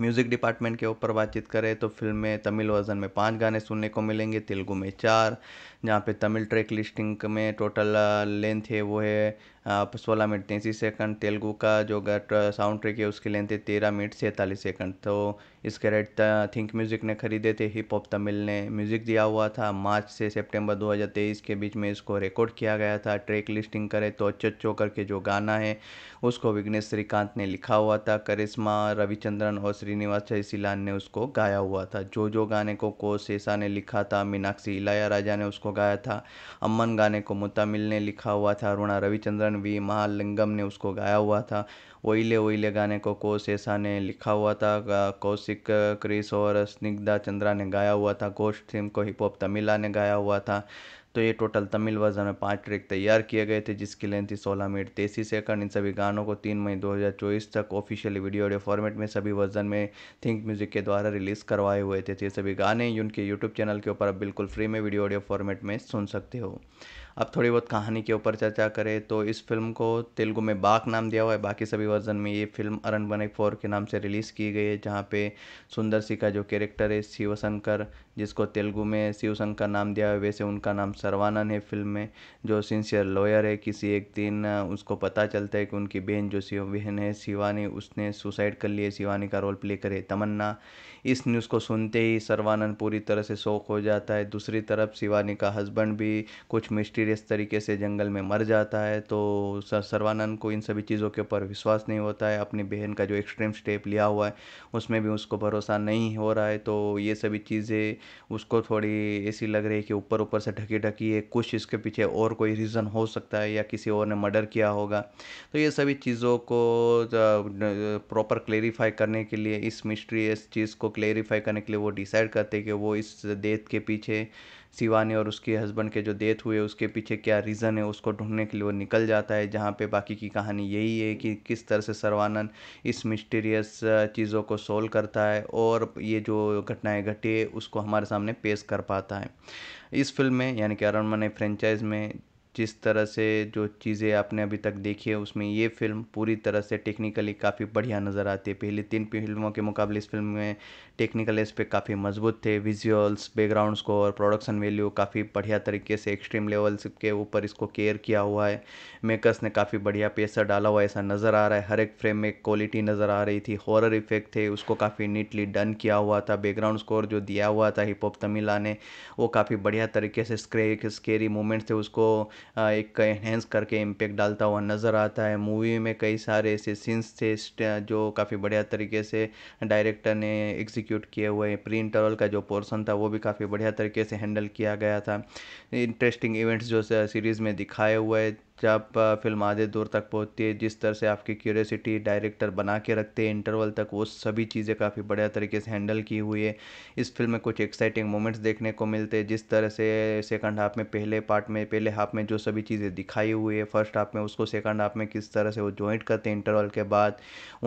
म्यूज़िक डिपार्टमेंट के ऊपर बातचीत करें तो फिल्म में तमिल वर्जन में पाँच गाने सुनने को मिलेंगे तेलुगु में चार जहाँ पे तमिल ट्रैक लिस्टिंग में टोटल लेंथ है वो है सोलह मिनट तैंतीस सेकंड तेलुगु का जो साउंड ट्रैक है उसकी लेंथ है तेरह मिनट सैंतालीस सेकंड तो इसके रेट थिंक म्यूज़िक ने खरीदे थे हिप हॉप तमिल ने म्यूज़िक दिया हुआ था मार्च से सितंबर 2023 के बीच में इसको रिकॉर्ड किया गया था ट्रैक लिस्टिंग करे तो चच्चो करके जो गाना है उसको विघ्नेश श्रीकांत ने लिखा हुआ था करिश्मा रविचंद्रन और श्रीनिवास जयसिलान ने उसको गाया हुआ था जो जो गाने को को सेसा ने लिखा था मीनाक्षी इलाया राजा ने उसको गाया था अम्मन गाने को मुतामिल ने लिखा हुआ था अरुणा रविचंद्रन वी महालिंगम ने उसको गाया हुआ था ओइले ओइले गाने को कोस ऐसा ने लिखा हुआ था कौशिक क्रिस और स्निग्धा चंद्रा ने गाया हुआ था गोश्त थीम को हिप हॉप तमिला ने गाया हुआ था तो ये टोटल तमिल वर्जन में पाँच ट्रैक तैयार किए गए थे जिसकी लेंथ थी सोलह मिनट तेईस सेकंड इन सभी गानों को तीन मई 2024 तक ऑफिशियली वीडियो ऑडियो फॉर्मेट में सभी वर्जन में थिंक म्यूजिक के द्वारा रिलीज़ करवाए हुए थे तो ये सभी गाने उनके यूट्यूब चैनल के ऊपर आप बिल्कुल फ्री में वीडियो ऑडियो फॉर्मेट में सुन सकते हो अब थोड़ी बहुत कहानी के ऊपर चर्चा करें तो इस फिल्म को तेलुगु में बाक नाम दिया हुआ है बाकी सभी वर्जन में ये फिल्म अरन बने फोर के नाम से रिलीज़ की गई है जहाँ पे सुंदर सी का जो कैरेक्टर है शिवशंकर जिसको तेलुगु में शिवशंकर का नाम दिया है वैसे उनका नाम सर्वानंद है फ़िल्म में जो सिंसियर लॉयर है किसी एक दिन उसको पता चलता है कि उनकी बहन जो शिव बहन है शिवानी उसने सुसाइड कर लिया शिवानी का रोल प्ले करे तमन्ना इस न्यूज़ को सुनते ही सर्वानंद पूरी तरह से शौक हो जाता है दूसरी तरफ शिवानी का हस्बैंड भी कुछ मिस्टीरियस तरीके से जंगल में मर जाता है तो सर्वानंद को इन सभी चीज़ों के ऊपर विश्वास नहीं होता है अपनी बहन का जो एक्सट्रीम स्टेप लिया हुआ है उसमें भी उसको भरोसा नहीं हो रहा है तो ये सभी चीज़ें उसको थोड़ी ऐसी लग रही है कि ऊपर ऊपर से ढकी ढकी है कुछ इसके पीछे और कोई रीज़न हो सकता है या किसी और ने मर्डर किया होगा तो ये सभी चीज़ों को प्रॉपर क्लेरिफाई करने के लिए इस मिस्ट्री इस चीज़ को क्लेरिफाई करने के लिए वो डिसाइड करते हैं कि वो इस डेथ के पीछे ने और उसके हस्बैंड के जो डेथ हुए उसके पीछे क्या रीज़न है उसको ढूंढने के लिए वो निकल जाता है जहाँ पे बाकी की कहानी यही है कि किस तरह से सर्वानंद इस मिस्टीरियस चीज़ों को सोल्व करता है और ये जो घटनाएँ घटी है उसको हमारे सामने पेश कर पाता है इस फिल्म में यानी कि अरण्य फ्रेंचाइज में जिस तरह से जो चीज़ें आपने अभी तक देखी है उसमें ये फ़िल्म पूरी तरह से टेक्निकली काफ़ी बढ़िया नज़र आती है पहले तीन फिल्मों के मुकाबले इस फिल्म में टेक्निकल पे काफ़ी मजबूत थे visuals background score production value काफ़ी बढ़िया तरीके से एक्सट्रीम लेवल्स के ऊपर इसको केयर किया हुआ है मेकर्स ने काफ़ी बढ़िया पैसा डाला हुआ ऐसा नज़र आ रहा है हर एक फ्रेम में क्वालिटी नज़र आ रही थी हॉरर इफेक्ट थे उसको काफ़ी नीटली डन किया हुआ था बैकग्राउंड स्कोर जो दिया हुआ था हिप हॉप तमिला ने वो काफ़ी बढ़िया तरीके से स्क्रे स्केरी मोमेंट्स थे उसको एक एनहेंस करके इम्पेक्ट डालता हुआ नज़र आता है मूवी में कई सारे ऐसे सीन्स थे जो काफ़ी बढ़िया तरीके से डायरेक्टर ने एग्जीक्यूट किए हुए प्री इंटरवल का जो पोर्सन था वो भी काफ़ी बढ़िया तरीके से हैंडल किया गया था इंटरेस्टिंग इवेंट्स जो सीरीज़ में दिखाए हुए जब फिल्म आधे दूर तक पहुँचती है जिस तरह से आपकी क्यूरियोसिटी डायरेक्टर बना के रखते हैं इंटरवल तक वो सभी चीज़ें काफ़ी बढ़िया तरीके से हैंडल की हुई है इस फिल्म में कुछ एक्साइटिंग मोमेंट्स देखने को मिलते हैं जिस तरह से सेकंड हाफ में पहले पार्ट में पहले हाफ में जो सभी चीज़ें दिखाई हुई है फर्स्ट हाफ में उसको सेकंड हाफ में किस तरह से वो ज्वाइंट करते हैं इंटरवल के बाद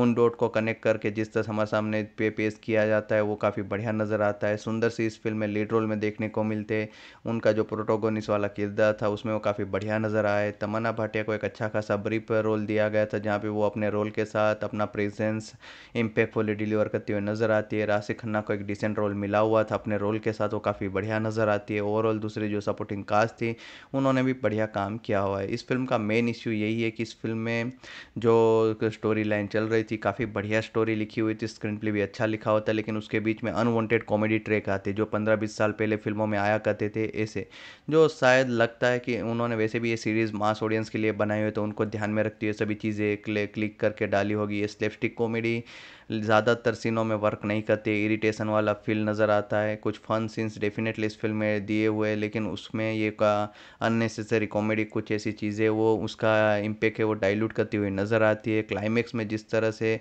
उन डॉट को कनेक्ट करके जिस तरह हमारे सामने पे पेश किया जाता है वो काफ़ी बढ़िया नज़र आता है सुंदर सी इस फिल्म में लीड रोल में देखने को मिलते हैं उनका जो प्रोटोगोनिस वाला किरदार था उसमें वो काफ़ी बढ़िया नज़र आए तमन राना भाटिया को एक अच्छा खासा ब्रीफ रोल दिया गया था जहाँ पे वो अपने रोल के साथ अपना प्रेजेंस इम्पैक्टफुली डिलीवर करती हुई नज़र आती है राशि खन्ना को एक डिसेंट रोल मिला हुआ था अपने रोल के साथ वो काफ़ी बढ़िया नज़र आती है ओवरऑल दूसरी जो सपोर्टिंग कास्ट थी उन्होंने भी बढ़िया काम किया हुआ है इस फिल्म का मेन इश्यू यही है कि इस फिल्म में जो स्टोरी लाइन चल रही थी काफ़ी बढ़िया स्टोरी लिखी हुई थी स्क्रीन प्ले भी अच्छा लिखा हुआ था लेकिन उसके बीच में अनवांटेड कॉमेडी ट्रेक आते जो पंद्रह बीस साल पहले फिल्मों में आया करते थे ऐसे जो शायद लगता है कि उन्होंने वैसे भी ये सीरीज़ मास ऑडियंस के लिए बनाए हुए तो उनको ध्यान में रखती है सभी चीज़ें क्लिक करके डाली होगी ये स्लेपस्टिक कॉमेडी ज़्यादातर सीनों में वर्क नहीं करते इरिटेशन वाला फील नज़र आता है कुछ फन सीन्स डेफिनेटली इस फिल्म में दिए हुए लेकिन उसमें ये का अननेसेसरी कॉमेडी कुछ ऐसी चीज़ें वो उसका इम्पेक्ट है वो डाइल्यूट करती हुई नज़र आती है क्लाइमेक्स में जिस तरह से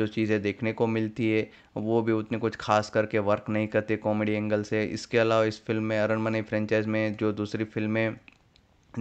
जो चीज़ें देखने को मिलती है वो भी उतने कुछ खास करके वर्क नहीं करते कॉमेडी एंगल से इसके अलावा इस फिल्म में अरनमनी फ्रेंचाइज में जो दूसरी फिल्में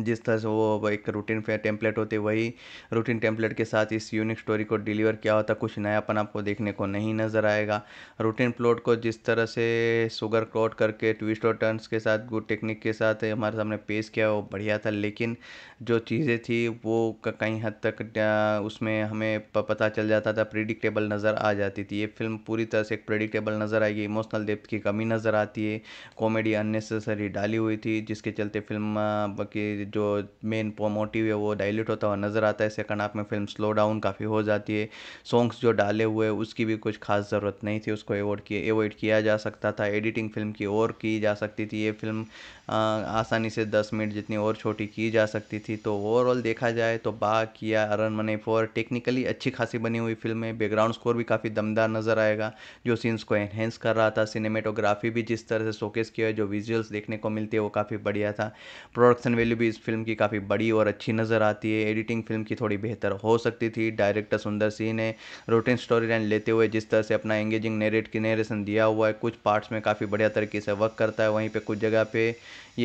जिस तरह से वो एक रूटीन पे टेम्पलेट होते वही रूटीन टेम्पलेट के साथ इस यूनिक स्टोरी को डिलीवर किया होता कुछ नयापन आपको देखने को नहीं नज़र आएगा रूटीन प्लॉट को जिस तरह से सुगर क्लॉट करके ट्विस्ट और टर्न्स के साथ गुड टेक्निक के साथ हमारे सामने पेश किया वो बढ़िया था लेकिन जो चीज़ें थी वो कहीं हद तक उसमें हमें पता चल जाता था प्रिडिक्टेबल नज़र आ जाती थी ये फिल्म पूरी तरह से एक प्रिडिक्टेबल नज़र आएगी इमोशनल डेप्थ की कमी नज़र आती है कॉमेडी अननेसेसरी डाली हुई थी जिसके चलते फिल्म की जो मेन मोटिव है वो डायल्यूट होता हुआ नज़र आता है सेकंड हाफ में फिल्म स्लो डाउन काफ़ी हो जाती है सॉन्ग्स जो डाले हुए उसकी भी कुछ खास ज़रूरत नहीं थी उसको एवॉड किए एवॉइड किया जा सकता था एडिटिंग फिल्म की और की जा सकती थी ये फिल्म आसानी से दस मिनट जितनी और छोटी की जा सकती थी तो ओवरऑल देखा जाए तो बा किया अरन मने फोर टेक्निकली अच्छी खासी बनी हुई फिल्म है बैकग्राउंड स्कोर भी काफ़ी दमदार नज़र आएगा जो सीन्स को एनहेंस कर रहा था सिनेमेटोग्राफी भी जिस तरह से शोकेस किया है जो विजुअल्स देखने को मिलती है वो काफ़ी बढ़िया था प्रोडक्शन वैल्यू भी स्टोरीज फिल्म की काफ़ी बड़ी और अच्छी नज़र आती है एडिटिंग फिल्म की थोड़ी बेहतर हो सकती थी डायरेक्टर सुंदर सिंह ने रूटीन स्टोरी लाइन लेते हुए जिस तरह से अपना एंगेजिंग नेरेट की नरेशन दिया हुआ है कुछ पार्ट्स में काफ़ी बढ़िया तरीके से वर्क करता है वहीं पर कुछ जगह पर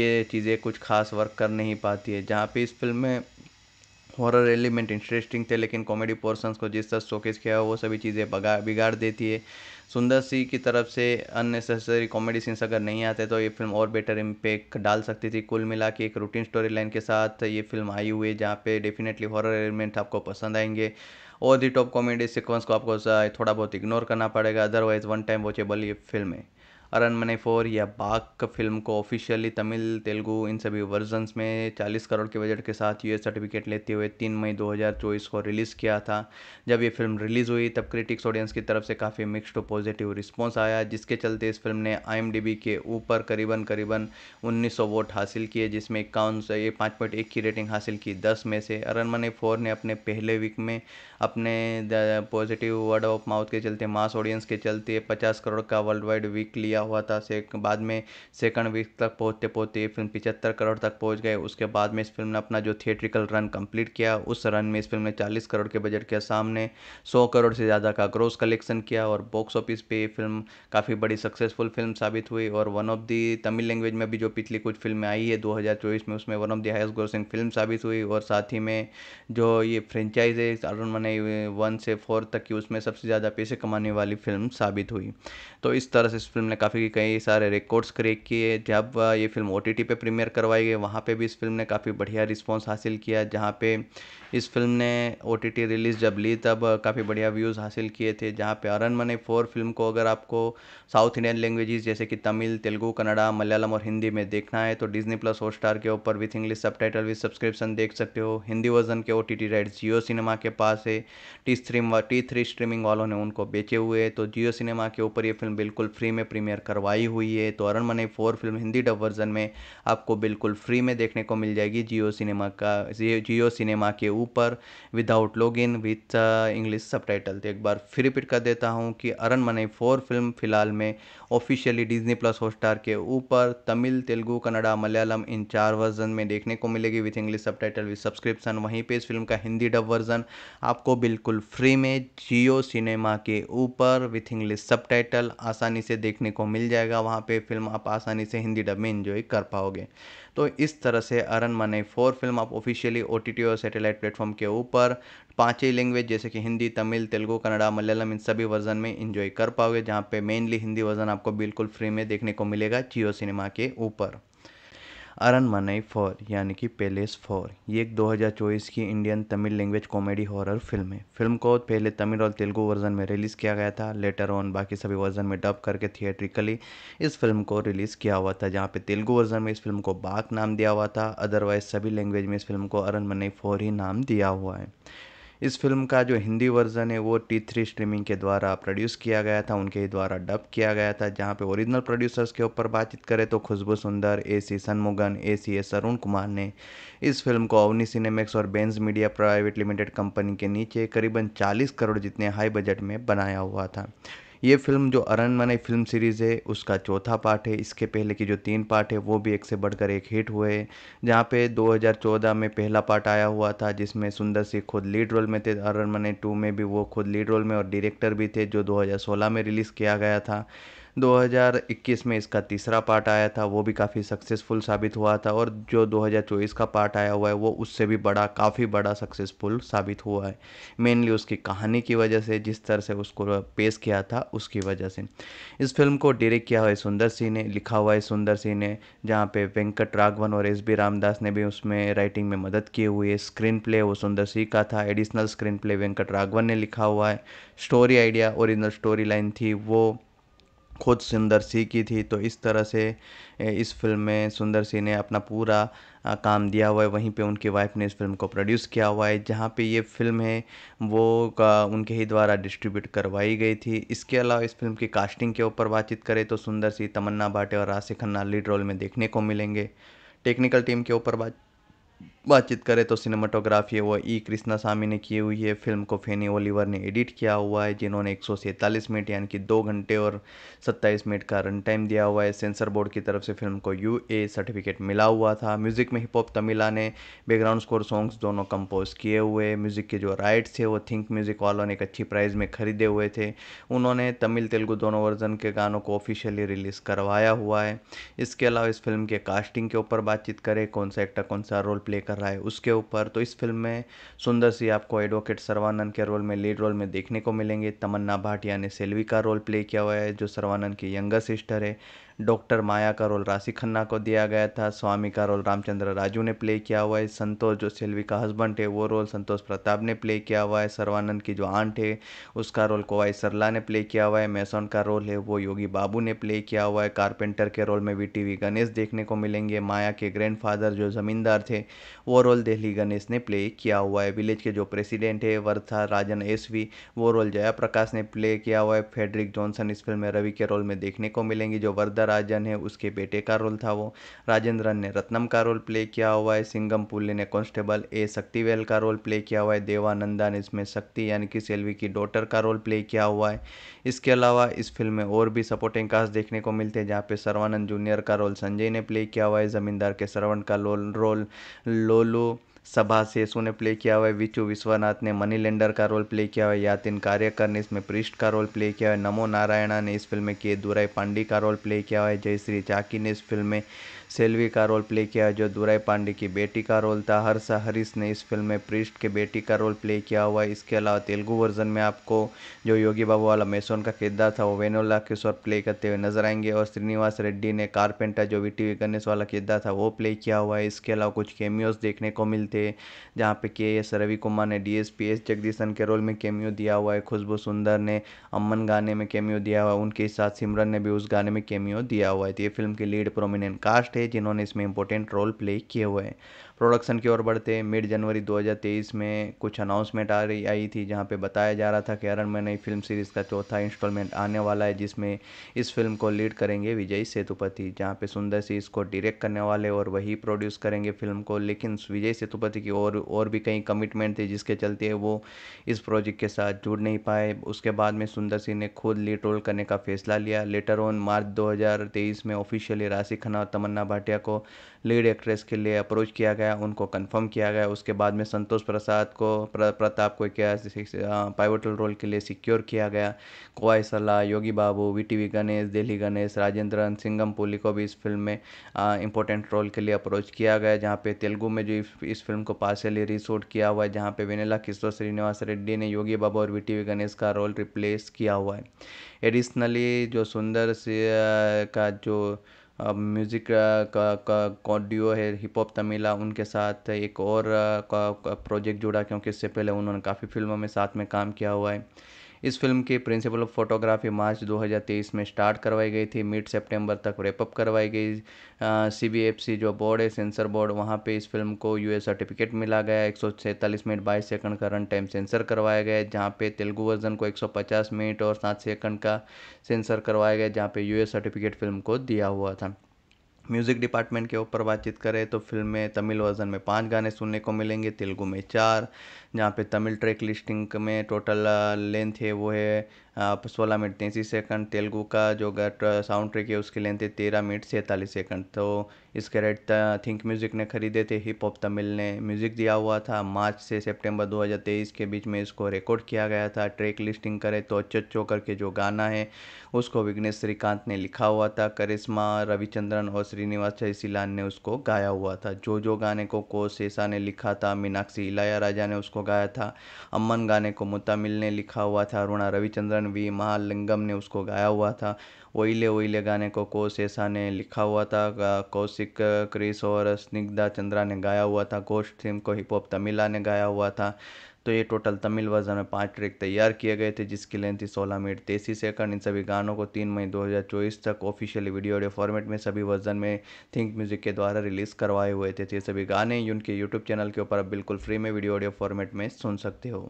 ये चीज़ें कुछ खास वर्क कर नहीं पाती है जहाँ पर इस फिल्म में हॉरर एलिमेंट इंटरेस्टिंग थे लेकिन कॉमेडी पोर्सन को जिस तरह शोकेस किया वो सभी चीज़ें बगा बिगाड़ देती है सुंदर सिंह की तरफ से अननेसेसरी कॉमेडी सीन्स अगर नहीं आते तो ये फिल्म और बेटर इम्पेक्ट डाल सकती थी कुल मिला के एक रूटीन स्टोरी लाइन के साथ ये फिल्म आई हुई है जहाँ पे डेफिनेटली हॉरर एलिमेंट आपको पसंद आएंगे और दी टॉप कॉमेडी सिक्वेंस को आपको थोड़ा बहुत इग्नोर करना पड़ेगा अदरवाइज वन टाइम वॉचेबल ये फिल्म है अरनमने फ़ोर या बाघ फिल्म को ऑफिशियली तमिल तेलुगु इन सभी वर्जन्स में 40 करोड़ के बजट के साथ यूएस सर्टिफिकेट लेते हुए 3 मई 2024 को रिलीज़ किया था जब ये फिल्म रिलीज़ हुई तब क्रिटिक्स ऑडियंस की तरफ से काफ़ी मिक्स्ड पॉजिटिव रिस्पॉन्स आया जिसके चलते इस फिल्म ने आई के ऊपर करीबन करीबन उन्नीस वोट हासिल किए जिसमें इक्यावन सौ पाँच पॉइंट एक की रेटिंग हासिल की दस में से अरनमने फोर ने अपने पहले वीक में अपने पॉजिटिव वर्ड ऑफ माउथ के चलते मास ऑडियंस के चलते पचास करोड़ का वर्ल्ड वाइड वीक लिया किया हुआ था से बाद में सेकंड वीक तक पहुँचते पहुँचते ये फिल्म पिचहत्तर करोड़ तक पहुँच गए उसके बाद में इस फिल्म ने अपना जो थिएट्रिकल रन कंप्लीट किया उस रन में इस फिल्म ने चालीस करोड़ के बजट के सामने सौ करोड़ से ज़्यादा का ग्रोस कलेक्शन किया और बॉक्स ऑफिस पर ये फिल्म काफ़ी बड़ी सक्सेसफुल फिल्म साबित हुई और one of the Tamil language में भी जो पिछली कुछ फिल्में आई है दो में उसमें one of the highest grossing film साबित हुई और साथ ही में जो ये फ्रेंचाइज है अरुण मने वन से फोर तक की उसमें सबसे ज़्यादा पैसे कमाने वाली फिल्म साबित हुई तो इस तरह से इस फिल्म ने काफ़ी काफ़ी कई सारे रिकॉर्ड्स क्रेक किए जब ये फिल्म ओ टी टी पे प्रीमियर करवाई गई वहाँ पे भी इस फिल्म ने काफ़ी बढ़िया रिस्पांस हासिल किया जहाँ पे इस फिल्म ने ओ टी टी रिलीज़ जब ली तब काफ़ी बढ़िया व्यूज़ हासिल किए थे जहाँ पे अरन मने फोर फिल्म को अगर आपको साउथ इंडियन लैंग्वेजेस जैसे कि तमिल तेलुगु कन्नड़ा मलयालम और हिंदी में देखना है तो डिजनी प्लस स्टार के ऊपर विथ इंग्लिश सब टाइटल विथ सब्सक्रिप्शन देख सकते हो हिंदी वर्जन के O T T right Jio cinema के पास है T stream T three streaming वालों ने उनको बेचे हुए तो जियो सिनेमा के ऊपर ये फिल्म बिल्कुल फ्री में प्रीमियर करवाई हुई है तो Aranmanai four film Hindi dub version में आपको बिल्कुल फ्री में देखने को मिल जाएगी जियो सिनेमा का जियो सिनेमा के ऊपर without log in with English sub तो एक बार फिर रिपीट कर देता हूँ कि अरन मने फोर फिल्म फिलहाल में ऑफिशियली डिजनी प्लस हॉटस्टार के ऊपर तमिल तेलुगू कन्नडा मलयालम इन चार वर्जन में देखने को मिलेगी विथ इंग्लिश सब टाइटल विथ सब्सक्रिप्शन वहीं पे इस फिल्म का हिंदी डब वर्जन आपको बिल्कुल फ्री में जियो सिनेमा के ऊपर विथ इंग्लिश सब आसानी से देखने को मिल जाएगा वहाँ पे फिल्म आप आसानी से हिंदी डब में इन्जॉय कर पाओगे तो इस तरह से अरन मने फोर फिल्म आप ऑफिशियली ओ और सैटेलाइट प्लेटफॉर्म के ऊपर पाँच ही लैंग्वेज जैसे कि हिंदी तमिल तेलुगु कन्नड़ा मलयालम इन सभी वर्जन में इन्जॉय कर पाओगे जहाँ पे मेनली हिंदी वर्जन आपको बिल्कुल फ्री में देखने को मिलेगा जियो सिनेमा के ऊपर अरनमनई फोर यानी कि पेलेस फोर ये एक 2024 की Indian Tamil language comedy horror film है फिल्म को पहले तमिल और तेलुगु वर्जन में रिलीज़ किया गया था लेटर ऑन बाकी सभी वर्जन में डब करके थिएट्रिकली इस फिल्म को रिलीज़ किया हुआ था जहाँ पे तेलुगु वर्जन में इस फिल्म को बाक नाम दिया हुआ था अदरवाइज सभी लैंग्वेज में इस फिल्म को अरनमनई फोर ही नाम दिया हुआ है इस फिल्म का जो हिंदी वर्जन है वो टी थ्री स्ट्रीमिंग के द्वारा प्रोड्यूस किया गया था उनके ही द्वारा डब किया गया था जहाँ पे ओरिजिनल प्रोड्यूसर्स के ऊपर बातचीत करें तो Khushbu Sundar A C सनमुगन A C S Arun Kumar ने इस फिल्म को अवनी सिनेमैक्स और बेंस मीडिया प्राइवेट लिमिटेड कंपनी के नीचे करीबन चालीस करोड़ जितने हाई बजट में बनाया हुआ था ये फ़िल्म जो अरन मने फ़िल्म सीरीज़ है उसका चौथा पार्ट है इसके पहले की जो तीन पार्ट है वो भी एक से बढ़कर एक हिट हुए हैं जहाँ पे 2014 में पहला पार्ट आया हुआ था जिसमें सुंदर सिंह खुद लीड रोल में थे अरन मने टू में भी वो खुद लीड रोल में और डायरेक्टर भी थे जो 2016 में रिलीज़ किया गया था 2021 में इसका तीसरा पार्ट आया था वो भी काफ़ी सक्सेसफुल साबित हुआ था और जो 2024 का पार्ट आया हुआ है वो उससे भी बड़ा काफ़ी बड़ा सक्सेसफुल साबित हुआ है मेनली उसकी कहानी की वजह से जिस तरह से उसको पेश किया था उसकी वजह से इस फिल्म को डायरेक्ट किया हुआ है सुंदर सिंह ने लिखा हुआ है सुंदर सिंह ने जहाँ पे वेंकट राघवन और एस बी रामदास ने भी उसमें राइटिंग में मदद की हुई है स्क्रीन प्ले वो सुंदर सिंह का था additional screen play Venkat Raghavan ने लिखा हुआ है story idea original story line थी वो खुद सुंदर सी की थी तो इस तरह से इस फिल्म में सुंदर सिंह ने अपना पूरा काम दिया हुआ है वहीं पे उनकी वाइफ ने इस फिल्म को प्रोड्यूस किया हुआ है जहाँ पे ये फिल्म है वो का उनके ही द्वारा डिस्ट्रीब्यूट करवाई गई थी इसके अलावा इस फिल्म की कास्टिंग के ऊपर बातचीत करें तो सुंदर सिंह तमन्ना भाटे और राशि खन्ना लीड रोल में देखने को मिलेंगे टेक्निकल टीम के ऊपर बात बातचीत करें तो सिनेमाटोग्राफी है वो ई कृष्णा स्वामी ने की हुई है फिल्म को फेनी ओलिवर ने एडिट किया हुआ है जिन्होंने एक सौ सैंतालीस मिनट यानी कि दो घंटे और सत्ताईस मिनट का रन टाइम दिया हुआ है सेंसर बोर्ड की तरफ से फिल्म को यू ए सर्टिफिकेट मिला हुआ था म्यूज़िक में हिप हॉप तमिला ने बैकग्राउंड स्कोर सॉन्ग्स दोनों कंपोज किए हुए म्यूज़िक के जो राइट्स है वो थिंक म्यूज़िक वालों ने एक अच्छी प्राइज़ में खरीदे हुए थे उन्होंने तमिल तेलुगु दोनों वर्जन के गानों को ऑफिशियली रिलीज़ करवाया हुआ है इसके अलावा इस फिल्म के कास्टिंग के ऊपर बातचीत करें कौन सा एक्टर कौन सा रोल प्ले कर रहा है उसके ऊपर तो इस फिल्म में सुंदर सी आपको एडवोकेट सर्वानंद के रोल में लीड रोल में देखने को मिलेंगे तमन्ना भाटिया ने सेल्वी का रोल प्ले किया हुआ है जो सर्वानंद की यंगर सिस्टर है डॉक्टर माया का रोल राशि खन्ना को दिया गया था स्वामी का रोल रामचंद्र राजू ने प्ले किया हुआ है संतोष जो सेल्वी का हस्बैंड है वो रोल संतोष प्रताप ने प्ले किया हुआ है सर्वानंद की जो आंट है उसका रोल कोवाई सरला ने प्ले किया हुआ है मैसोन का रोल है वो योगी बाबू ने प्ले किया हुआ है कारपेंटर के रोल में वी गणेश देखने को मिलेंगे माया के ग्रैंडफादर जो ज़मींदार थे वो रोल दिल्ली गणेश ने प्ले किया हुआ है विलेज के जो प्रेसिडेंट है वर्था राजन एस वो रोल जया प्रकाश ने प्ले किया हुआ है फेडरिक जॉनसन इस फिल्म में रवि के रोल में देखने को मिलेंगी जो वर्धा राजन है उसके बेटे का रोल था वो राजेंद्रन ने रत्नम का रोल प्ले किया हुआ है सिंगम पुल्ली ने कॉन्स्टेबल ए शक्तिवेल का रोल प्ले किया हुआ है देवानंदा ने इसमें शक्ति यानी कि सेल्वी की डॉटर का रोल प्ले किया हुआ है इसके अलावा इस फिल्म में और भी सपोर्टिंग कास्ट देखने को मिलते हैं जहाँ पे सर्वानंद जूनियर का रोल संजय ने प्ले किया हुआ है ज़मींदार के सर्वण का रोल रोल लोलू सभा सेसु ने प्ले किया हुआ है विचू विश्वनाथ ने मनी लेंडर का रोल प्ले किया हुआ है यातिन कार्यकर ने इसमें पृष्ठ का रोल प्ले किया है नमो नारायणा ने इस फिल्म में के दुराई पांडी का रोल प्ले किया हुआ है जयश्री चाकी ने इस फिल्म में सेल्वी का रोल प्ले किया जो दुराई पांडे की बेटी का रोल था हर्षा हरीश ने इस फिल्म में प्रिस्ट के बेटी का रोल प्ले किया हुआ है इसके अलावा तेलुगु वर्जन में आपको जो योगी बाबू वाला मेसोन का किरदार था वो वेनोला किशोर प्ले करते हुए नजर आएंगे और श्रीनिवास रेड्डी ने कारपेंटर जो वी टी गणेश वाला किरदार था वो प्ले किया हुआ है इसके अलावा कुछ केमियोज देखने को मिलते हैं जहाँ पे के एस रवि कुमार ने D S P S Jagadeesan के रोल में केमियो दिया हुआ है खुशबू सुंदर ने अमन गाने में केमियो दिया हुआ है उनके साथ सिमरन ने भी उस गाने में केमियो दिया हुआ है तो ये फिल्म की लीड प्रोमिनेंट कास्ट है थे जिन्होंने इसमें इंपॉर्टेंट रोल प्ले किए हुए हैं प्रोडक्शन की ओर बढ़ते मिड जनवरी 2023 में कुछ अनाउंसमेंट आ रही आई थी जहां पे बताया जा रहा था कि अरन में नई फिल्म सीरीज़ का चौथा इंस्टॉलमेंट आने वाला है जिसमें इस फिल्म को लीड करेंगे विजय सेतुपति जहां पे सुंदर सी इसको डायरेक्ट करने वाले और वही प्रोड्यूस करेंगे फिल्म को लेकिन विजय सेतुपति की और और भी कई कमिटमेंट थे जिसके चलते वो इस प्रोजेक्ट के साथ जुड़ नहीं पाए उसके बाद में सुंदर सिंह ने खुद लीड रोल करने का फैसला लिया लेटर ऑन मार्च दो में ऑफिशियली राशि खन्ना और तमन्ना भाटिया को लीड एक्ट्रेस के लिए अप्रोच किया गया उनको कंफर्म किया गया उसके बाद में संतोष प्रसाद को प्र, प्रताप को क्या पाइवटल रोल के लिए सिक्योर किया गया कोवाई सलाह Yogi Babu V T V Ganesh Delhi Ganesh Rajendran Singham पुली को भी इस फिल्म में इंपॉर्टेंट रोल के लिए अप्रोच किया गया जहाँ पे तेलुगु में जो इस, फिल्म को पार्शली रीशूट किया हुआ है जहाँ पे वेनेला किशोर श्रीनिवास रेड्डी ने योगी बाबू और वी टी गणेश का रोल रिप्लेस किया हुआ है एडिशनली जो सुंदर से का जो म्यूज़िक uh, का ड्यूओ है हिप हॉप तमिला उनके साथ एक और प्रोजेक्ट uh, जुड़ा क्योंकि इससे पहले उन्होंने काफ़ी फ़िल्मों में साथ में काम किया हुआ है इस फिल्म के प्रिंसिपल ऑफ फोटोग्राफी मार्च 2023 में स्टार्ट करवाई गई थी मिड सितंबर तक रेपअप करवाई गई सी जो बोर्ड है सेंसर बोर्ड वहाँ पे इस फिल्म को एस सर्टिफिकेट मिला गया एक मिनट बाईस सेकंड का रन टाइम सेंसर करवाया गया जहाँ पे तेलुगु वर्जन को 150 मिनट और सात सेकंड का सेंसर करवाया गया जहाँ पे एस सर्टिफिकेट फिल्म को दिया हुआ था म्यूज़िक डिपार्टमेंट के ऊपर बातचीत करें तो फिल्म में तमिल वर्जन में पाँच गाने सुनने को मिलेंगे तेलुगु में चार जहाँ पे तमिल ट्रैक लिस्टिंग में टोटल लेंथ है वो है सोलह मिनट तैंतीस सेकंड तेलुगु का जो साउंड ट्रैक है उसकी लेंथ है तेरह मिनट सैंतालीस सेकंड तो इसके रेट थिंक म्यूज़िक ने खरीदे थे हिप हॉप तमिल ने म्यूज़िक दिया हुआ था मार्च से सितंबर 2023 के बीच में इसको रिकॉर्ड किया गया था ट्रैक लिस्टिंग करे तो अच्छो करके जो गाना है उसको विघ्नेश श्रीकांत ने लिखा हुआ था करिश्मा रविचंद्रन और श्रीनिवास जयसिलान ने उसको गाया हुआ था जो जो गाने को को सेसा ने लिखा था मीनाक्षी इलाया राजा ने उसको को गाया था अम्मन गाने को मुतामिल ने लिखा हुआ था अरुणा रविचंद्रन वी महालिंगम ने उसको गाया हुआ था ओइले ओइले गाने को कोस ऐसा ने लिखा हुआ था कौशिक क्रिस और स्निग्धा चंद्रा ने गाया हुआ था गोश्त थीम को हिप हॉप तमिला ने गाया हुआ था तो ये टोटल तमिल वर्जन में पाँच ट्रैक तैयार किए गए थे जिसकी लेंथ थी सोलह मिनट तेईस सेकंड इन सभी गानों को तीन मई 2024 तक ऑफिशियली वीडियो ऑडियो फॉर्मेट में सभी वर्जन में थिंक म्यूजिक के द्वारा रिलीज़ करवाए हुए थे तो ये सभी गाने उनके यूट्यूब चैनल के ऊपर आप बिल्कुल फ्री में वीडियो ऑडियो फॉर्मेट में सुन सकते हो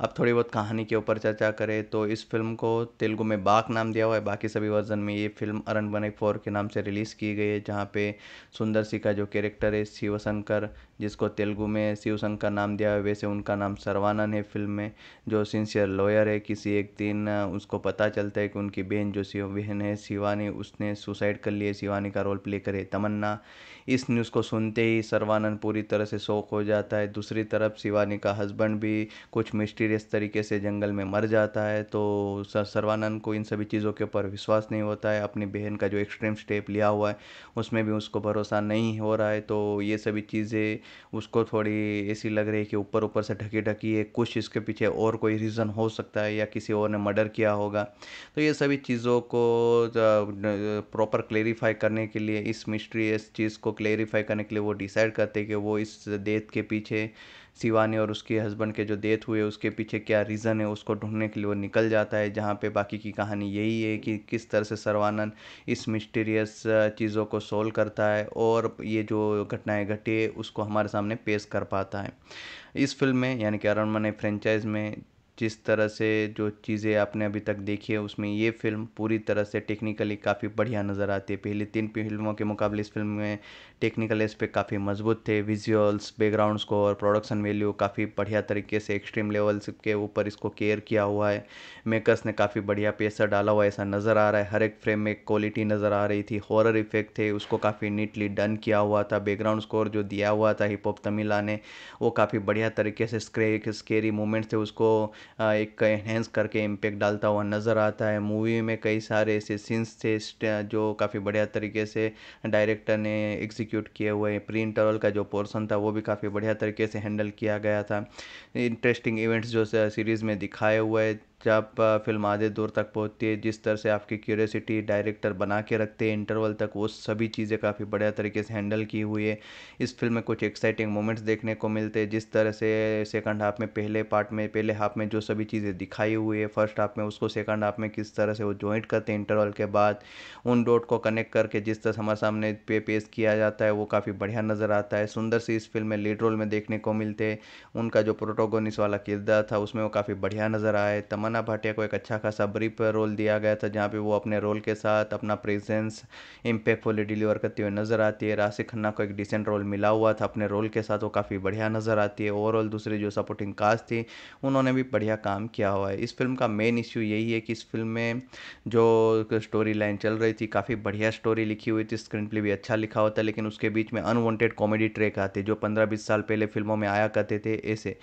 अब थोड़ी बहुत कहानी के ऊपर चर्चा करें तो इस फिल्म को तेलुगु में बाक नाम दिया हुआ है बाकी सभी वर्जन में ये फिल्म अरन बने फोर के नाम से रिलीज़ की गई है जहाँ पे सुंदर सी का जो कैरेक्टर है शिवशंकर जिसको तेलुगु में शिवशंकर का नाम दिया है वैसे उनका नाम सर्वानंद है फिल्म में जो सिंसियर लॉयर है किसी एक दिन उसको पता चलता है कि उनकी बहन जो शिव बहन है शिवानी उसने सुसाइड कर लिए शिवानी का रोल प्ले करे तमन्ना इस न्यूज़ को सुनते ही सर्वानंद पूरी तरह से शौक हो जाता है दूसरी तरफ शिवानी का हस्बैंड भी कुछ मिस्टीरियस तरीके से जंगल में मर जाता है तो सर्वानंद को इन सभी चीज़ों के ऊपर विश्वास नहीं होता है अपनी बहन का जो एक्सट्रीम स्टेप लिया हुआ है उसमें भी उसको भरोसा नहीं हो रहा है तो ये सभी चीज़ें उसको थोड़ी ऐसी लग रही है कि ऊपर ऊपर से ढकी ढकी है कुछ इसके पीछे और कोई रीज़न हो सकता है या किसी और ने मर्डर किया होगा तो ये सभी चीज़ों को प्रॉपर क्लेरिफाई करने के लिए इस मिस्ट्री इस चीज़ को क्लेरिफाई करने के लिए वो डिसाइड करते हैं कि वो इस डेथ के पीछे शिवानी और उसके हस्बैंड के जो डेथ हुए उसके पीछे क्या रीज़न है उसको ढूंढने के लिए वो निकल जाता है जहाँ पे बाकी की कहानी यही है कि किस तरह से सर्वानंद इस मिस्टीरियस चीज़ों को सोल्व करता है और ये जो घटनाएँ घटी है उसको हमारे सामने पेश कर पाता है इस फिल्म में यानी कि अरण्मन फ्रेंचाइज में जिस तरह से जो चीज़ें आपने अभी तक देखी है उसमें ये फ़िल्म पूरी तरह से टेक्निकली काफ़ी बढ़िया नज़र आती है पहले तीन फिल्मों के मुकाबले इस फिल्म में टेक्निकल एस्पेक्ट काफ़ी मजबूत थे visuals background score production value काफ़ी बढ़िया तरीके से एक्सट्रीम लेवल के ऊपर इसको केयर किया हुआ है मेकर्स ने काफ़ी बढ़िया पैसा डाला हुआ ऐसा नज़र आ रहा है हर एक फ्रेम में क्वालिटी नज़र आ रही थी हॉरर इफेक्ट थे उसको काफ़ी नीटली डन किया हुआ था बैकग्राउंड स्कोर जो दिया हुआ था हिप हॉप तमिला ने वो काफ़ी बढ़िया तरीके से स्क्रे स्केरी मोमेंट्स थे उसको एक एनहेंस करके इम्पेक्ट डालता हुआ नज़र आता है मूवी में कई सारे ऐसे सीन्स थे जो काफ़ी बढ़िया तरीके से डायरेक्टर ने एग्जीक्यूट किए हुए प्री इंटरवल का जो पोर्सन था वो भी काफ़ी बढ़िया तरीके से हैंडल किया गया था इंटरेस्टिंग इवेंट्स जो सीरीज़ में दिखाए हुए जब फ़िल्म आधे दूर तक पहुँचती है जिस तरह से आपकी क्यूरियसिटी डायरेक्टर बना के रखते हैं इंटरवल तक वो सभी चीज़ें काफ़ी बढ़िया तरीके से हैंडल की हुई है इस फिल्म में कुछ एक्साइटिंग मोमेंट्स देखने को मिलते हैं जिस तरह से सेकंड हाफ में पहले पार्ट में पहले हाफ में जो सभी चीज़ें दिखाई हुई है फर्स्ट हाफ में उसको सेकंड हाफ में किस तरह से वो ज्वाइंट करते हैं इंटरवल के बाद उन डॉट को कनेक्ट करके जिस तरह से हमारे सामने पे पेश किया जाता है वो काफ़ी बढ़िया नज़र आता है सुंदर से इस फिल्म में लीड रोल में देखने को मिलते हैं उनका जो प्रोटोगोनिस वाला किरदार था उसमें वो काफ़ी बढ़िया नज़र आए तमन नाना भाटिया को एक अच्छा खासा ब्रीफ रोल दिया गया था जहाँ पे वो अपने रोल के साथ अपना प्रेजेंस इम्पैक्टफुली डिलीवर करती हुई नज़र आती है राशि खन्ना को एक डिसेंट रोल मिला हुआ था अपने रोल के साथ वो काफ़ी बढ़िया नज़र आती है ओवरऑल दूसरी जो सपोर्टिंग कास्ट थी उन्होंने भी बढ़िया काम किया हुआ है इस फिल्म का मेन इश्यू यही है कि इस फिल्म में जो स्टोरी लाइन चल रही थी काफ़ी बढ़िया स्टोरी लिखी हुई थी स्क्रीन प्ले भी अच्छा लिखा होता था लेकिन उसके बीच में अनवांटेड कॉमेडी ट्रेक आते जो पंद्रह बीस साल पहले फिल्मों में आया करते थे ऐसे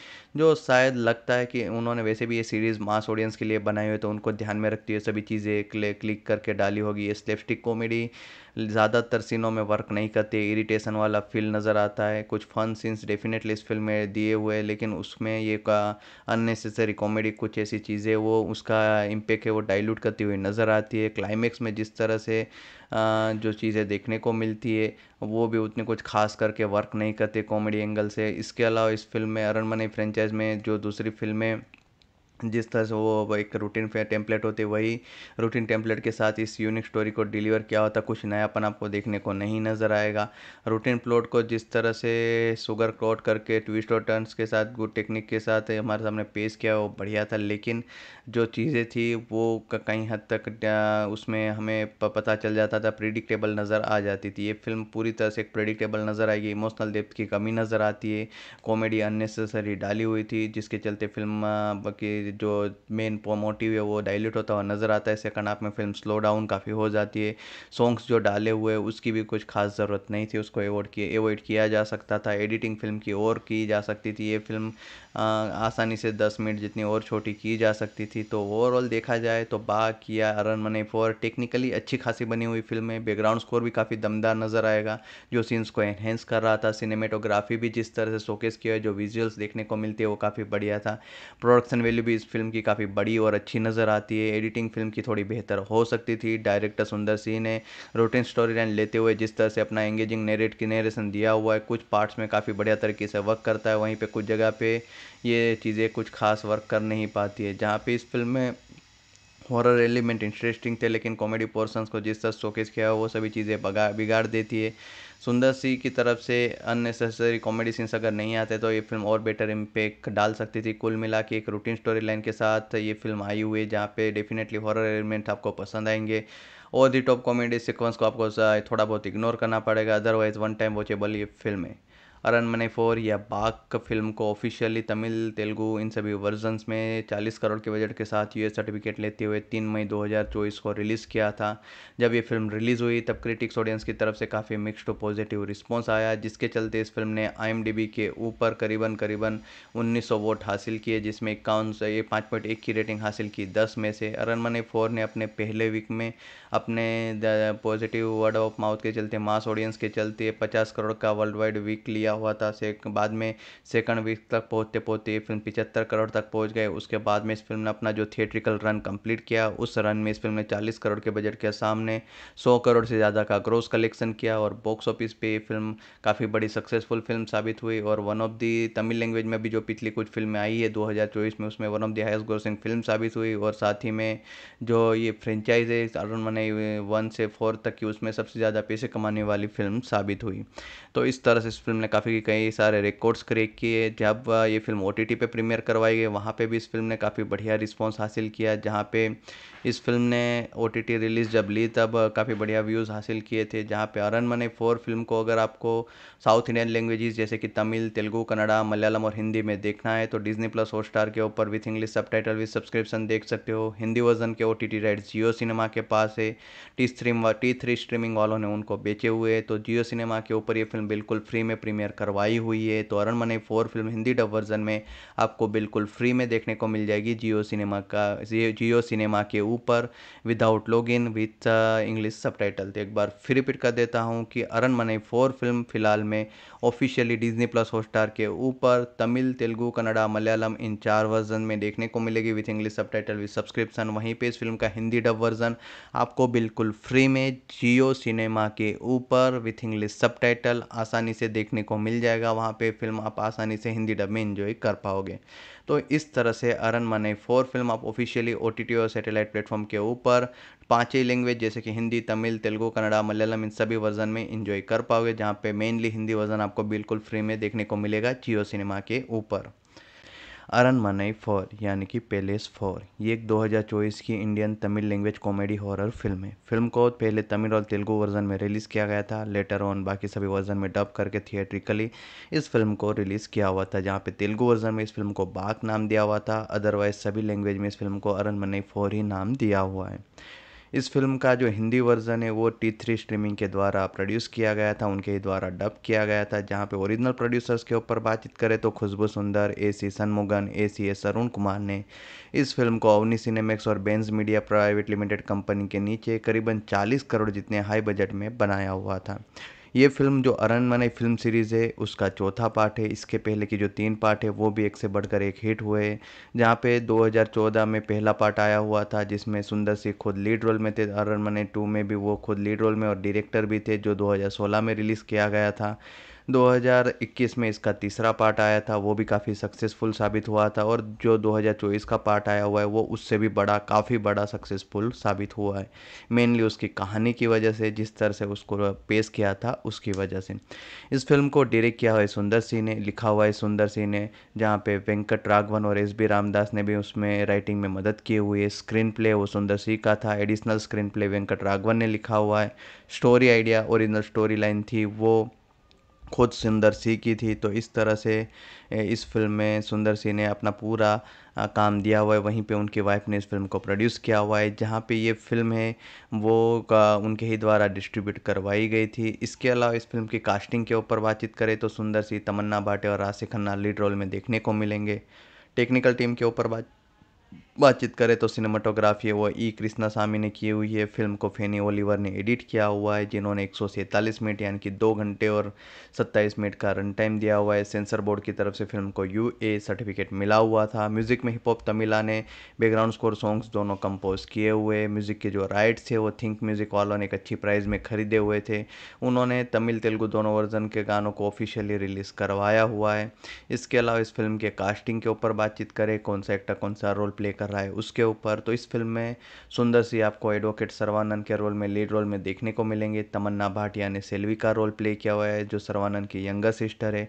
जो शायद लगता है कि उन्होंने वैसे भी ये सीरीज़ मास ऑडियंस के लिए बनाए हुए तो उनको ध्यान में रखती हुई सभी चीज़ें क्ले क्लिक करके डाली होगी ये स्लेपस्टिक कॉमेडी ज़्यादातर सीनों में वर्क नहीं करती इरिटेशन वाला फील नज़र आता है कुछ फन सीन्स डेफिनेटली इस फिल्म में दिए हुए लेकिन उसमें ये का अननेसेसरी कॉमेडी कुछ ऐसी चीज़ें वो उसका इम्पेक्ट है वो डाइल्यूट करती हुई नज़र आती है क्लाइमेक्स में जिस तरह से जो चीज़ें देखने को मिलती है वो भी उतने कुछ खास करके वर्क नहीं करते कॉमेडी एंगल से इसके अलावा इस फिल्म में अरनमनी फ्रेंचाइज में जो दूसरी फिल्में जिस तरह से वो एक रूटीन पे टेम्पलेट होते वही रूटीन टेम्पलेट के साथ इस यूनिक स्टोरी को डिलीवर किया होता कुछ नयापन आपको देखने को नहीं नज़र आएगा रूटीन प्लॉट को जिस तरह से सुगर क्रॉट करके ट्विस्ट और टर्न्स के साथ गुड टेक्निक के साथ हमारे सामने पेश किया वो बढ़िया था लेकिन जो चीज़ें थी वो कहीं हद तक उसमें हमें पता चल जाता था प्रिडिक्टेबल नज़र आ जाती थी ये फिल्म पूरी तरह से एक प्रिडिक्टेबल नज़र आएगी इमोशनल डेप्थ की कमी नज़र आती है कॉमेडी अननेसेसरी डाली हुई थी जिसके चलते फिल्म की जो मेन मोटिव है वो डायल्यूट होता हुआ नज़र आता है सेकंड हाफ में फिल्म स्लो डाउन काफ़ी हो जाती है सॉन्ग्स जो डाले हुए उसकी भी कुछ खास ज़रूरत नहीं थी उसको एवॉड किए एवॉइड किया जा सकता था एडिटिंग फिल्म की और की जा सकती थी ये फिल्म आसानी से दस मिनट जितनी और छोटी की जा सकती थी तो ओवरऑल देखा जाए तो बा किया अरन मने फोर टेक्निकली अच्छी खासी बनी हुई फिल्म है बैकग्राउंड स्कोर भी काफ़ी दमदार नज़र आएगा जो सीन्स को एनहेंस कर रहा था सिनेमेटोग्राफी भी जिस तरह से शोकेस किया जो विजुअल्स देखने को मिलती है वो काफ़ी बढ़िया था प्रोडक्शन वैल्यू भी चीज़ फिल्म की काफ़ी बड़ी और अच्छी नज़र आती है एडिटिंग फिल्म की थोड़ी बेहतर हो सकती थी डायरेक्टर सुंदर सिंह ने रूटीन स्टोरी लाइन लेते हुए जिस तरह से अपना एंगेजिंग नेरेट की नेरेशन दिया हुआ है कुछ पार्ट्स में काफ़ी बढ़िया तरीके से वर्क करता है वहीं पर कुछ जगह पर ये चीज़ें कुछ खास वर्क कर नहीं पाती है जहाँ पर इस फिल्म में हॉरर एलिमेंट इंटरेस्टिंग थे लेकिन कॉमेडी पोर्सन को जिस तरह शोकेस किया वो सभी चीज़ें बिगाड़ देती है सुंदर सी की तरफ से अननेसेसरी कॉमेडी सीन्स अगर नहीं आते तो ये फिल्म और बेटर इम्पेक्ट डाल सकती थी कुल मिला के एक रूटीन स्टोरी लाइन के साथ ये फिल्म आई हुई है जहाँ पे डेफिनेटली हॉरर एलिमेंट आपको पसंद आएंगे और दी टॉप कॉमेडी सिक्वेंस को आपको थोड़ा बहुत इग्नोर करना पड़ेगा अदरवाइज वन टाइम वॉचेबल ये फिल्म है अरनमने फोर या बाग फिल्म को ऑफिशियली तमिल तेलुगु इन सभी वर्जन्स में 40 करोड़ के बजट के साथ यूएस सर्टिफिकेट लेते हुए 3 मई 2024 को रिलीज़ किया था जब ये फिल्म रिलीज़ हुई तब क्रिटिक्स ऑडियंस की तरफ से काफ़ी मिक्सड पॉजिटिव रिस्पॉन्स आया जिसके चलते इस फिल्म ने आई के ऊपर करीबन करीबन उन्नीस वोट हासिल किए जिसमें इक्यावन ये पाँच पॉइंट एक की रेटिंग हासिल की दस में से अरनमने फोर ने अपने पहले वीक में अपने पॉजिटिव वर्ड ऑफ माउथ के चलते मास ऑडियंस के चलते पचास करोड़ का वर्ल्ड वाइड वीक लिया दिया हुआ था से बाद में सेकंड वीक तक पहुँचते पहुँचते ये फिल्म पिचहत्तर करोड़ तक पहुँच गए उसके बाद में इस फिल्म ने अपना जो थिएट्रिकल रन कंप्लीट किया उस रन में इस फिल्म ने चालीस करोड़ के बजट के सामने सौ करोड़ से ज़्यादा का ग्रोस कलेक्शन किया और बॉक्स ऑफिस पर ये फिल्म काफ़ी बड़ी सक्सेसफुल फिल्म साबित हुई और one of the Tamil language में भी जो पिछली कुछ फिल्में आई है दो में उसमें one of the highest grossing film साबित हुई और साथ ही में जो ये फ्रेंचाइज है अरुण मने वन से फोर तक की उसमें सबसे ज़्यादा पैसे कमाने वाली फिल्म साबित हुई तो इस तरह से इस फिल्म ने काफ़ी कई सारे रिकॉर्ड्स क्रिएट किए जब ये फ़िल्म ओ टी टी पे प्रीमियर करवाई गई वहाँ पे भी इस फिल्म ने काफ़ी बढ़िया रिस्पांस हासिल किया जहाँ पे इस फिल्म ने ओ टी टी रिलीज़ जब ली तब काफ़ी बढ़िया व्यूज़ हासिल किए थे जहाँ पे अरन मने फोर फिल्म को अगर आपको साउथ इंडियन लैंग्वेजेस जैसे कि तमिल तेलुगू कन्नड़ा मलयालम और हिंदी में देखना है तो डिजनी प्लस हॉट स्टार के ऊपर विथ इंग्लिश सब टाइटल विथ सब्सक्रिप्शन देख सकते हो हिंदी वर्जन के O T T right Jio cinema के पास है T stream T three streaming वालों ने उनको बेचे हुए तो जियो सिनेमा के ऊपर ये फिल्म बिल्कुल फ्री में प्रीमियर प्रीमियर करवाई हुई है तो Aran Aranmanai four film Hindi dub version में आपको बिल्कुल फ्री में देखने को मिल जाएगी जियो सिनेमा का जियो सिनेमा के ऊपर without log in with English सब टाइटल एक बार फिर रिपीट कर देता हूँ कि अरन मने फोर फिल्म फिलहाल में ऑफिशियली डिजनी प्लस हॉटस्टार के ऊपर तमिल तेलुगु कन्नडा मलयालम इन चार वर्जन में देखने को मिलेगी विथ इंग्लिश सब टाइटल विथ सब्सक्रिप्शन वहीं पर इस फिल्म का हिंदी डब वर्जन आपको बिल्कुल फ्री में जियो सिनेमा के ऊपर विथ इंग्लिश सब आसानी से देखने को मिल जाएगा वहाँ पे फिल्म आप आसानी से हिंदी डब में इंजॉय कर पाओगे तो इस तरह से अरन मने फोर फिल्म आप ऑफिशियली ओ और सैटेलाइट प्लेटफॉर्म के ऊपर पाँच ही लैंग्वेज जैसे कि हिंदी तमिल तेलुगु कन्नड़ा मलयालम इन सभी वर्जन में इंजॉय कर पाओगे जहाँ पे मेनली हिंदी वर्जन आपको बिल्कुल फ्री में देखने को मिलेगा जियो सिनेमा के ऊपर अरन मनई फोर यानी कि पेलेस फोर ये एक 2024 की Indian Tamil language comedy horror film है फिल्म को पहले तमिल और तेलुगु वर्जन में रिलीज़ किया गया था लेटर ऑन बाकी सभी वर्जन में डब करके थिएट्रिकली इस फिल्म को रिलीज़ किया हुआ था जहाँ पे तेलुगु वर्जन में इस फिल्म को बाक नाम दिया हुआ था अदरवाइज सभी लैंग्वेज में इस फिल्म को अरन मनई फोर ही नाम दिया हुआ है इस फिल्म का जो हिंदी वर्जन है वो टी थ्री स्ट्रीमिंग के द्वारा प्रोड्यूस किया गया था उनके ही द्वारा डब किया गया था जहाँ पे ओरिजिनल प्रोड्यूसर्स के ऊपर बातचीत करें तो Khushbu Sundar A C सनमुगन A C S Arun Kumar ने इस फिल्म को ओवनी सिनेमैक्स और Benz media private limited company के नीचे करीबन चालीस करोड़ जितने हाई बजट में बनाया हुआ था ये फ़िल्म जो अरन अरनमनई फ़िल्म सीरीज़ है उसका चौथा पार्ट है इसके पहले की जो तीन पार्ट है वो भी एक से बढ़कर एक हिट हुए हैं जहाँ पे 2014 में पहला पार्ट आया हुआ था जिसमें सुंदर सिंह खुद लीड रोल में थे अरन अरनमनई टू में भी वो खुद लीड रोल में और डायरेक्टर भी थे जो 2016 में रिलीज़ किया गया था 2021 में इसका तीसरा पार्ट आया था वो भी काफ़ी सक्सेसफुल साबित हुआ था और जो 2024 का पार्ट आया हुआ है वो उससे भी बड़ा काफ़ी बड़ा सक्सेसफुल साबित हुआ है मेनली उसकी कहानी की वजह से जिस तरह से उसको पेश किया था उसकी वजह से इस फिल्म को डायरेक्ट किया हुआ है सुंदर सिंह ने लिखा हुआ है सुंदर सिंह ने जहाँ पे वेंकट राघवन और एस बी रामदास ने भी उसमें राइटिंग में मदद की हुई है स्क्रीन प्ले वो सुंदर सिंह का था additional screen play Venkat Raghavan ने लिखा हुआ है story idea original story line थी वो खुद सुंदर सी की थी तो इस तरह से इस फिल्म में सुंदर सी ने अपना पूरा काम दिया हुआ है वहीं पे उनकी वाइफ ने इस फिल्म को प्रोड्यूस किया हुआ है जहाँ पे ये फिल्म है वो का उनके ही द्वारा डिस्ट्रीब्यूट करवाई गई थी इसके अलावा इस फिल्म की कास्टिंग के ऊपर बातचीत करें तो सुंदर सी तमन्ना भाटे और राशि खन्ना लीड रोल में देखने को मिलेंगे टेक्निकल टीम के ऊपर बात बातचीत करें तो सिनेमाटोग्राफी वो ई कृष्णा स्वामी ने की हुई है फिल्म को फेनी ओलिवर ने एडिट किया हुआ है जिन्होंने एक मिनट यानी कि दो घंटे और सत्ताईस मिनट का रन टाइम दिया हुआ है सेंसर बोर्ड की तरफ से फिल्म को यू ए सर्टिफिकेट मिला हुआ था म्यूज़िक में हिप हॉप तमिला ने बैकग्राउंड स्कोर सॉन्ग्स दोनों कंपोज किए हुए म्यूज़िक के जो राइट्स थे वो थिंक म्यूज़िक वालों ने एक अच्छी प्राइज़ में खरीदे हुए थे उन्होंने तमिल तेलुगु दोनों वर्जन के गानों को ऑफिशियली रिलीज़ करवाया हुआ है इसके अलावा इस फिल्म के कास्टिंग के ऊपर बातचीत करें कौन सा एक्टर कौन सा रोल प्ले कर कर रहा है उसके ऊपर तो इस फिल्म में सुंदर सी आपको एडवोकेट सर्वानंद के रोल में लीड रोल में देखने को मिलेंगे तमन्ना भाटिया ने सेल्वी का रोल प्ले किया हुआ है जो सर्वानंद की यंगर सिस्टर है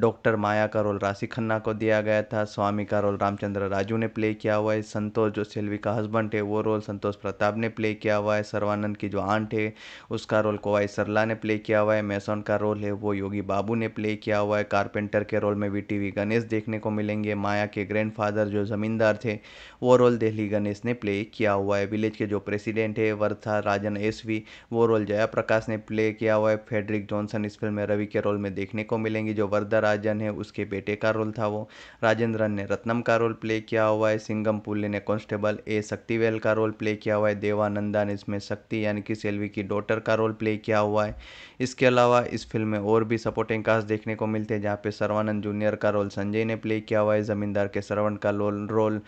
डॉक्टर माया का रोल राशि खन्ना को दिया गया था स्वामी का रोल रामचंद्र राजू ने प्ले किया हुआ है संतोष जो सेल्वी का हस्बैंड है वो रोल संतोष प्रताप ने प्ले किया हुआ है सर्वानंद की जो आंट है उसका रोल कोवाई सरला ने प्ले किया हुआ है मैसोन का रोल है वो योगी बाबू ने प्ले किया हुआ है कारपेंटर के रोल में वी टी गणेश देखने को मिलेंगे माया के ग्रैंड जो ज़मींदार थे वो रोल दिल्ली गणेश ने प्ले किया हुआ है विलेज के जो प्रेसिडेंट है वर्था राजन एस वी वो रोल जया प्रकाश ने प्ले किया हुआ है फेडरिक जॉनसन इस फिल्म में रवि के रोल में देखने को मिलेंगे जो वर्धा राजन है उसके बेटे का रोल था वो राजेंद्रन ने रत्नम का रोल प्ले किया हुआ है सिंगम पुल्ले ने कॉन्स्टेबल ए शक्तिवेल का रोल प्ले किया हुआ है देवानंदा ने इसमें शक्ति यानी कि सेल्वी की डॉटर का रोल प्ले किया हुआ है इसके अलावा इस फिल्म में और भी सपोर्टिंग कास्ट देखने को मिलते हैं जहाँ पे सर्वानंद जूनियर का रोल संजय ने प्ले किया हुआ है ज़मींदार के सरवण का रोल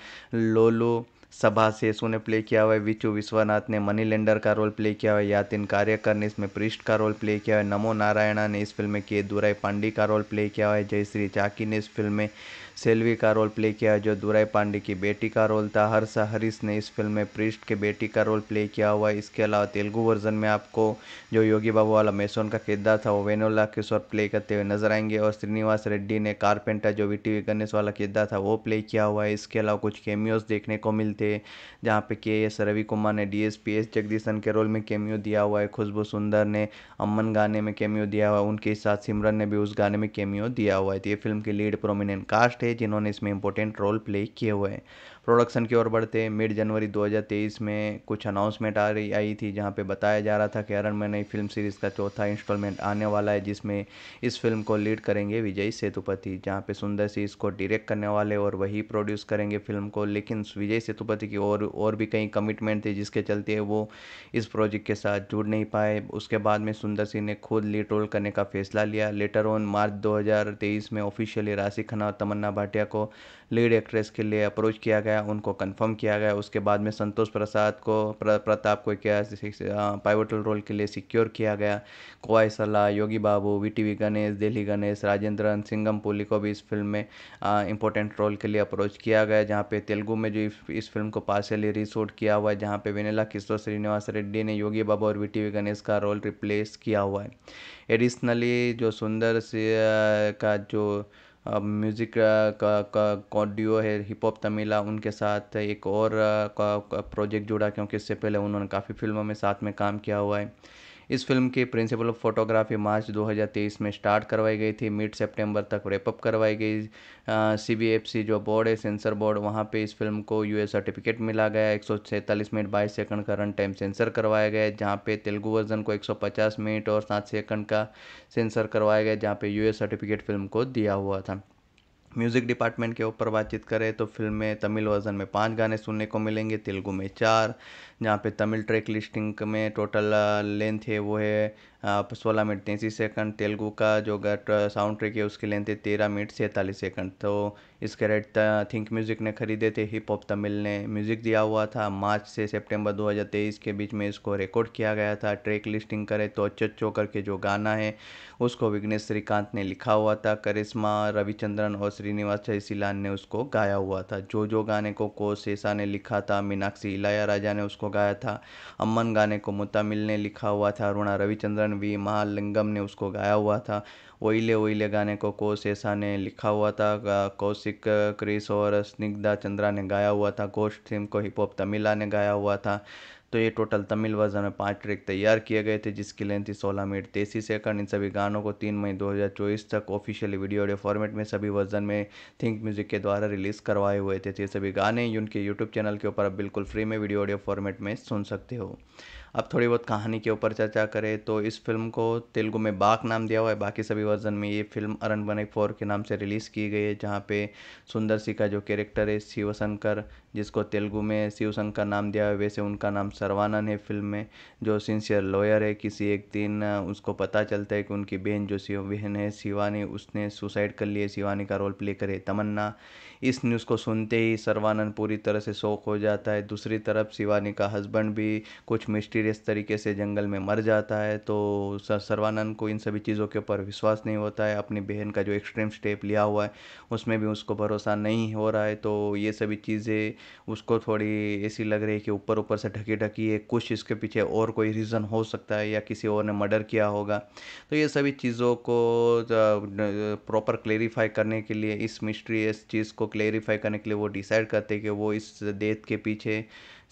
लोलू सभा सेसु ने प्ले किया हुआ है विचू विश्वनाथ ने मनी लेंडर का रोल प्ले किया हुआ है यातिन कार्यकर ने इसमें पृष्ठ का रोल प्ले किया है नमो नारायणा ने इस फिल्म में के दुराई पांडी का रोल प्ले किया हुआ है जयश्री चाकी ने इस फिल्म में सेल्वी का रोल प्ले किया जो दुराई पांडे की बेटी का रोल था हर्षा हरीश ने इस फिल्म में प्रिस्ट के बेटी का रोल प्ले किया हुआ है इसके अलावा तेलुगु वर्जन में आपको जो योगी बाबू वाला मेसोन का किरदार था वो वेनोला किशोर प्ले करते हुए नजर आएंगे और श्रीनिवास रेड्डी ने कारपेंटर जो वी टी गणेश वाला किरदार था वो प्ले किया हुआ है इसके अलावा कुछ केमियोज देखने को मिलते हैं जहाँ पे के एस रवि कुमार ने D S P S Jagadeesan के रोल में केमियो दिया हुआ है खुशबू सुंदर ने अमन गाने में केमियो दिया हुआ है उनके साथ सिमरन ने भी उस गाने में केमियो दिया हुआ है तो ये फिल्म की लीड प्रोमिनेंट कास्ट थे जिन्होंने इसमें इंपॉर्टेंट रोल प्ले किए हुए हैं प्रोडक्शन की ओर बढ़ते मिड जनवरी 2023 में कुछ अनाउंसमेंट आ रही आई थी जहां पे बताया जा रहा था कि अरन में नई फिल्म सीरीज़ का चौथा इंस्टॉलमेंट आने वाला है जिसमें इस फिल्म को लीड करेंगे विजय सेतुपति जहां पे सुंदर सी इसको डायरेक्ट करने वाले और वही प्रोड्यूस करेंगे फिल्म को लेकिन विजय सेतुपति की और और भी कई कमिटमेंट थे जिसके चलते वो इस प्रोजेक्ट के साथ जुड़ नहीं पाए उसके बाद में सुंदर सिंह ने खुद लीड रोल करने का फैसला लिया लेटर ऑन मार्च 2023 में ऑफिशियली राशि खन्ना और तमन्ना भाटिया को लीड एक्ट्रेस के लिए अप्रोच किया गया गया उनको कंफर्म किया गया उसके बाद में संतोष प्रसाद को प्र, प्रताप को क्या पाइवटल रोल के लिए सिक्योर किया गया कोवाई सलाह योगी बाबू वी टी गणेश दिल्ली गणेश राजेंद्रन सिंगम पुली को भी इस फिल्म में इंपॉर्टेंट रोल के लिए अप्रोच किया गया जहाँ पे तेलुगु में जो इस फिल्म को पार्शली रीशूट किया हुआ है जहाँ पे विनेला किशोर श्रीनिवास रेड्डी ने योगी बाबू और वी गणेश का रोल रिप्लेस किया हुआ है एडिशनली जो सुंदर से का जो म्यूज़िक uh, का कॉडियो है हिप हॉप तमिला उनके साथ एक और प्रोजेक्ट uh, जुड़ा क्योंकि इससे पहले उन्होंने काफ़ी फ़िल्मों में साथ में काम किया हुआ है इस फिल्म की प्रिंसिपल ऑफ फोटोग्राफी मार्च 2023 में स्टार्ट करवाई गई थी मिड सितंबर तक रेपअप करवाई गई सी जो बोर्ड है सेंसर बोर्ड वहाँ पे इस फिल्म को यू सर्टिफिकेट मिला गया एक मिनट बाईस सेकंड का रन टाइम सेंसर करवाया गया जहाँ पे तेलुगु वर्जन को 150 मिनट और सात सेकंड का सेंसर करवाया गया जहाँ पे यूएस सर्टिफिकेट फिल्म को दिया हुआ था म्यूज़िक डिपार्टमेंट के ऊपर बातचीत करें तो फ़िल्म में तमिल वर्ज़न में पाँच गाने सुनने को मिलेंगे तेलुगु में चार जहाँ पे तमिल ट्रैक लिस्टिंग में टोटल लेंथ है वो है सोलह मिनट तैंतीस सेकंड तेलुगु का जो साउंड ट्रैक है उसकी लेंथ है तेरह मिनट सैंतालीस सेकंड तो इसके कैरेट थिंक म्यूज़िक ने ख़रीदे थे हिप हॉप तमिल ने म्यूज़िक दिया हुआ था मार्च से सितंबर 2023 के बीच में इसको रिकॉर्ड किया गया था ट्रैक लिस्टिंग करें तो अच्छो करके जो गाना है उसको विघ्नेश श्रीकांत ने लिखा हुआ था करिश्मा रविचंद्रन और श्रीनिवास जयसिलान ने उसको गाया हुआ था जो जो गाने को को सेसा ने लिखा था मीनाक्षी इलाया राजा ने उसको गाया था अमन गाने को मुतामिल ने लिखा हुआ था अरुणा रविचंद्रन वी महालिंगम ने उसको गाया हुआ था ओइले ओइले गाने को कोश ऐसा ने लिखा हुआ था कौशिक क्रिस और स्निग्धा चंद्रा ने गाया हुआ था गोश्त थीम को हिप हॉप तमिला ने गाया हुआ था तो ये टोटल तमिल वर्जन में पाँच ट्रैक तैयार किए गए थे जिसकी लेंथ थी सोलह मिनट तेईस सेकंड इन सभी गानों को तीन मई 2024 तक ऑफिशियली वीडियो ऑडियो फॉर्मेट में सभी वर्जन में थिंक म्यूजिक के द्वारा रिलीज करवाए हुए थे तो ये सभी गाने उनके यूट्यूब चैनल के ऊपर आप बिल्कुल फ्री में वीडियो ऑडियो फॉर्मेट में सुन सकते हो अब थोड़ी बहुत कहानी के ऊपर चर्चा करें तो इस फ़िल्म को तेलुगु में बाक नाम दिया हुआ है बाकी सभी वर्जन में ये फ़िल्म अरन बने फोर के नाम से रिलीज़ की गई है जहाँ पे सुंदर सी का जो कैरेक्टर है शिवशंकर जिसको तेलुगु में शिवशंकर नाम दिया है वैसे उनका नाम सर्वानंद है फिल्म में जो सिंसियर लॉयर है किसी एक दिन उसको पता चलता है कि उनकी बहन जो शिव बहन है शिवानी उसने सुसाइड कर लिए शिवानी का रोल प्ले करे तमन्ना इस न्यूज़ को सुनते ही सर्वानंद पूरी तरह से शौक हो जाता है दूसरी तरफ शिवानी का हस्बैंड भी कुछ मिस्टीरियस तरीके से जंगल में मर जाता है तो सर्वानंद को इन सभी चीज़ों के ऊपर विश्वास नहीं होता है अपनी बहन का जो एक्सट्रीम स्टेप लिया हुआ है उसमें भी उसको भरोसा नहीं हो रहा है तो ये सभी चीज़ें उसको थोड़ी ऐसी लग रही है कि ऊपर ऊपर से ढकी ढकी है कुछ इसके पीछे और कोई रीज़न हो सकता है या किसी और ने मर्डर किया होगा तो ये सभी चीज़ों को प्रॉपर क्लेरिफाई करने के लिए इस मिस्ट्री इस चीज़ को क्लेरिफाई करने के लिए वो डिसाइड करते हैं कि वो इस डेथ के पीछे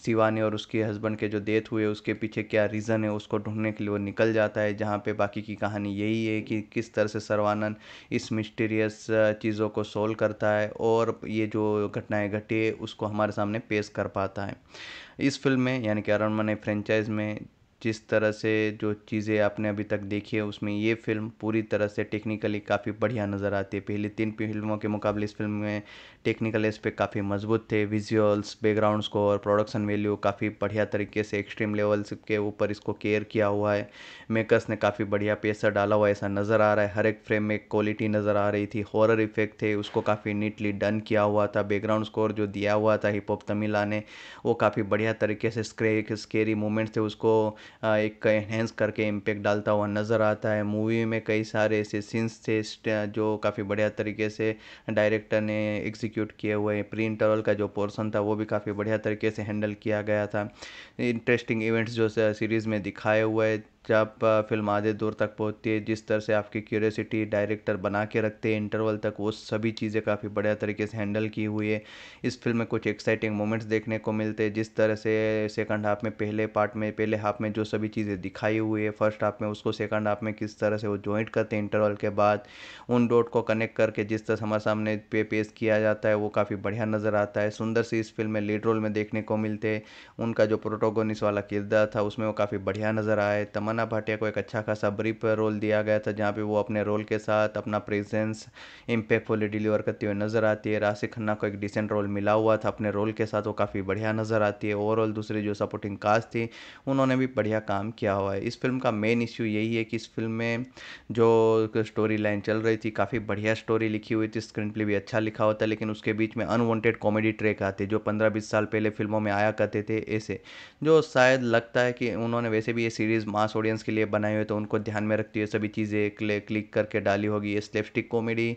शिवानी और उसके हस्बैंड के जो डेथ हुए उसके पीछे क्या रीज़न है उसको ढूंढने के लिए वो निकल जाता है जहाँ पे बाकी की कहानी यही है कि किस तरह से सर्वानंद इस मिस्टीरियस चीज़ों को सोल्व करता है और ये जो घटनाएं घटी है उसको हमारे सामने पेश कर पाता है इस फिल्म में यानी कि अरण्य फ्रेंचाइज में जिस तरह से जो चीज़ें आपने अभी तक देखी है उसमें ये फ़िल्म पूरी तरह से टेक्निकली काफ़ी बढ़िया नज़र आती है पहले तीन फिल्मों के मुकाबले इस फिल्म में टेक्निकल एस्पेक्ट काफ़ी मजबूत थे विजुअल्स बैकग्राउंड को और प्रोडक्शन वैल्यू काफ़ी बढ़िया तरीके से एक्सट्रीम लेवल्स के ऊपर इसको केयर किया हुआ है मेकर्स ने काफ़ी बढ़िया पैसा डाला हुआ ऐसा नज़र आ रहा है हर एक फ्रेम में क्वालिटी नज़र आ रही थी हॉरर इफेक्ट थे उसको काफ़ी नीटली डन किया हुआ था बैकग्राउंड स्कोर जो दिया हुआ था हिप हॉप तमिला ने वो काफ़ी बढ़िया तरीके से स्क्रे स्केरी मोमेंट्स थे उसको एक एनहेंस करके इम्पेक्ट डालता हुआ नज़र आता है मूवी में कई सारे ऐसे सीन्स थे जो काफ़ी बढ़िया तरीके से डायरेक्टर ने एग्जीक्यूट किए हुए प्री इंटरवल का जो पोर्सन था वो भी काफ़ी बढ़िया तरीके से हैंडल किया गया था इंटरेस्टिंग इवेंट्स जो सीरीज़ में दिखाए हुए जब फिल्म आधे दूर तक पहुंचती है जिस तरह से आपकी क्यूरियोसिटी डायरेक्टर बना के रखते हैं इंटरवल तक वो सभी चीज़ें काफ़ी बढ़िया तरीके से हैंडल की हुई है इस फिल्म में कुछ एक्साइटिंग मोमेंट्स देखने को मिलते हैं जिस तरह से सेकंड हाफ में पहले पार्ट में पहले हाफ में जो सभी चीज़ें दिखाई हुई है फर्स्ट हाफ में उसको सेकंड हाफ में किस तरह से वो ज्वाइंट करते हैं इंटरवल के बाद उन डॉट को कनेक्ट करके जिस तरह से हमारे सामने पे पेश किया जाता है वो काफ़ी बढ़िया नज़र आता है सुंदर सी इस फिल्म में लीड रोल में देखने को मिलते हैं उनका जो प्रोटोगोनिस वाला किरदार था उसमें वो काफ़ी बढ़िया नज़र आया तमन मन्ना भाटिया को एक अच्छा खासा ब्रीफ रोल दिया गया था जहाँ पे वो अपने रोल के साथ अपना प्रेजेंस इम्पैक्टफुली डिलीवर करती हुई नज़र आती है राशि खन्ना को एक डिसेंट रोल मिला हुआ था अपने रोल के साथ वो काफ़ी बढ़िया नज़र आती है ओवरऑल दूसरी जो सपोर्टिंग कास्ट थी उन्होंने भी बढ़िया काम किया हुआ है इस फिल्म का मेन इश्यू यही है कि इस फिल्म में जो स्टोरी लाइन चल रही थी काफ़ी बढ़िया स्टोरी लिखी हुई थी स्क्रीन प्ले भी अच्छा लिखा हुआ था लेकिन उसके बीच में अनवांटेड कॉमेडी ट्रेक आते जो पंद्रह बीस साल पहले फिल्मों में आया करते थे ऐसे जो शायद लगता है कि उन्होंने वैसे भी ये सीरीज़ मास ऑडियंस के लिए बनाए हुए तो उनको ध्यान में रखती हुए सभी चीज़ें क्लिक करके डाली होगी ये स्लेपस्टिक कॉमेडी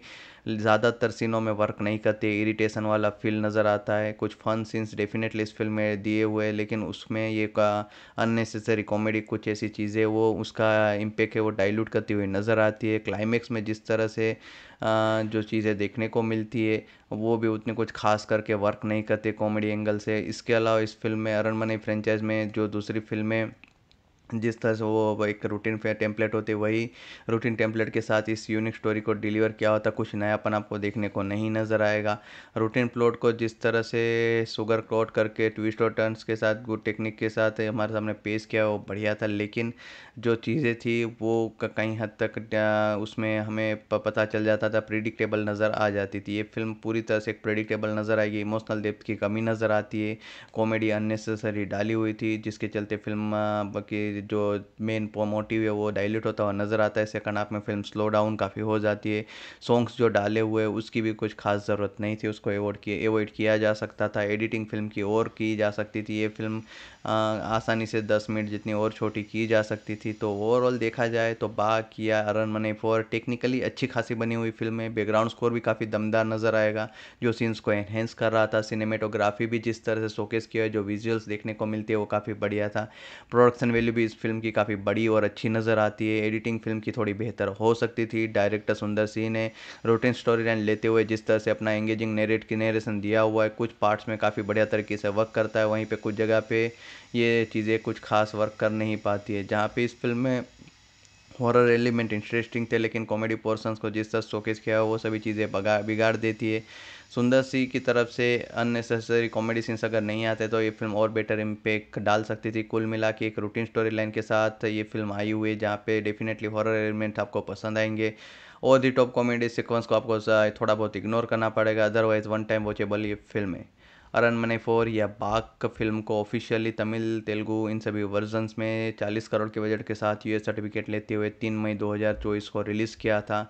ज़्यादातर सीनों में वर्क नहीं करती इरिटेशन वाला फील नज़र आता है कुछ फन सीन्स डेफिनेटली इस फिल्म में दिए हुए लेकिन उसमें ये का अननेसेसरी कॉमेडी कुछ ऐसी चीज़ें वो उसका इम्पेक्ट है वो डाइल्यूट करती हुई नज़र आती है क्लाइमेक्स में जिस तरह से जो चीज़ें देखने को मिलती है वो भी उतने कुछ खास करके वर्क नहीं करते कॉमेडी एंगल से इसके अलावा इस फिल्म में अरनमनी फ्रेंचाइज में जो दूसरी फिल्में जिस तरह से वो एक रूटीन टेम्पलेट होते वही रूटीन टेम्पलेट के साथ इस यूनिक स्टोरी को डिलीवर किया होता कुछ नयापन आपको देखने को नहीं नज़र आएगा रूटीन प्लॉट को जिस तरह से सुगर कोट करके ट्विस्ट और टर्न्स के साथ गुड टेक्निक के साथ हमारे सामने पेश किया वो बढ़िया था लेकिन जो चीज़ें थी वो कहीं हद तक उसमें हमें पता चल जाता था प्रिडिक्टेबल नज़र आ जाती थी ये फिल्म पूरी तरह से एक प्रिडिक्टेबल नज़र आएगी इमोशनल डेप्थ की कमी नज़र आती है कॉमेडी अननेसेसरी डाली हुई थी जिसके चलते फिल्म की जो मेन मोटिव है वो डाइल्यूट होता हुआ नज़र आता है सेकंड हाफ में फिल्म स्लो डाउन काफ़ी हो जाती है सॉन्ग्स जो डाले हुए उसकी भी कुछ खास ज़रूरत नहीं थी उसको एवॉड किया एवॉइड किया जा सकता था एडिटिंग फिल्म की और की जा सकती थी ये फिल्म आसानी से दस मिनट जितनी और छोटी की जा सकती थी तो ओवरऑल देखा जाए तो बा किया अरन मने फोर टेक्निकली अच्छी खासी बनी हुई फिल्म है बैकग्राउंड स्कोर भी काफ़ी दमदार नज़र आएगा जो सीन्स को एनहेंस कर रहा था सिनेमेटोग्राफी भी जिस तरह से शोकेस किया है जो विजुअल्स देखने को मिलते हैं वो काफ़ी बढ़िया था प्रोडक्शन वैल्यू भी इस फिल्म की काफ़ी बड़ी और अच्छी नज़र आती है एडिटिंग फिल्म की थोड़ी बेहतर हो सकती थी डायरेक्टर सुंदर सिंह ने रोटीन स्टोरी लाइन लेते हुए जिस तरह से अपना एंगेजिंग नेरेट की नेरेशन दिया हुआ है कुछ पार्ट्स में काफ़ी बढ़िया तरीके से वर्क करता है वहीं पर कुछ जगह पर ये चीज़ें कुछ खास वर्क कर नहीं पाती है जहाँ पे इस फिल्म में हॉरर एलिमेंट इंटरेस्टिंग थे लेकिन कॉमेडी पोर्सन्स को जिस तरह शोकेस किया वो सभी चीज़ें बिगाड़ देती है सुंदर सिंह की तरफ से अननेसेसरी कॉमेडी सीन्स अगर नहीं आते तो ये फिल्म और बेटर इम्पेक्ट डाल सकती थी कुल मिला के एक रूटीन स्टोरी लाइन के साथ ये फिल्म आई हुई है जहाँ पे डेफिनेटली हॉरर एलिमेंट आपको पसंद आएंगे और दी टॉप कॉमेडी सिक्वेंस को आपको थोड़ा बहुत इग्नोर करना पड़ेगा अदरवाइज़ वन टाइम वॉचेबल ये फिल्म है अरनमने फोर या बाग फिल्म को ऑफिशियली तमिल तेलुगु इन सभी वर्जन्स में 40 करोड़ के बजट के साथ यूएस सर्टिफिकेट लेते हुए 3 मई 2024 को रिलीज़ किया था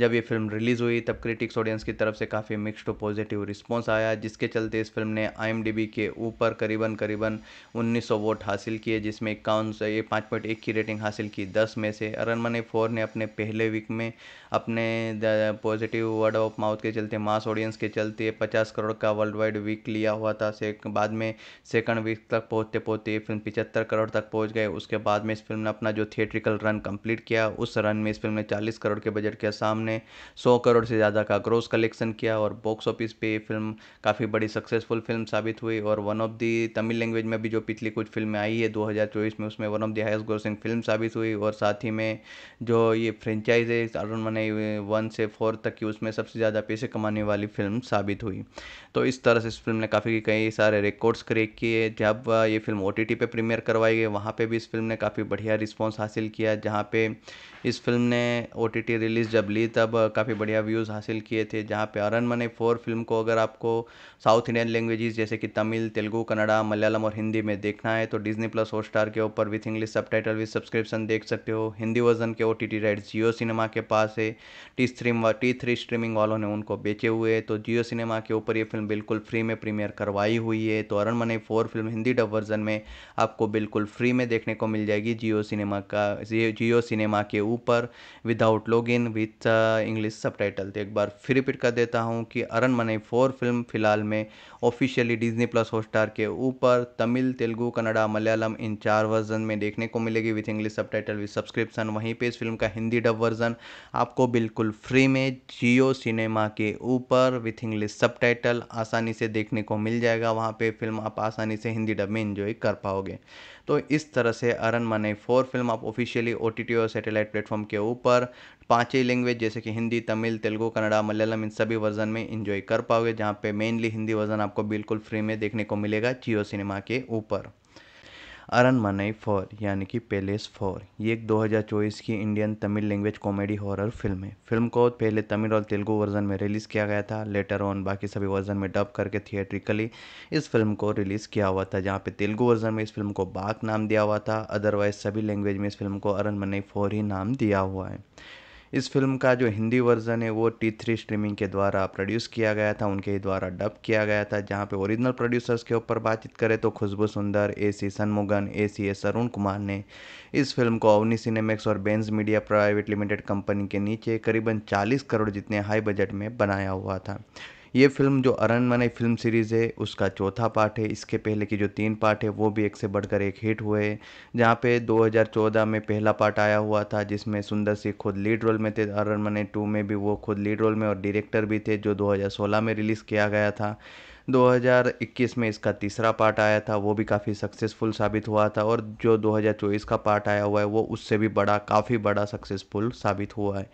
जब ये फिल्म रिलीज़ हुई तब क्रिटिक्स ऑडियंस की तरफ से काफ़ी मिक्सड पॉजिटिव रिस्पॉन्स आया जिसके चलते इस फिल्म ने आई के ऊपर करीबन करीबन उन्नीस वोट हासिल किए जिसमें इक्यावन सौ पाँच की रेटिंग हासिल की दस में से अरनमने फोर ने अपने पहले वीक में अपने पॉजिटिव वर्ड ऑफ माउथ के चलते मास ऑडियंस के चलते पचास करोड़ का वर्ल्ड वाइड वीक लिया हुआ था से बाद में सेकंड वीक तक पहुँचते पहुँचते ये फिल्म पिचहत्तर करोड़ तक पहुँच गए उसके बाद में इस फिल्म ने अपना जो थिएट्रिकल रन कम्प्लीट किया उस रन में इस फिल्म ने चालीस करोड़ के बजट के सामने सौ करोड़ से ज़्यादा का ग्रोस कलेक्शन किया और बॉक्स ऑफिस पर ये फिल्म काफ़ी बड़ी सक्सेसफुल फिल्म साबित हुई और one of the Tamil language में भी जो पिछली कुछ फिल्में आई है 2024 में उसमें one of the highest grossing film साबित हुई और साथ ही में जो ये फ्रेंचाइज है अरुण कमाने वन से फोर तक की उसमें सबसे ज़्यादा पैसे कमाने वाली फिल्म साबित हुई तो इस तरह से इस फिल्म ने काफ़ी कई सारे रिकॉर्ड्स क्रिएट किए जब ये फिल्म ओ टी पे प्रीमियर करवाई गई वहाँ पे भी इस फिल्म ने काफ़ी बढ़िया रिस्पॉन्स हासिल किया जहाँ पे इस फिल्म ने ओ रिलीज़ जब ली तब काफ़ी बढ़िया व्यूज़ हासिल किए थे जहाँ पे अरन मने फोर फिल्म को अगर आपको साउथ इंडियन लैंग्वेजेस जैसे कि तमिल तेलुगु कन्नड़ा मलयालम और हिंदी में देखना है तो डिजनी प्लस हॉट स्टार के ऊपर विथ इंग्लिश सब टाइटल विथ सब्सक्रिप्शन देख सकते हो हिंदी वर्जन के O T T right Jio cinema के पास है टी स्ट्रीम व टी थ्री स्ट्रीमिंग वालों ने उनको बेचे हुए है तो जियो सिनेमा के ऊपर ये फिल्म बिल्कुल फ्री में प्रीमियर करवाई हुई है तो Aranmanai four film Hindi dub version में आपको बिल्कुल फ्री में देखने को मिल जाएगी जियो सिनेमा का जियो सिनेमा के ऊपर without log in with English sub तो एक बार फिर रिपीट कर देता हूँ कि अरन मने फोर फिल्म फिलहाल में ऑफिशियली डिज्नी प्लस हॉटस्टार के ऊपर तमिल तेलुगु कन्नड़ा मलयालम इन चार वर्जन में देखने को मिलेगी विथ इंग्लिश सब टाइटल विथ सब्सक्रिप्शन वहीं पे इस फिल्म का हिंदी डब वर्जन आपको बिल्कुल फ्री में जियो सिनेमा के ऊपर विथ इंग्लिश सब आसानी से देखने को मिल जाएगा वहाँ पर फिल्म आप आसानी से हिंदी डब में इंजॉय कर पाओगे तो इस तरह से अरन मने फोर फिल्म आप ऑफिशियली ओ टी टी और सैटेलाइट प्लेटफॉर्म के ऊपर पाँच ही लैंग्वेज जैसे कि हिंदी तमिल तेलुगू कन्नड़ा मलयालम इन सभी वर्जन में इंजॉय कर पाओगे जहाँ पे मेनली हिंदी वर्जन आपको बिल्कुल फ्री में देखने को मिलेगा जियो सिनेमा के ऊपर अरन मनई फोर यानी कि पेलेस फोर ये एक 2024 की Indian Tamil language comedy horror film है फिल्म को पहले तमिल और तेलुगु वर्जन में रिलीज़ किया गया था लेटर ऑन बाकी सभी वर्जन में डब करके थिएट्रिकली इस फिल्म को रिलीज़ किया हुआ था जहाँ पे तेलुगु वर्जन में इस फिल्म को बाक नाम दिया हुआ था अदरवाइज सभी लैंग्वेज में इस फिल्म को अरन मनई फोर ही नाम दिया हुआ है इस फिल्म का जो हिंदी वर्जन है वो टी थ्री स्ट्रीमिंग के द्वारा प्रोड्यूस किया गया था उनके ही द्वारा डब किया गया था जहाँ पे ओरिजिनल प्रोड्यूसर्स के ऊपर बातचीत करें तो Khushbu Sundar A C सनमुगन A C S Arun Kumar ने इस फिल्म को अवनी सिनेमेक्स और बेंस मीडिया प्राइवेट लिमिटेड कंपनी के नीचे करीबन चालीस करोड़ जितने हाई बजट में बनाया हुआ था ये फ़िल्म जो अरन मने फ़िल्म सीरीज़ है उसका चौथा पार्ट है इसके पहले की जो तीन पार्ट है वो भी एक से बढ़कर एक हिट हुए जहाँ पे 2014 में पहला पार्ट आया हुआ था जिसमें सुंदर सिंह खुद लीड रोल में थे मने टू में भी वो खुद लीड रोल में और डायरेक्टर भी थे जो 2016 में रिलीज़ किया गया था 2021 में इसका तीसरा पार्ट आया था वो भी काफ़ी सक्सेसफुल साबित हुआ था और जो 2024 का पार्ट आया हुआ है वो उससे भी बड़ा काफ़ी बड़ा सक्सेसफुल साबित हुआ है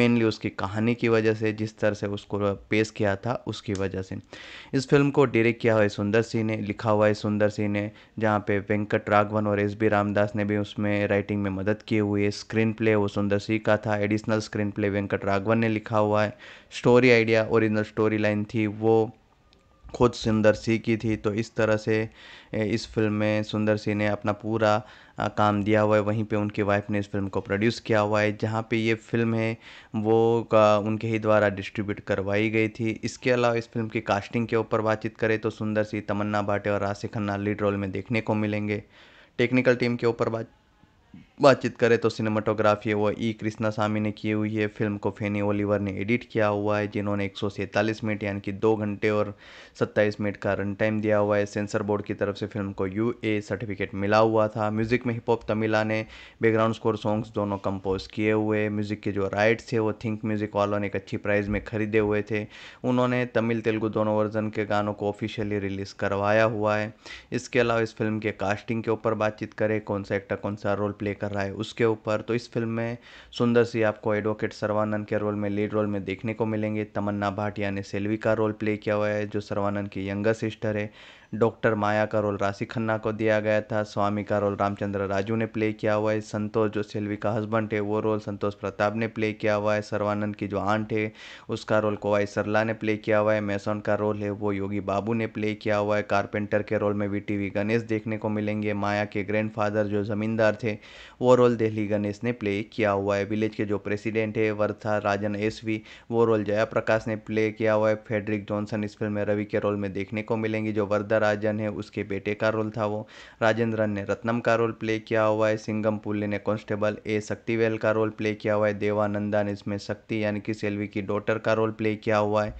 मेनली उसकी कहानी की वजह से जिस तरह से उसको पेश किया था उसकी वजह से इस फिल्म को डायरेक्ट किया हुआ है सुंदर सिंह ने लिखा हुआ है सुंदर सिंह ने जहाँ पे वेंकट राघवन और एस बी रामदास ने भी उसमें राइटिंग में मदद की हुई है स्क्रीन प्ले वो सुंदर सिंह का था additional screen play Venkat Raghavan ने लिखा हुआ है story idea original story line थी वो खुद सुंदर सी की थी तो इस तरह से इस फिल्म में सुंदर सी ने अपना पूरा काम दिया हुआ है वहीं पे उनकी वाइफ ने इस फिल्म को प्रोड्यूस किया हुआ है जहाँ पे ये फिल्म है वो का उनके ही द्वारा डिस्ट्रीब्यूट करवाई गई थी इसके अलावा इस फिल्म की कास्टिंग के ऊपर बातचीत करें तो सुंदर सी तमन्ना भाटे और राशि खन्ना लीड रोल में देखने को मिलेंगे टेक्निकल टीम के ऊपर बात बातचीत करें तो सिनेमाटोग्राफी वो ई e. कृष्णा स्वामी ने की हुई है फिल्म को फेनी ओलिवर ने एडिट किया हुआ है जिन्होंने एक मिनट यानी कि दो घंटे और 27 मिनट का रन टाइम दिया हुआ है सेंसर बोर्ड की तरफ से फिल्म को यू ए सर्टिफिकेट मिला हुआ था म्यूज़िक में हिप हॉप तमिला ने बैकग्राउंड स्कोर सॉन्ग्स दोनों कंपोज किए हुए म्यूज़िक के जो राइट्स थे वो थिंक म्यूज़िक वालों ने एक अच्छी प्राइज़ में खरीदे हुए थे उन्होंने तमिल तेलुगु दोनों वर्जन के गानों को ऑफिशियली रिलीज़ करवाया हुआ है इसके अलावा इस फिल्म के कास्टिंग के ऊपर बातचीत करें कौन सा एक्टर कौन सा रोल प्ले कर कर रहा है उसके ऊपर तो इस फिल्म में सुंदर सी आपको एडवोकेट सर्वानंद के रोल में लीड रोल में देखने को मिलेंगे तमन्ना भाटिया ने सेल्वी का रोल प्ले किया हुआ है जो सर्वानंद की यंगर सिस्टर है डॉक्टर माया का रोल राशि खन्ना को दिया गया था स्वामी का रोल रामचंद्र राजू ने प्ले किया हुआ है संतोष जो सेल्वी का हस्बैंड है वो रोल संतोष प्रताप ने प्ले किया हुआ है सर्वानंद की जो आंट है उसका रोल कोवाई सरला ने प्ले किया हुआ है मैसोन का रोल है वो योगी बाबू ने प्ले किया हुआ है कारपेंटर के रोल में वी टी गणेश देखने को मिलेंगे माया के ग्रैंडफादर जो ज़मींदार थे वो रोल दिल्ली गणेश ने प्ले किया हुआ है विलेज के जो प्रेसिडेंट है वर्था राजन एस वो रोल जया प्रकाश ने प्ले किया हुआ है फेडरिक जॉनसन इस फिल्म में रवि के रोल में देखने को मिलेंगे जो वर्धा राजा राजन है उसके बेटे का रोल था वो राजेंद्रन ने रत्नम का रोल प्ले किया हुआ है सिंगम पुल्ले ने कॉन्स्टेबल ए शक्तिवेल का रोल प्ले किया हुआ है देवानंदा ने इसमें शक्ति यानी कि सेल्वी की डॉटर का रोल प्ले किया हुआ है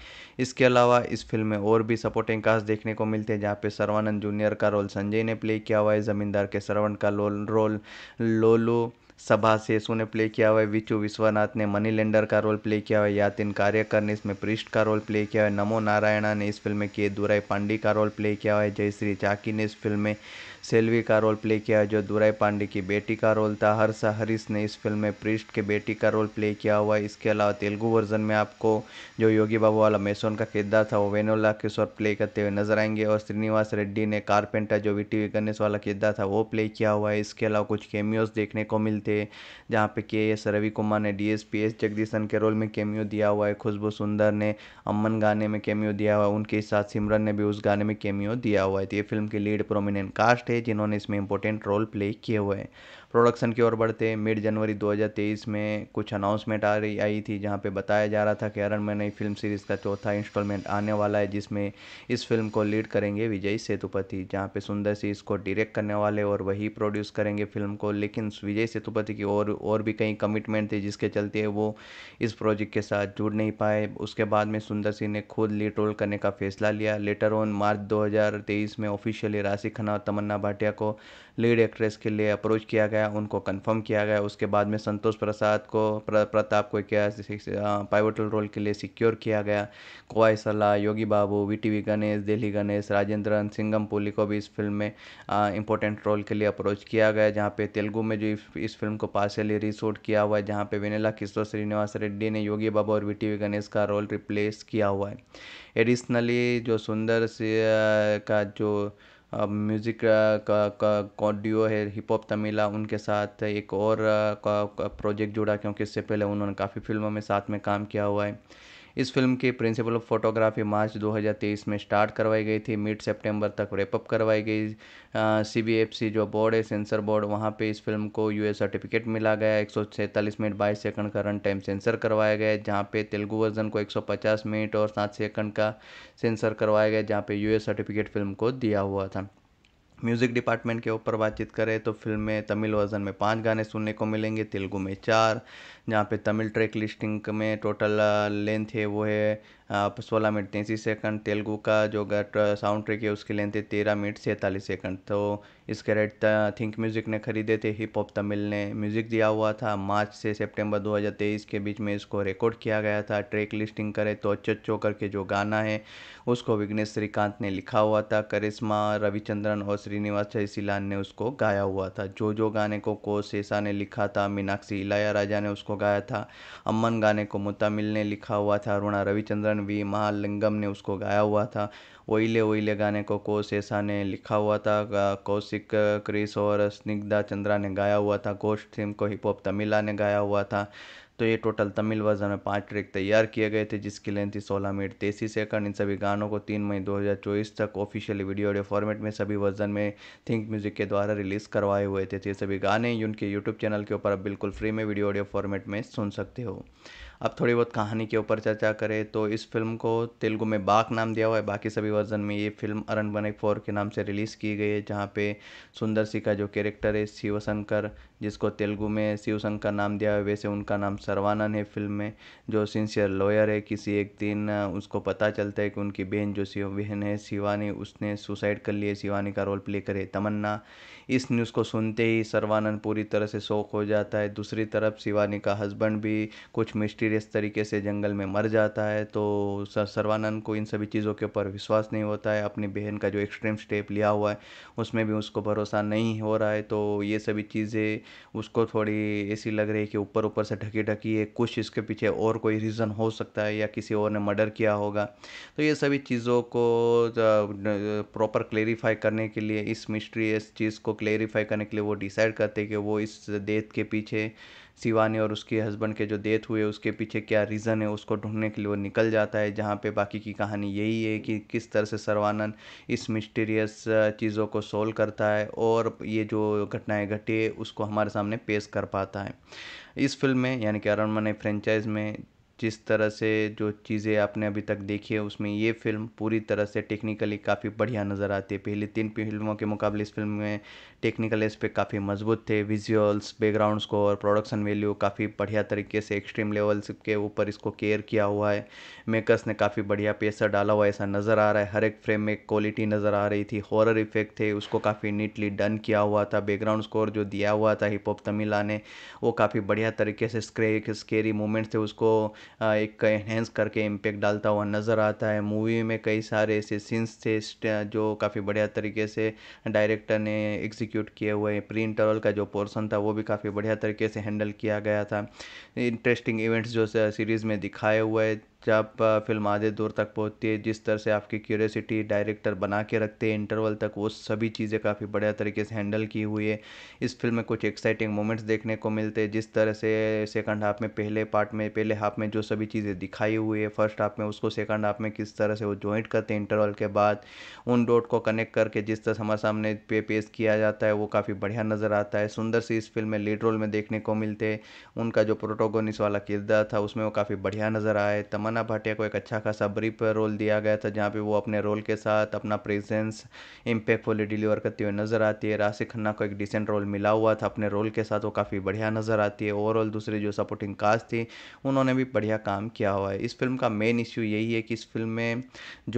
इसके अलावा इस फिल्म में और भी सपोर्टिंग कास्ट देखने को मिलते हैं जहाँ पे सर्वानंद जूनियर का रोल संजय ने प्ले किया हुआ है ज़मींदार के सरवण का रोल रोल लोलू सभा सेसु ने प्ले किया हुआ है विचू विश्वनाथ ने मनी लेंडर का रोल प्ले किया हुआ है यातिन कार्यकर ने इसमें पृष्ठ का रोल प्ले किया है नमो नारायणा ने इस फिल्म में के दुराई पांडी का रोल प्ले किया हुआ है जयश्री चाकी ने इस फिल्म में सेल्वी का रोल प्ले किया जो दुराई पांडे की बेटी का रोल था हर्षा हरीश ने इस फिल्म में प्रिस्ट के बेटी का रोल प्ले किया हुआ इसके अलावा तेलुगु वर्जन में आपको जो योगी बाबू वाला मैसोन का किरदार था वो वेनोला किशोर प्ले करते हुए नजर आएंगे और श्रीनिवास रेड्डी ने कारपेंटर जो वी गणेश वाला किरदार था वो प्ले किया हुआ है इसके अलावा कुछ केमियोज देखने को मिलते हैं जहाँ पे के एस रवि कुमार ने D S P S Jagadeesan के रोल में केमियो दिया हुआ है खुशबू सुंदर ने अमन गाने में केमियो दिया हुआ है उनके साथ सिमरन ने भी उस गाने में केमियो दिया हुआ है तो ये फिल्म की लीड प्रोमिनेंट कास्ट है जिन्होंने इसमें इंपॉर्टेंट रोल प्ले किए हुए हैं प्रोडक्शन की ओर बढ़ते मिड जनवरी 2023 में कुछ अनाउंसमेंट आ रही आई थी जहां पे बताया जा रहा था कि अरन में नई फिल्म सीरीज़ का चौथा इंस्टॉलमेंट आने वाला है जिसमें इस फिल्म को लीड करेंगे विजय सेतुपति जहाँ पे सुंदर सी इसको डायरेक्ट करने वाले और वही प्रोड्यूस करेंगे फिल्म को लेकिन विजय सेतुपति की और और भी कई कमिटमेंट थे जिसके चलते वो इस प्रोजेक्ट के साथ जुड़ नहीं पाए उसके बाद में सुंदर सिंह ने खुद लीड रोल करने का फैसला लिया लेटर ऑन मार्च दो में ऑफिशियली राशि खन्ना और तमन्ना भाटिया को लीड एक्ट्रेस के लिए अप्रोच किया गया उनको कंफर्म किया गया उसके बाद में संतोष प्रसाद को प्र, प्रताप को क्या पाइवटल रोल के लिए सिक्योर किया गया कोवाई सलाह Yogi Babu V T V Ganesh Delhi Ganesh Rajendran Singham पुली को भी इस फिल्म में इंपॉर्टेंट रोल के लिए अप्रोच किया गया जहाँ पे तेलुगु में जो इस फिल्म को पार्शली रिसोट किया हुआ है जहाँ पे वेनेला किशोर श्रीनिवास रेड्डी ने योगी बाबू और वी टी वी गणेश का रोल रिप्लेस किया हुआ है एडिशनली जो सुंदर से का जो म्यूज़िक uh, का डियो है हिप हॉप तमिला उनके साथ एक और प्रोजेक्ट uh, जुड़ा क्योंकि इससे पहले उन्होंने काफ़ी फिल्मों में साथ में काम किया हुआ है इस फिल्म के प्रिंसिपल ऑफ फोटोग्राफी मार्च 2023 में स्टार्ट करवाई गई थी मिड सितंबर तक रेपअप करवाई गई सी जो बोर्ड है सेंसर बोर्ड वहाँ पे इस फिल्म को यू सर्टिफिकेट मिला गया एक मिनट बाईस सेकंड का रन टाइम सेंसर करवाया गया जहाँ पे तेलुगु वर्जन को एक मिनट और सात सेकंड का सेंसर करवाया गया जहाँ पे यू सर्टिफिकेट फिल्म को दिया हुआ था म्यूज़िक डिपार्टमेंट के ऊपर बातचीत करें तो फिल्म में तमिल वर्जन में पाँच गाने सुनने को मिलेंगे तेलुगु में चार जहाँ पे तमिल ट्रैक लिस्टिंग में टोटल लेंथ है वो है सोलह मिनट तैंतीस सेकंड तेलुगु का जो साउंड ट्रैक है उसकी लेंथ है तेरह मिनट सैंतालीस सेकंड तो इसके रेट थिंक म्यूज़िक ने खरीदे थे हिप हॉप तमिल ने म्यूज़िक दिया हुआ था मार्च से सितंबर 2023 के बीच में इसको रिकॉर्ड किया गया था ट्रैक लिस्टिंग करे तो चच्चो करके जो गाना है उसको विघ्नेश श्रीकांत ने लिखा हुआ था करिश्मा रविचंद्रन और श्रीनिवास जयसिलान ने उसको गाया हुआ था जो जो गाने को को सेसा ने लिखा था मीनाक्षी इलाया राजा ने उसको गाया था अम्मन गाने को मुतामिल ने लिखा हुआ था अरुणा रविचंद्रन वी महालिंगम ने उसको गाया हुआ था ओइले ओइले गाने को कोस ऐसा ने लिखा हुआ था कौशिक क्रिस और स्निग्धा चंद्रा ने गाया हुआ था गोश्त थीम को हिप हॉप तमिला ने गाया हुआ था तो ये टोटल तमिल वर्जन में पाँच ट्रैक तैयार किए गए थे जिसकी लेंथ थी सोलह मिनट तेईस सेकंड इन सभी गानों को तीन मई 2024 तक ऑफिशियली वीडियो ऑडियो फॉर्मेट में सभी वर्जन में थिंक म्यूजिक के द्वारा रिलीज़ करवाए हुए थे तो ये सभी गाने उनके यूट्यूब चैनल के ऊपर आप बिल्कुल फ्री में वीडियो ऑडियो फॉर्मेट में सुन सकते हो अब थोड़ी बहुत कहानी के ऊपर चर्चा करें तो इस फिल्म को तेलुगु में बाक नाम दिया हुआ है बाकी सभी वर्जन में ये फिल्म अरन बने फोर के नाम से रिलीज़ की गई है जहाँ पे सुंदर सी का जो कैरेक्टर है शिवशंकर जिसको तेलुगु में शिवशंकर नाम दिया है वैसे उनका नाम सर्वानंद है फिल्म में जो सिंसियर लॉयर है किसी एक दिन उसको पता चलता है कि उनकी बहन जो शिव बहन है शिवानी उसने सुसाइड कर लिए शिवानी का रोल प्ले करे तमन्ना इस न्यूज़ को सुनते ही सर्वानंद पूरी तरह से शोक हो जाता है दूसरी तरफ शिवानी का हस्बैंड भी कुछ मिस्टीरियस तरीके से जंगल में मर जाता है तो सर्वानंद को इन सभी चीज़ों के ऊपर विश्वास नहीं होता है अपनी बहन का जो एक्सट्रीम स्टेप लिया हुआ है उसमें भी उसको भरोसा नहीं हो रहा है तो ये सभी चीज़ें उसको थोड़ी ऐसी लग रही है कि ऊपर ऊपर से ढकी ढकी है कुछ इसके पीछे और कोई रीज़न हो सकता है या किसी और ने मर्डर किया होगा तो ये सभी चीज़ों को प्रॉपर क्लेरिफाई करने के लिए इस मिस्ट्री इस चीज़ को क्लेरिफाई करने के लिए वो डिसाइड करते हैं कि वो इस डेथ के पीछे शिवानी और उसके हस्बैंड के जो डेथ हुए उसके पीछे क्या रीज़न है उसको ढूंढने के लिए वो निकल जाता है जहाँ पे बाकी की कहानी यही है कि किस तरह से सर्वानंद इस मिस्टीरियस चीज़ों को सोल्व करता है और ये जो घटनाएं घटी है उसको हमारे सामने पेश कर पाता है इस फिल्म में यानी कि अरण मने फ्रेंचाइज में जिस तरह से जो चीज़ें आपने अभी तक देखी है उसमें ये फ़िल्म पूरी तरह से टेक्निकली काफ़ी बढ़िया नज़र आती है पहले तीन फिल्मों के मुकाबले इस फ़िल्म में टेक्निकल इस काफ़ी मजबूत थे visuals background score production value काफ़ी बढ़िया तरीके से एक्सट्रीम लेवल्स के ऊपर इसको केयर किया हुआ है मेकर्स ने काफ़ी बढ़िया पैसा डाला हुआ ऐसा नज़र आ रहा है हर एक फ्रेम में क्वालिटी नज़र आ रही थी हॉरर इफेक्ट थे उसको काफ़ी नीटली डन किया हुआ था बैकग्राउंड स्कोर जो दिया हुआ था हिप हॉप तमिला ने वो काफ़ी बढ़िया तरीके से स्क्रेक स्केरी मूवमेंट्स थे उसको एक एनहेंस करके इम्पेक्ट डालता हुआ नज़र आता है मूवी में कई सारे ऐसे सीन्स थे जो काफ़ी बढ़िया तरीके से डायरेक्टर ने एग्जी एग्जीक्यूट किए हुए हैं प्री इंटरवल का जो पोर्सन था वो भी काफ़ी बढ़िया तरीके से हैंडल किया गया था इंटरेस्टिंग इवेंट्स जो सीरीज़ में दिखाए हुए जब फिल्म आधे दूर तक पहुँचती है जिस तरह से आपकी क्यूरियोसिटी डायरेक्टर बना के रखते हैं इंटरवल तक वो सभी चीज़ें काफ़ी बढ़िया तरीके से हैंडल की हुई है इस फिल्म में कुछ एक्साइटिंग मोमेंट्स देखने को मिलते हैं जिस तरह से सेकंड हाफ में पहले पार्ट में पहले हाफ में जो सभी चीज़ें दिखाई हुई है फर्स्ट हाफ में उसको सेकंड हाफ में किस तरह से वो ज्वाइंट करते हैं इंटरवल के बाद उन डॉट को कनेक्ट करके जिस तरह से हमारे सामने पे पेश किया जाता है वो काफ़ी बढ़िया नज़र आता है सुंदर सी इस फिल्म में लीड रोल में देखने को मिलते हैं उनका जो प्रोटोगोनिस वाला किरदार था उसमें वो काफ़ी बढ़िया नज़र आए तमाम तमन्ना भाटिया को एक अच्छा खासा ब्रीफ रोल दिया गया था जहाँ पे वो अपने रोल के साथ अपना प्रेजेंस इम्पेक्टफुली डिलीवर करती हुई नज़र आती है राशि खन्ना को एक डिसेंट रोल मिला हुआ था अपने रोल के साथ वो काफ़ी बढ़िया नज़र आती है ओवरऑल दूसरी जो सपोर्टिंग कास्ट थी उन्होंने भी बढ़िया काम किया हुआ है इस फिल्म का मेन इश्यू यही है कि इस फिल्म में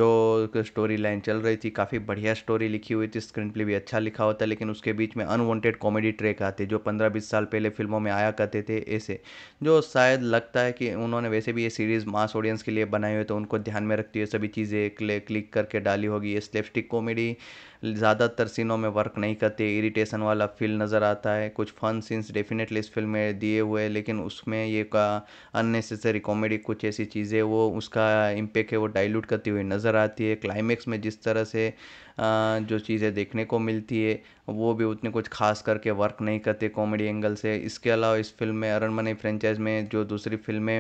जो स्टोरी लाइन चल रही थी काफ़ी बढ़िया स्टोरी लिखी हुई थी स्क्रीन प्ले भी अच्छा लिखा हुआ था लेकिन उसके बीच में अनवांटेड कॉमेडी ट्रेक आते जो पंद्रह बीस साल पहले फिल्मों में आया करते थे ऐसे जो शायद लगता है कि उन्होंने वैसे भी ये सीरीज़ मास ऑडियंस के लिए बनाए हुए तो उनको ध्यान में रखती है सभी चीज़ें क्लिक करके डाली होगी ये स्लेपस्टिक कॉमेडी ज़्यादातर सीनों में वर्क नहीं करते इरिटेशन वाला फील नज़र आता है कुछ फन सीन्स डेफिनेटली इस फिल्म में दिए हुए लेकिन उसमें ये का अननेसेसरी कॉमेडी कुछ ऐसी चीज़ें वो उसका इम्पेक्ट है वो डाइल्यूट करती हुई नज़र आती है क्लाइमेक्स में जिस तरह से जो चीज़ें देखने को मिलती है वो भी उतने कुछ खास करके वर्क नहीं करते कॉमेडी एंगल से इसके अलावा इस फिल्म में अरनमनी फ्रेंचाइज में जो दूसरी फिल्में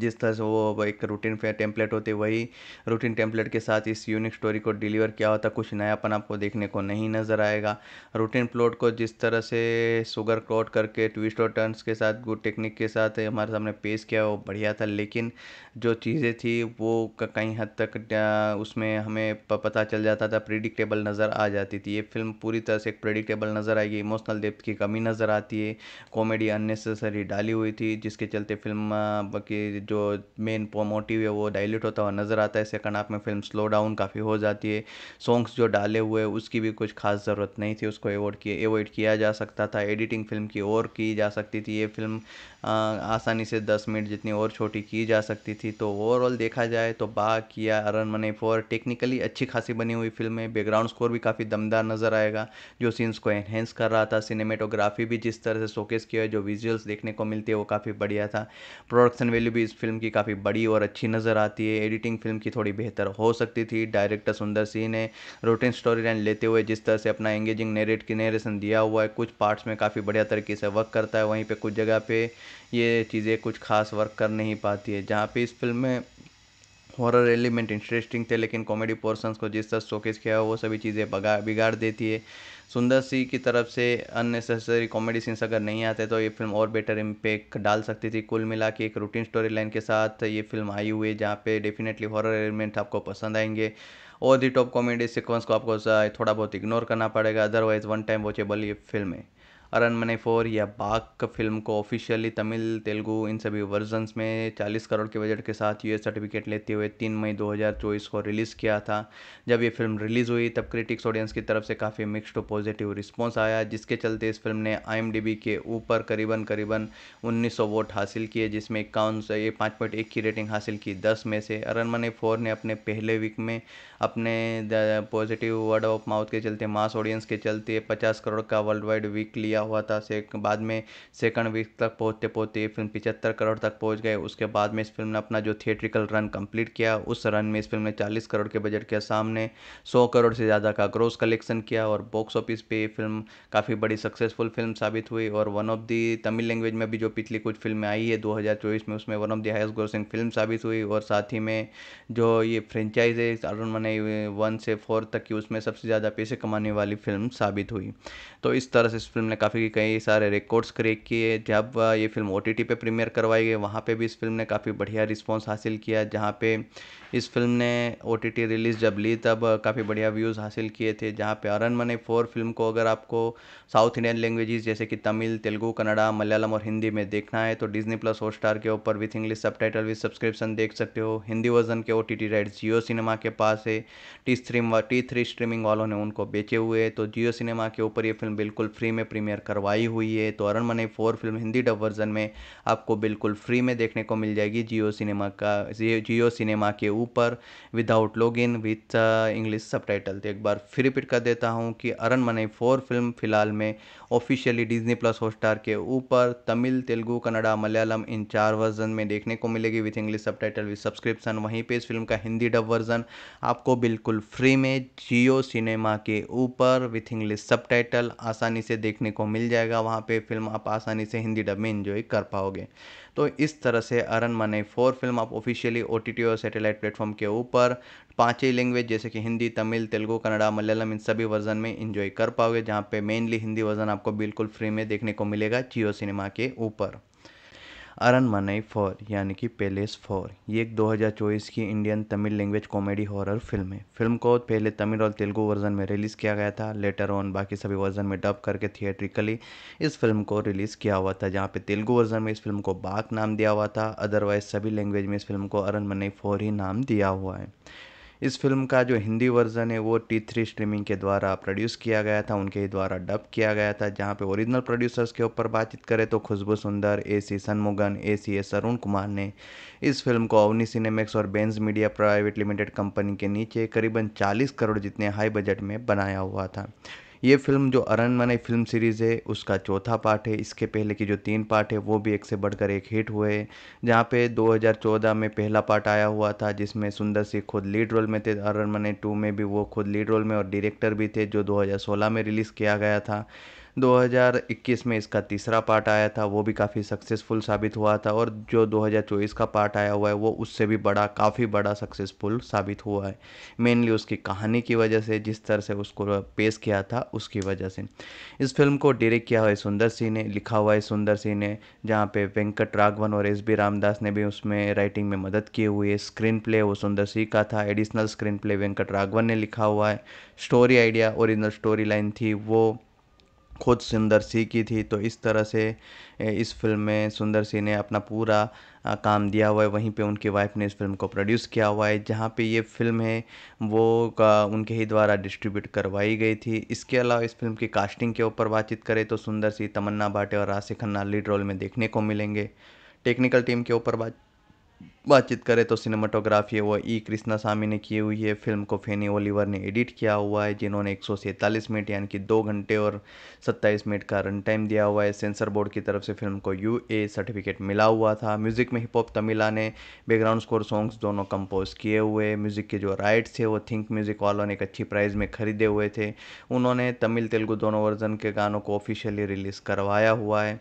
जिस तरह से वो एक रूटीन टेम्पलेट होती वही रूटीन टेम्पलेट के साथ इस यूनिक स्टोरी को डिलीवर किया होता कुछ नयापन आपको देखने को नहीं नज़र आएगा रूटीन प्लॉट को जिस तरह से सुगर क्लॉट करके ट्विस्ट और टर्न्स के साथ गुड टेक्निक के साथ हमारे सामने पेश किया वो बढ़िया था लेकिन जो चीज़ें थी वो कहीं हद तक उसमें हमें पता चल जाता था प्रिडिक्टेबल नज़र आ जाती थी ये फिल्म पूरी तरह से एक प्रिडिक्टेबल नज़र आएगी इमोशनल डेप्थ की कमी नज़र आती है कॉमेडी अननेसेसरी डाली हुई थी जिसके चलते फिल्म की जो मेन मोटिव है वो डायल्यूट होता हुआ नज़र आता है सेकंड हाफ में फिल्म स्लो डाउन काफ़ी हो जाती है सॉन्ग्स जो डाले हुए उसकी भी कुछ खास ज़रूरत नहीं थी उसको एवॉड किया एवॉइड किया जा सकता था एडिटिंग फिल्म की और की जा सकती थी ये फिल्म आसानी से दस मिनट जितनी और छोटी की जा सकती थी तो ओवरऑल देखा जाए तो बा किया मने फोर टेक्निकली अच्छी खासी बनी हुई फिल्म है बैकग्राउंड स्कोर भी काफ़ी दमदार नज़र आएगा जो सीन्स को एनहेंस कर रहा था सिनेमेटोग्राफी भी जिस तरह से शोकेस किया है जो विजुअल्स देखने को मिलती है वो काफ़ी बढ़िया था प्रोडक्शन वैल्यू भी इस फिल्म की काफ़ी बड़ी और अच्छी नज़र आती है एडिटिंग फिल्म की थोड़ी बेहतर हो सकती थी डायरेक्टर सुंदर सिंह ने रोटीन स्टोरी लाइन लेते हुए जिस तरह से अपना एंगेजिंग नेरेट की नेरेशन दिया हुआ है कुछ पार्ट्स में काफ़ी बढ़िया तरीके से वर्क करता है वहीं पर कुछ जगह पर ये चीज़ें कुछ खास वर्क कर नहीं पाती है जहाँ पे इस फिल्म में हॉरर एलिमेंट इंटरेस्टिंग थे लेकिन कॉमेडी पोर्सन को जिस तरह शोकेस किया वो सभी चीज़ें बगा बिगाड़ देती है सुंदर सिंह की तरफ से अननेसेसरी कॉमेडी सीन्स अगर नहीं आते तो ये फिल्म और बेटर इम्पेक्ट डाल सकती थी कुल मिला के एक रूटीन स्टोरी लाइन के साथ ये फिल्म आई हुई है जहाँ पे डेफिनेटली हॉरर एलिमेंट आपको पसंद आएंगे और दी टॉप कॉमेडी सिक्वेंस को आपको थोड़ा बहुत इग्नोर करना पड़ेगा अदरवाइज वन टाइम वॉचेबल ये फिल्म है अरनमने फ़ोर या बाग फिल्म को ऑफिशियली तमिल तेलुगू इन सभी वर्जन्स में 40 करोड़ के बजट के साथ यूएस सर्टिफिकेट लेते हुए 3 मई 2024 को रिलीज़ किया था जब ये फिल्म रिलीज़ हुई तब क्रिटिक्स ऑडियंस की तरफ से काफ़ी मिक्सड पॉजिटिव रिस्पॉन्स आया जिसके चलते इस फिल्म ने आई के ऊपर करीबन करीबन उन्नीस वोट हासिल किए जिसमें इक्यावन से पाँच पॉइंट एक की रेटिंग हासिल की दस में से अरनमने फोर ने अपने पहले वीक में अपने पॉजिटिव वर्ड ऑफ माउथ के चलते मास ऑडियंस के चलते पचास करोड़ का वर्ल्ड वाइड वीक लिया हुआ था से बाद में सेकंड वीक तक पहुँचते पहुँचते ये फिल्म पिचहत्तर करोड़ तक पहुँच गए उसके बाद में इस फिल्म ने अपना जो थिएट्रिकल रन कंप्लीट किया उस रन में इस फिल्म ने चालीस करोड़ के बजट के सामने सौ करोड़ से ज़्यादा का ग्रोस कलेक्शन किया और बॉक्स ऑफिस पर ये फिल्म काफ़ी बड़ी सक्सेसफुल फिल्म साबित हुई और one of the Tamil language में भी जो पिछली कुछ फिल्में आई है दो में उसमें one of the highest grossing film साबित हुई और साथ ही में जो ये फ्रेंचाइज है अरुणमने वन से फोर तक की उसमें सबसे ज़्यादा पैसे कमाने वाली फिल्म साबित हुई तो इस तरह से इस फिल्म ने काफ़ी काफ़ी कई सारे रिकॉर्ड्स क्रेक किए जब ये फिल्म ओ टी टी पे प्रीमियर करवाई गई वहाँ पे भी इस फिल्म ने काफ़ी बढ़िया रिस्पांस हासिल किया जहाँ पे इस फिल्म ने ओ टी टी रिलीज़ जब ली तब काफ़ी बढ़िया व्यूज़ हासिल किए थे जहाँ पे मने फोर फिल्म को अगर आपको साउथ इंडियन लैंग्वेजेस जैसे कि तमिल तेलुगु कन्नड़ा मलयालम और हिंदी में देखना है तो डिजनी प्लस स्टार के ऊपर विथ इंग्लिश सब टाइटल विथ सब्सक्रिप्शन देख सकते हो हिंदी वर्जन के O T T right Jio cinema के पास है T stream T three streaming वालों ने उनको बेचे हुए तो जियो सिनेमा के ऊपर ये फिल्म बिल्कुल फ्री में प्रीमियर करवाई हुई है तो Aranmanai four film Hindi dub version में आपको बिल्कुल फ्री में देखने को मिल जाएगी जियो सिनेमा का जियो सिनेमा के ऊपर without log in with English sub तो एक बार फिर रिपीट कर देता हूँ कि अरन मने फोर फिल्म फ़िलहाल में ऑफिशियली डिज्नी प्लस हॉटस्टार के ऊपर तमिल तेलुगू कन्नड़ा मलयालम इन चार वर्जन में देखने को मिलेगी विथ इंग्लिश सब टाइटल विथ सब्सक्रिप्शन वहीं पर इस फिल्म का हिंदी डब वर्जन आपको बिल्कुल फ्री में जियो सिनेमा के ऊपर विथ इंग्लिश सब आसानी से देखने को मिल जाएगा वहाँ पर फिल्म आप आसानी से हिंदी डब में इन्जॉय कर पाओगे तो इस तरह से अरन मने फोर फिल्म आप ऑफिशियली ओ और सैटेलाइट प्लेटफॉर्म के ऊपर पाँच ही लैंग्वेज जैसे कि हिंदी तमिल तेलुगू कन्नड़ा मलयालम इन सभी वर्जन में इंजॉय कर पाओगे जहाँ पे मेनली हिंदी वर्जन आपको बिल्कुल फ्री में देखने को मिलेगा जियो सिनेमा के ऊपर अरन मनई फोर यानी कि पेलेस फोर ये एक 2024 की Indian Tamil language comedy horror film है फिल्म को पहले तमिल और तेलुगु वर्जन में रिलीज़ किया गया था लेटर ऑन बाकी सभी वर्जन में डब करके थिएट्रिकली इस फिल्म को रिलीज़ किया हुआ था जहाँ पे तेलुगु वर्जन में इस फिल्म को बाक नाम दिया हुआ था अदरवाइज सभी लैंग्वेज में इस फिल्म को अरन मनई फोर ही नाम दिया हुआ है इस फिल्म का जो हिंदी वर्जन है वो टी थ्री स्ट्रीमिंग के द्वारा प्रोड्यूस किया गया था उनके ही द्वारा डब किया गया था जहाँ पे ओरिजिनल प्रोड्यूसर्स के ऊपर बातचीत करें तो Khushbu Sundar A C सनमुगन A C S Arun Kumar ने इस फिल्म को अवनी सिनेमेक्स और बेंस मीडिया प्राइवेट लिमिटेड कंपनी के नीचे करीबन चालीस करोड़ जितने हाई बजट में बनाया हुआ था ये फ़िल्म जो अरन मने फ़िल्म सीरीज़ है उसका चौथा पार्ट है इसके पहले की जो तीन पार्ट है वो भी एक से बढ़कर एक हिट हुए जहाँ पे 2014 में पहला पार्ट आया हुआ था जिसमें सुंदर सिंह खुद लीड रोल में थे मने टू में भी वो खुद लीड रोल में और डायरेक्टर भी थे जो दो में रिलीज़ किया गया था 2021 में इसका तीसरा पार्ट आया था वो भी काफ़ी सक्सेसफुल साबित हुआ था और जो 2024 का पार्ट आया हुआ है वो उससे भी बड़ा काफ़ी बड़ा सक्सेसफुल साबित हुआ है मेनली उसकी कहानी की वजह से जिस तरह से उसको पेश किया था उसकी वजह से इस फिल्म को डायरेक्ट किया हुआ है सुंदर सिंह ने लिखा हुआ है सुंदर सिंह ने जहाँ पे वेंकट राघवन और एस बी रामदास ने भी उसमें राइटिंग में मदद की हुई है स्क्रीन प्ले वो सुंदर सिंह का था additional screen play Venkat Raghavan ने लिखा हुआ है story idea original story line थी वो खुद सुंदर सी की थी तो इस तरह से इस फिल्म में सुंदर सी ने अपना पूरा काम दिया हुआ है वहीं पे उनकी वाइफ ने इस फिल्म को प्रोड्यूस किया हुआ है जहाँ पे ये फिल्म है वो का उनके ही द्वारा डिस्ट्रीब्यूट करवाई गई थी इसके अलावा इस फिल्म की कास्टिंग के ऊपर बातचीत करें तो सुंदर सी तमन्ना भाटे और राशि खन्ना लीड रोल में देखने को मिलेंगे टेक्निकल टीम के ऊपर बात बातचीत करें तो सिनेमाटोग्राफी वो ई कृष्णा स्वामी ने की हुई है फिल्म को फेनी ओलिवर ने एडिट किया हुआ है जिन्होंने एक मिनट यानी कि दो घंटे और 27 मिनट का रन टाइम दिया हुआ है सेंसर बोर्ड की तरफ से फिल्म को यू ए सर्टिफिकेट मिला हुआ था म्यूज़िक में हिप हॉप तमिला ने बैकग्राउंड स्कोर सॉन्ग्स दोनों कंपोज किए हुए म्यूज़िक के जो राइट्स है वो थिंक म्यूज़िक वालों ने एक अच्छी प्राइज़ में खरीदे हुए थे उन्होंने तमिल तेलुगु दोनों वर्जन के गानों को ऑफिशियली रिलीज़ करवाया हुआ है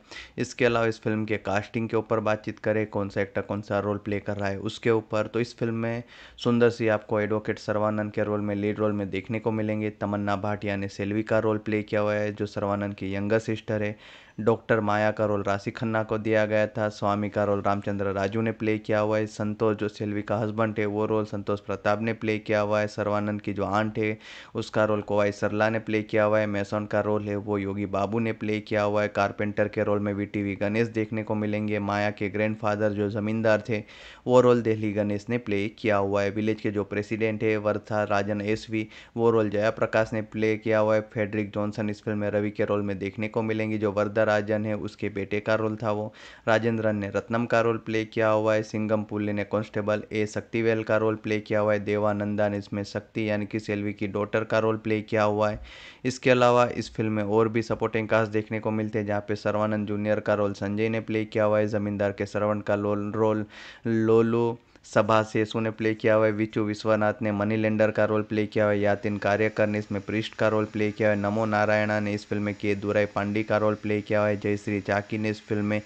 इसके अलावा इस फिल्म के कास्टिंग के ऊपर बातचीत करें कौन सा एक्टर कौन सा रोल प्ले कर कर रहा है उसके ऊपर तो इस फिल्म में सुंदर सी आपको एडवोकेट सर्वानंद के रोल में लीड रोल में देखने को मिलेंगे तमन्ना भाटिया ने सेल्वी का रोल प्ले किया हुआ है जो सर्वानंद की यंगर सिस्टर है डॉक्टर माया का रोल राशि खन्ना को दिया गया था स्वामी का रोल रामचंद्र राजू ने प्ले किया हुआ है संतोष जो सेल्वी का हस्बैंड है वो रोल संतोष प्रताप ने प्ले किया हुआ है सर्वानंद की जो आंट है उसका रोल कोवाई सरला ने प्ले किया हुआ है मैसोन का रोल है वो योगी बाबू ने प्ले किया हुआ है कारपेंटर के रोल में वी गणेश देखने को मिलेंगे माया के ग्रैंडफादर जो ज़मींदार थे वो रोल दिल्ली गणेश ने प्ले किया हुआ है विलेज के जो प्रेसिडेंट है वर्था राजन एस वो रोल जया प्रकाश ने प्ले किया हुआ है फेडरिक जॉनसन इस फिल्म में रवि के रोल में देखने को मिलेंगी जो वर्धा सुनीता राजन है उसके बेटे का रोल था वो राजेंद्रन ने रत्नम का रोल प्ले किया हुआ है सिंगम पुल्ले ने कॉन्स्टेबल ए शक्तिवेल का रोल प्ले किया हुआ है देवानंदा ने इसमें शक्ति यानी कि सेल्वी की डॉटर का रोल प्ले किया हुआ है इसके अलावा इस फिल्म में और भी सपोर्टिंग कास्ट देखने को मिलते हैं जहाँ पे सर्वानंद जूनियर का रोल संजय ने प्ले किया हुआ है ज़मींदार के सर्वण का रोल रोल लोलू सभा सेसु ने प्ले किया हुआ है विचू विश्वनाथ ने मनी लेंडर का रोल प्ले किया हुआ है यातिन कार्यकर ने इसमें पृष्ठ का रोल प्ले किया है नमो नारायणा ने इस फिल्म में के दुराई पांडी का रोल प्ले किया हुआ है जयश्री चाकी ने इस फिल्म में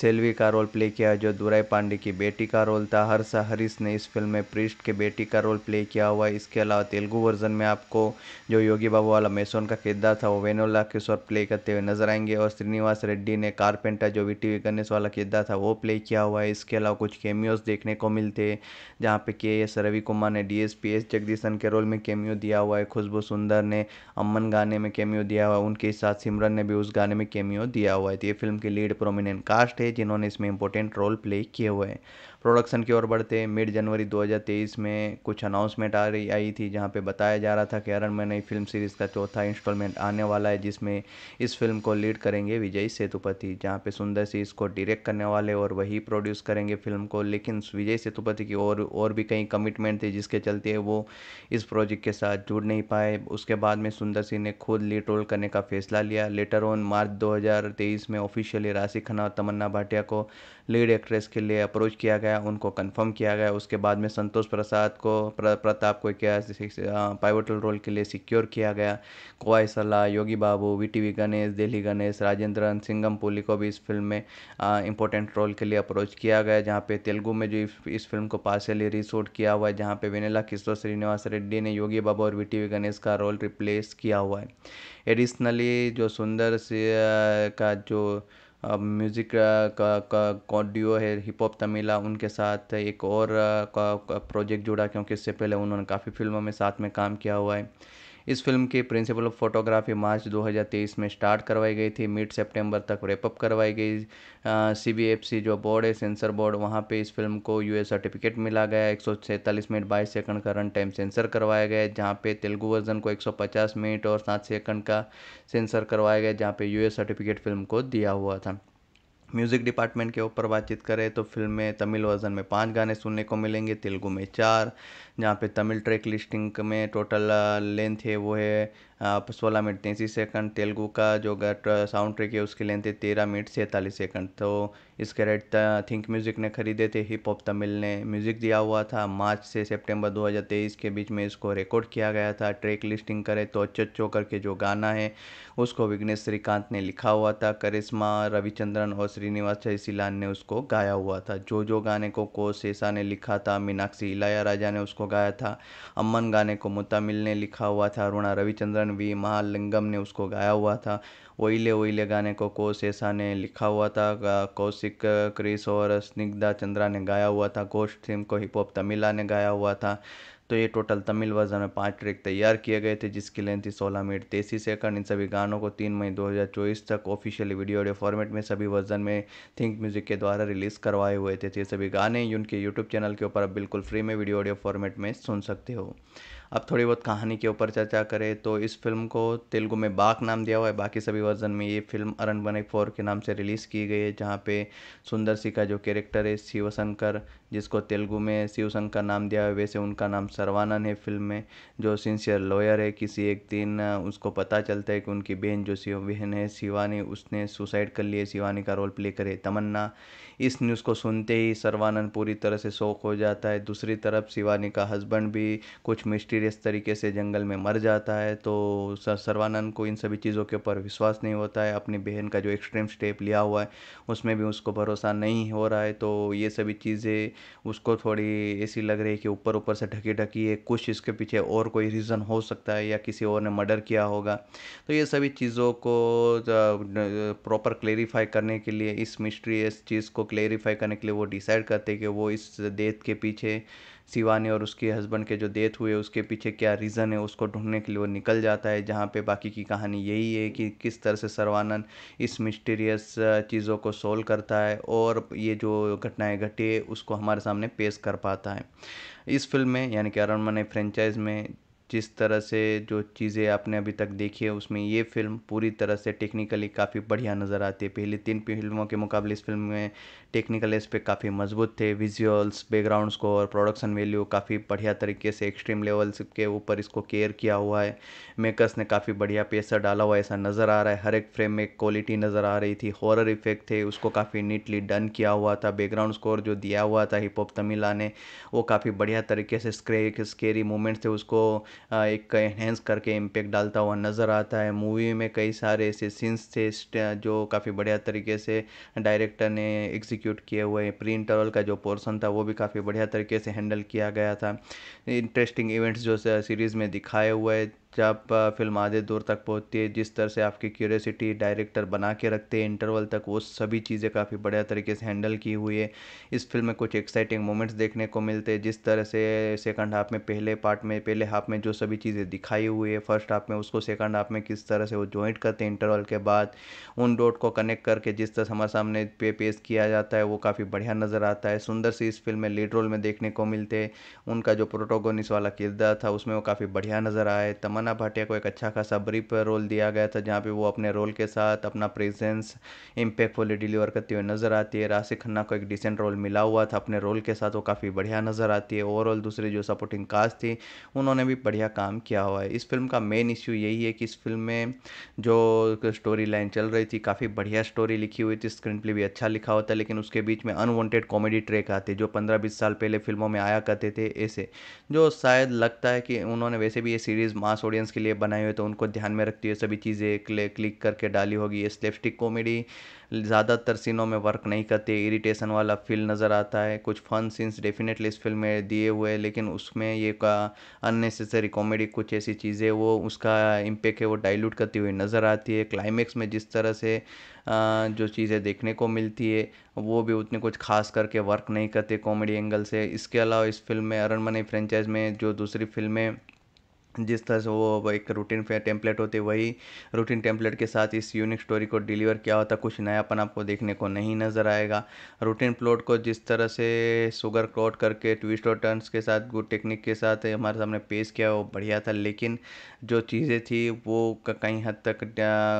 सेल्वी का रोल प्ले किया जो दुराई पांडे की बेटी का रोल था हर्षा हरीश ने इस फिल्म में प्रिस्ट के बेटी का रोल प्ले किया हुआ है इसके अलावा तेलुगू वर्जन में आपको जो योगी बाबू वाला मेसोन का किरदार था वो वेनोला किशोर प्ले करते हुए नजर आएंगे और श्रीनिवास रेड्डी ने कारपेंटर जो वी गणेश वाला किरदार था वो प्ले किया हुआ है इसके अलावा कुछ केमियोज देखने को मिलते हैं जहाँ पे के एस रवि कुमार ने D S P S Jagadeesan के रोल में केमियो दिया हुआ है खुशबू सुंदर ने अमन गाने में केमियो दिया हुआ है उनके साथ सिमरन ने भी उस गाने में केमियो दिया हुआ है तो ये फिल्म की लीड प्रोमिनेंट कास्ट है थे जिन्होंने इसमें इंपॉर्टेंट रोल प्ले किए हुए हैं प्रोडक्शन की ओर बढ़ते मिड जनवरी 2023 में कुछ अनाउंसमेंट आ रही आई थी जहां पे बताया जा रहा था कि अरन मैन नई फिल्म सीरीज़ का चौथा इंस्टॉलमेंट आने वाला है जिसमें इस फिल्म को लीड करेंगे विजय सेतुपति जहां पे सुंदर सिंह इसको डायरेक्ट करने वाले और वही प्रोड्यूस करेंगे फिल्म को लेकिन विजय सेतुपति की और और भी कई कमिटमेंट थे जिसके चलते वो इस प्रोजेक्ट के साथ जुड़ नहीं पाए उसके बाद में सुंदर सिंह ने खुद लीड रोल करने का फैसला लिया लेटर ऑन मार्च दो में ऑफिशियली राशि खन्ना और तमन्ना भाटिया को लीड एक्ट्रेस के लिए अप्रोच किया गया उनको कंफर्म किया गया उसके बाद में संतोष प्रसाद को प्र, प्रताप को क्या पाइवटल रोल के लिए सिक्योर किया गया कोवाई सलाह Yogi Babu V T V Ganesh Delhi Ganesh Rajendran Singham पुली को भी इस फिल्म में इंपॉर्टेंट रोल के लिए अप्रोच किया गया जहाँ पे तेलुगु में जो इस, फिल्म को पार्शली रीशूट किया हुआ है जहाँ पे वेनेला किशोर श्रीनिवास रेड्डी ने योगी बाबू और वी टी वी गणेश का रोल रिप्लेस किया हुआ है एडिशनली जो सुंदर से का जो म्यूज़िक uh, का कॉडियो है हिप हॉप तमिला उनके साथ एक और प्रोजेक्ट uh, जुड़ा क्योंकि इससे पहले उन्होंने काफ़ी फिल्मों में साथ में काम किया हुआ है इस फिल्म के प्रिंसिपल ऑफ फोटोग्राफी मार्च 2023 में स्टार्ट करवाई गई थी मिड सितंबर तक रेपअप करवाई गई सी जो बोर्ड है सेंसर बोर्ड वहाँ पे इस फिल्म को यू सर्टिफिकेट मिला गया एक मिनट बाईस सेकंड का रन टाइम सेंसर करवाया गया जहाँ पे तेलुगु वर्जन को एक मिनट और सात सेकंड का सेंसर करवाया गया जहाँ पे यू सर्टिफिकेट फिल्म को दिया हुआ था म्यूज़िक डिपार्टमेंट के ऊपर बातचीत करें तो फिल्म में तमिल वर्जन में पाँच गाने सुनने को मिलेंगे तेलुगु में चार जहाँ पे तमिल ट्रैक लिस्टिंग में टोटल लेंथ है वो है सोलह मिनट तैंतीस सेकंड तेलुगु का जो साउंड ट्रैक है उसकी लेंथ है तेरह मिनट सैंतालीस सेकंड तो इसके रेट थिंक म्यूज़िक ने खरीदे थे हिप हॉप तमिल ने म्यूज़िक दिया हुआ था मार्च से सितंबर 2023 के बीच में इसको रिकॉर्ड किया गया था ट्रैक लिस्टिंग करे तो अच्चो करके जो गाना है उसको विघ्नेश श्रीकांत ने लिखा हुआ था करिश्मा रविचंद्रन और श्रीनिवास जयसिलान ने उसको गाया हुआ था जो जो गाने को को सेसा ने लिखा था मीनाक्षी इलाया राजा ने उसको गाया था अम्मन गाने को मुतामिल ने लिखा हुआ था अरुणा रविचंद्रन वी महालिंगम ने उसको गाया हुआ था ओइले ओइले गाने को कोस ऐसा ने लिखा हुआ था कौशिक क्रिस और स्निग्धा चंद्रा ने गाया हुआ था गोश्त थीम को हिप हॉप तमिला ने गाया हुआ था तो ये टोटल तमिल वर्जन में पाँच ट्रैक तैयार किए गए थे जिसकी लेंथ थी सोलह मिनट तेईस सेकंड इन सभी गानों को तीन मई 2024 तक ऑफिशियली वीडियो ऑडियो फॉर्मेट में सभी वर्जन में थिंक म्यूजिक के द्वारा रिलीज़ करवाए हुए थे तो ये सभी गाने उनके यूट्यूब चैनल के ऊपर आप बिल्कुल फ्री में वीडियो ऑडियो फॉर्मेट में सुन सकते हो अब थोड़ी बहुत कहानी के ऊपर चर्चा करें तो इस फिल्म को तेलुगु में बाक नाम दिया हुआ है बाकी सभी वर्जन में ये फिल्म अरन बने फोर के नाम से रिलीज़ की गई है जहाँ पे सुंदर सी का जो कैरेक्टर है शिवशंकर जिसको तेलुगु में शिवशंकर नाम दिया है वैसे उनका नाम सर्वानंद है फिल्म में जो सिंसियर लॉयर है किसी एक दिन उसको पता चलता है कि उनकी बहन जो शिव बहन है शिवानी उसने सुसाइड कर लिए शिवानी का रोल प्ले करे तमन्ना इस न्यूज़ को सुनते ही सर्वानंद पूरी तरह से शौक हो जाता है दूसरी तरफ शिवानी का हस्बैंड भी कुछ मिस्ट्री मिस्टीरियस तरीके से जंगल में मर जाता है तो सर्वानंद को इन सभी चीज़ों के ऊपर विश्वास नहीं होता है अपनी बहन का जो एक्सट्रीम स्टेप लिया हुआ है उसमें भी उसको भरोसा नहीं हो रहा है तो ये सभी चीज़ें उसको थोड़ी ऐसी लग रही है कि ऊपर ऊपर से ढकी ढकी है कुछ इसके पीछे और कोई रीज़न हो सकता है या किसी और ने मर्डर किया होगा तो ये सभी चीज़ों को प्रॉपर क्लेरिफाई करने के लिए इस मिस्ट्रियस चीज़ को क्लेरिफाई करने के लिए वो डिसाइड करते हैं कि वो इस डेथ के पीछे शिवानी और उसके हस्बैंड के जो डेथ हुए उसके पीछे क्या रीज़न है उसको ढूंढने के लिए वो निकल जाता है जहाँ पे बाकी की कहानी यही है कि किस तरह से सर्वानंद इस मिस्टीरियस चीज़ों को सोल्व करता है और ये जो घटनाएँ घटी है उसको हमारे सामने पेश कर पाता है इस फिल्म में यानी कि अरण्य फ्रेंचाइज में जिस तरह से जो चीज़ें आपने अभी तक देखी है उसमें ये फिल्म पूरी तरह से टेक्निकली काफ़ी बढ़िया नज़र आती है पहले तीन फिल्मों के मुकाबले इस फिल्म में टेक्निकल एस्पेक्ट काफ़ी मजबूत थे visuals background score production value काफ़ी बढ़िया तरीके से एक्सट्रीम लेवल्स के ऊपर इसको केयर किया हुआ है मेकर्स ने काफ़ी बढ़िया पैसा डाला हुआ ऐसा नज़र आ रहा है हर एक फ्रेम में क्वालिटी नज़र आ रही थी हॉरर इफेक्ट थे उसको काफ़ी नीटली डन किया हुआ था बैकग्राउंड स्कोर जो दिया हुआ था हिप हॉप तमिला ने वो काफ़ी बढ़िया तरीके से स्क्रे स्केरी मोमेंट्स थे उसको एक एनहेंस करके इम्पेक्ट डालता हुआ नज़र आता है मूवी में कई सारे ऐसे सीन्स थे जो काफ़ी बढ़िया तरीके से डायरेक्टर ने एग्जीक्यूट एग्जीक्यूट किए हुए हैं प्री इंटरवल का जो पोर्सन था वो भी काफ़ी बढ़िया तरीके से हैंडल किया गया था इंटरेस्टिंग इवेंट्स जो सीरीज़ में दिखाए हुए जब फ़िल्म आधे दूर तक पहुँचती है जिस तरह से आपकी क्यूरियोसिटी डायरेक्टर बना के रखते हैं इंटरवल तक वो सभी चीज़ें काफ़ी बढ़िया तरीके से हैंडल की हुई है इस फिल्म में कुछ एक्साइटिंग मोमेंट्स देखने को मिलते हैं जिस तरह से सेकंड हाफ में पहले पार्ट में पहले हाफ में जो सभी चीज़ें दिखाई हुई है फर्स्ट हाफ में उसको सेकंड हाफ में किस तरह से वो ज्वाइंट करते हैं इंटरवल के बाद उन डॉट को कनेक्ट करके जिस तरह हमारे सामने पे पेश किया जाता है वो काफ़ी बढ़िया नज़र आता है सुंदर सी इस फिल्म में लीड रोल में देखने को मिलते हैं उनका जो प्रोटोगोनिस वाला किरदार था उसमें वो काफ़ी बढ़िया नज़र आए तमन शबाना भाटिया को एक अच्छा खासा ब्रीफ रोल दिया गया था जहाँ पे वो अपने रोल के साथ अपना प्रेजेंस इम्पैक्टफुली डिलीवर करती हुई नज़र आती है राशि खन्ना को एक डिसेंट रोल मिला हुआ था अपने रोल के साथ वो काफ़ी बढ़िया नज़र आती है ओवरऑल दूसरी जो सपोर्टिंग कास्ट थी उन्होंने भी बढ़िया काम किया हुआ है इस फिल्म का मेन इश्यू यही है कि इस फिल्म में जो स्टोरी लाइन चल रही थी काफ़ी बढ़िया स्टोरी लिखी हुई थी स्क्रीन प्ले भी अच्छा लिखा होता है लेकिन उसके बीच में अनवांटेड कॉमेडी ट्रेक आते जो पंद्रह बीस साल पहले फिल्मों में आया करते थे ऐसे जो शायद लगता है कि उन्होंने वैसे भी ये सीरीज़ मास ऑडियंस के लिए बनाए हुए तो उनको ध्यान में रखती है सभी चीज़ें क्लिक करके डाली होगी ये स्लेपस्टिक कॉमेडी ज़्यादातर सीनों में वर्क नहीं करती इरिटेशन वाला फील नज़र आता है कुछ फन सीन्स डेफिनेटली इस फिल्म में दिए हुए हैं लेकिन उसमें ये का अननेसेसरी कॉमेडी कुछ ऐसी चीज़ें वो उसका इम्पेक्ट है वो डाइल्यूट करती हुई नज़र आती है क्लाइमेक्स में जिस तरह से जो चीज़ें देखने को मिलती है वो भी उतने कुछ खास करके वर्क नहीं करते कॉमेडी एंगल से इसके अलावा इस फिल्म में अरनमनी फ्रेंचाइज में जो दूसरी फिल्में जिस तरह से वो एक रूटीन फेयर टेम्पलेट होते वही रूटीन टेम्पलेट के साथ इस यूनिक स्टोरी को डिलीवर किया होता कुछ नयापन आपको देखने को नहीं नज़र आएगा रूटीन प्लॉट को जिस तरह से सुगर क्रॉट करके ट्विस्ट और टर्न्स के साथ गुड टेक्निक के साथ हमारे सामने पेश किया वो बढ़िया था लेकिन जो चीज़ें थी वो कहीं हद तक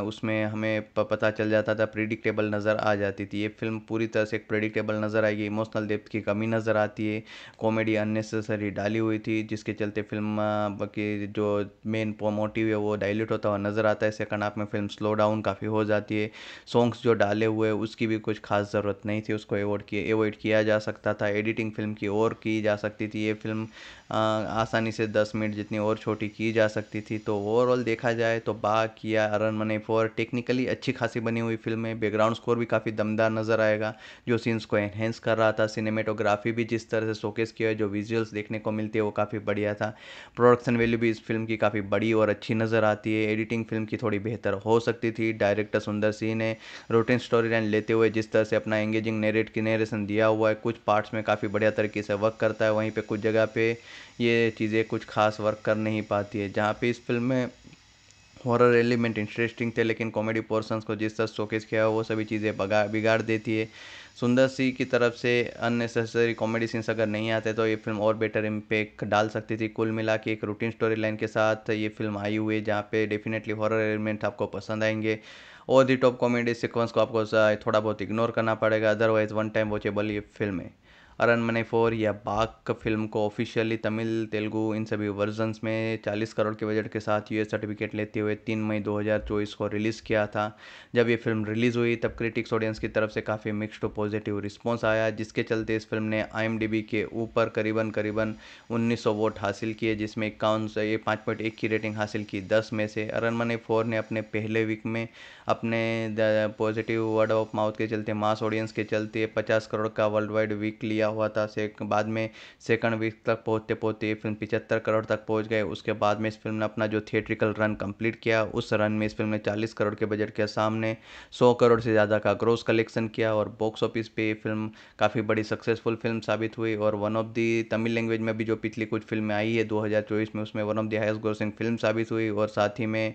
उसमें हमें पता चल जाता था प्रिडिक्टेबल नज़र आ जाती थी ये फिल्म पूरी तरह से एक प्रिडिक्टेबल नज़र आएगी इमोशनल डेप्थ की कमी नज़र आती है कॉमेडी अननेसेसरी डाली हुई थी जिसके चलते फिल्म की जो मेन मोटिव है वो डाइल्यूट होता हुआ नज़र आता है सेकंड हाफ में फिल्म स्लो डाउन काफ़ी हो जाती है सॉन्ग्स जो डाले हुए उसकी भी कुछ खास ज़रूरत नहीं थी उसको एवॉड किए एवॉइड किया जा सकता था एडिटिंग फिल्म की और की जा सकती थी ये फिल्म आसानी से दस मिनट जितनी और छोटी की जा सकती थी तो ओवरऑल देखा जाए तो बा किया अरन मने फोर टेक्निकली अच्छी खासी बनी हुई फिल्म है बैकग्राउंड स्कोर भी काफ़ी दमदार नज़र आएगा जो सीन्स को एनहेंस कर रहा था सिनेमेटोग्राफी भी जिस तरह से शोकेस किया जो विजुअल्स देखने को मिलती है वो काफ़ी बढ़िया था प्रोडक्शन वैल्यू भी इस फिल्म की काफ़ी बड़ी और अच्छी नज़र आती है एडिटिंग फिल्म की थोड़ी बेहतर हो सकती थी डायरेक्टर सुंदर सिंह ने रूटीन स्टोरी लाइन लेते हुए जिस तरह से अपना एंगेजिंग नेरेट की नरेशन दिया हुआ है कुछ पार्ट्स में काफ़ी बढ़िया तरीके से वर्क करता है वहीं पर कुछ जगह पर ये चीज़ें कुछ खास वर्क कर नहीं पाती है जहाँ पर इस फिल्म में हॉरर एलिमेंट इंटरेस्टिंग थे लेकिन कॉमेडी पोर्सन को जिस तरह शोकेस किया वो सभी चीज़ें बिगाड़ देती है सुंदर सिंह की तरफ से अननेसेसरी कॉमेडी सीन्स अगर नहीं आते तो ये फिल्म और बेटर इम्पेक्ट डाल सकती थी कुल मिला के एक रूटीन स्टोरी लाइन के साथ ये फिल्म आई हुई है जहाँ पे डेफिनेटली हॉरर एलिमेंट आपको पसंद आएंगे और दी टॉप कॉमेडी सिक्वेंस को आपको थोड़ा बहुत इग्नोर करना पड़ेगा अदरवाइज वन टाइम वॉचेबल ये फिल्म है अरनमने फ़ोर या बाघ फिल्म को ऑफिशियली तमिल तेलुगु इन सभी वर्जन्स में 40 करोड़ के बजट के साथ यूएस सर्टिफिकेट लेते हुए 3 मई 2024 को रिलीज़ किया था जब ये फिल्म रिलीज़ हुई तब क्रिटिक्स ऑडियंस की तरफ से काफ़ी मिक्सड पॉजिटिव रिस्पॉन्स आया जिसके चलते इस फिल्म ने आई के ऊपर करीबन करीबन उन्नीस वोट हासिल किए जिसमें इक्यावन सौ पाँच पॉइंट एक की रेटिंग हासिल की दस में से अरनमने फोर ने अपने पहले वीक में अपने पॉजिटिव वर्ड ऑफ माउथ के चलते मास ऑडियंस के चलते पचास करोड़ का वर्ल्ड वाइड वीक लिया दिया हुआ था से बाद में सेकंड वीक तक पहुँचते पहुँचते ये फिल्म पिचहत्तर करोड़ तक पहुँच गए उसके बाद में इस फिल्म ने अपना जो थिएट्रिकल रन कंप्लीट किया उस रन में इस फिल्म ने चालीस करोड़ के बजट के सामने सौ करोड़ से ज़्यादा का ग्रोस कलेक्शन किया और बॉक्स ऑफिस पर ये फिल्म काफ़ी बड़ी सक्सेसफुल फिल्म साबित हुई और one of the Tamil language में भी जो पिछली कुछ फिल्में आई है दो में उसमें one of the highest grossing film साबित हुई और साथ ही में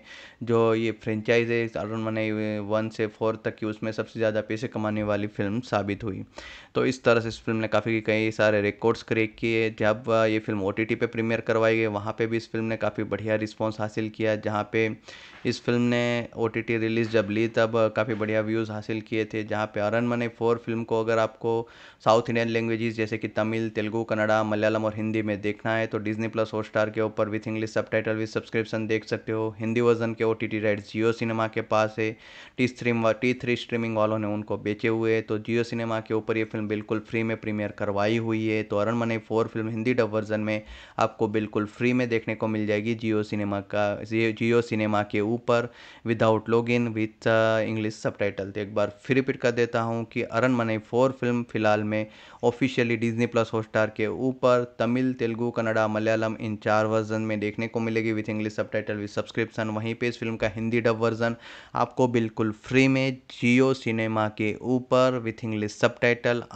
जो ये फ्रेंचाइज है अरुण मने वन से फोर तक की उसमें सबसे ज़्यादा पैसे कमाने वाली फिल्म साबित हुई तो इस तरह से इस फिल्म ने काफ़ी काफ़ी कई सारे रिकॉर्ड्स क्रेक किए जब ये फ़िल्म ओ टी टी पे प्रीमियर करवाई गई वहाँ पर भी इस फ़िल्म ने काफ़ी बढ़िया रिस्पॉन्स हासिल किया जहाँ पे इस फ़िल्म ने ओ टी टी रिलीज़ जब ली तब काफ़ी बढ़िया व्यूज़ हासिल किए थे जहाँ पे मने फोर फ़िल्म को अगर आपको साउथ इंडियन लैंग्वेजेस जैसे कि तमिल तेलुगु कन्नड़ा मलयालम और हिंदी में देखना है तो डिज़नी प्लस स्टार के ऊपर विथ इंग्लिश सब टाइटल विथ सब्सक्रिप्शन देख सकते हो हिंदी वर्जन के O T T right Jio cinema के पास है T stream T three streaming वालों ने उनको बेचे हुए हैं तो जियो सिनेमा के ऊपर ये फिल्म बिल्कुल फ्री में प्रीमियर करवाई हुई है तो मने four film Hindi dub version में आपको बिल्कुल फ्री में देखने को मिल जाएगी जियो सिनेमा का जियो सिनेमा के ऊपर without log in with English sub तो एक बार फिर रिपीट कर देता हूँ कि अरन मने फोर फिल्म फिलहाल में ऑफिशियली डिजनी प्लस हॉटस्टार के ऊपर तमिल तेलुगू कन्नड़ा मलयालम इन चार वर्जन में देखने को मिलेगी विथ इंग्लिश सब टाइटल विथ सब्सक्रिप्शन वहीं पर इस फिल्म का हिंदी डब वर्जन आपको बिल्कुल फ्री में जियो सिनेमा के ऊपर विथ इंग्लिश सब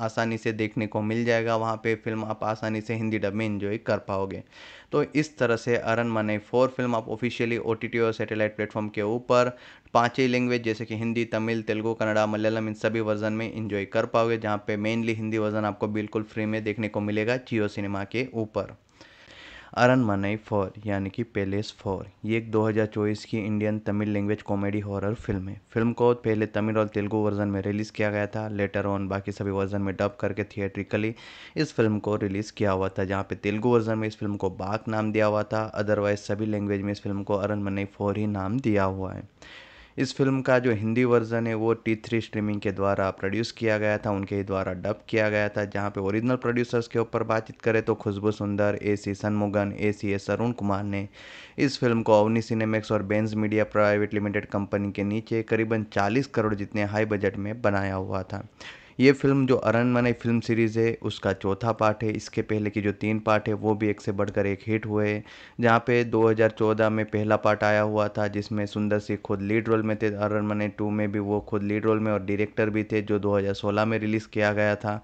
आसानी से देखने को मिल जाएगा वहाँ पर फिल्म आप आसानी से हिंदी डब में इंजॉय कर पाओगे तो इस तरह से अरन मने फोर फिल्म आप ऑफिशियली ओ और सैटेलाइट प्लेटफॉर्म के ऊपर पाँच ही लैंग्वेज जैसे कि हिंदी तमिल तेलुगु कन्नड़ा मलयालम इन सभी वर्जन में इंजॉय कर पाओगे जहाँ पे मेनली हिंदी वर्जन आपको बिल्कुल फ्री में देखने को मिलेगा जियो सिनेमा के ऊपर अरनमनई फोर यानी कि पेलेस फोर ये एक 2024 की Indian Tamil language comedy horror film है फिल्म को पहले तमिल और तेलुगु वर्जन में रिलीज़ किया गया था लेटर ऑन बाकी सभी वर्जन में डब करके थिएट्रिकली इस फिल्म को रिलीज़ किया हुआ था जहाँ पे तेलुगु वर्जन में इस फिल्म को बाक नाम दिया हुआ था अदरवाइज सभी लैंग्वेज में इस फिल्म को अरनमनई फोर ही नाम दिया हुआ है इस फिल्म का जो हिंदी वर्जन है वो टी थ्री स्ट्रीमिंग के द्वारा प्रोड्यूस किया गया था उनके ही द्वारा डब किया गया था जहाँ पे ओरिजिनल प्रोड्यूसर्स के ऊपर बातचीत करें तो Khushbu Sundar A C सनमुगन A C S Arun Kumar ने इस फिल्म को अवनी सिनेमैक्स और बेंस मीडिया प्राइवेट लिमिटेड कंपनी के नीचे करीबन चालीस करोड़ जितने हाई बजट में बनाया हुआ था ये फ़िल्म जो अरन मने फ़िल्म सीरीज़ है उसका चौथा पार्ट है इसके पहले की जो तीन पार्ट है वो भी एक से बढ़कर एक हिट हुए हैं जहाँ पे 2014 में पहला पार्ट आया हुआ था जिसमें सुंदर सिंह खुद लीड रोल में थे अरन मने टू में भी वो खुद लीड रोल में और डायरेक्टर भी थे जो 2016 में रिलीज़ किया गया था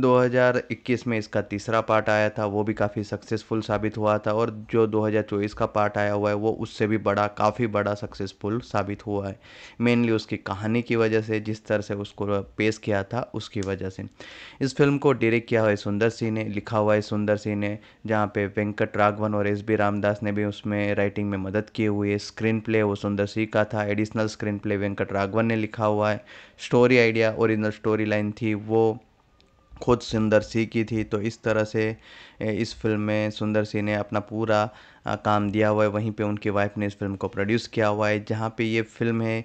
2021 में इसका तीसरा पार्ट आया था वो भी काफ़ी सक्सेसफुल साबित हुआ था और जो 2024 का पार्ट आया हुआ है वो उससे भी बड़ा काफ़ी बड़ा सक्सेसफुल साबित हुआ है मेनली उसकी कहानी की वजह से जिस तरह से उसको पेश किया था उसकी वजह से इस फिल्म को डायरेक्ट किया हुआ है सुंदर सिंह ने लिखा हुआ है सुंदर सिंह ने जहाँ पे वेंकट राघवन और एस बी रामदास ने भी उसमें राइटिंग में मदद की हुई है स्क्रीन प्ले वो सुंदर सिंह का था additional screen play Venkat Raghavan ने लिखा हुआ है story idea original story line थी वो खुद सुंदर सी की थी तो इस तरह से इस फिल्म में सुंदर सी ने अपना पूरा काम दिया हुआ है वहीं पे उनकी वाइफ ने इस फिल्म को प्रोड्यूस किया हुआ है जहाँ पे ये फिल्म है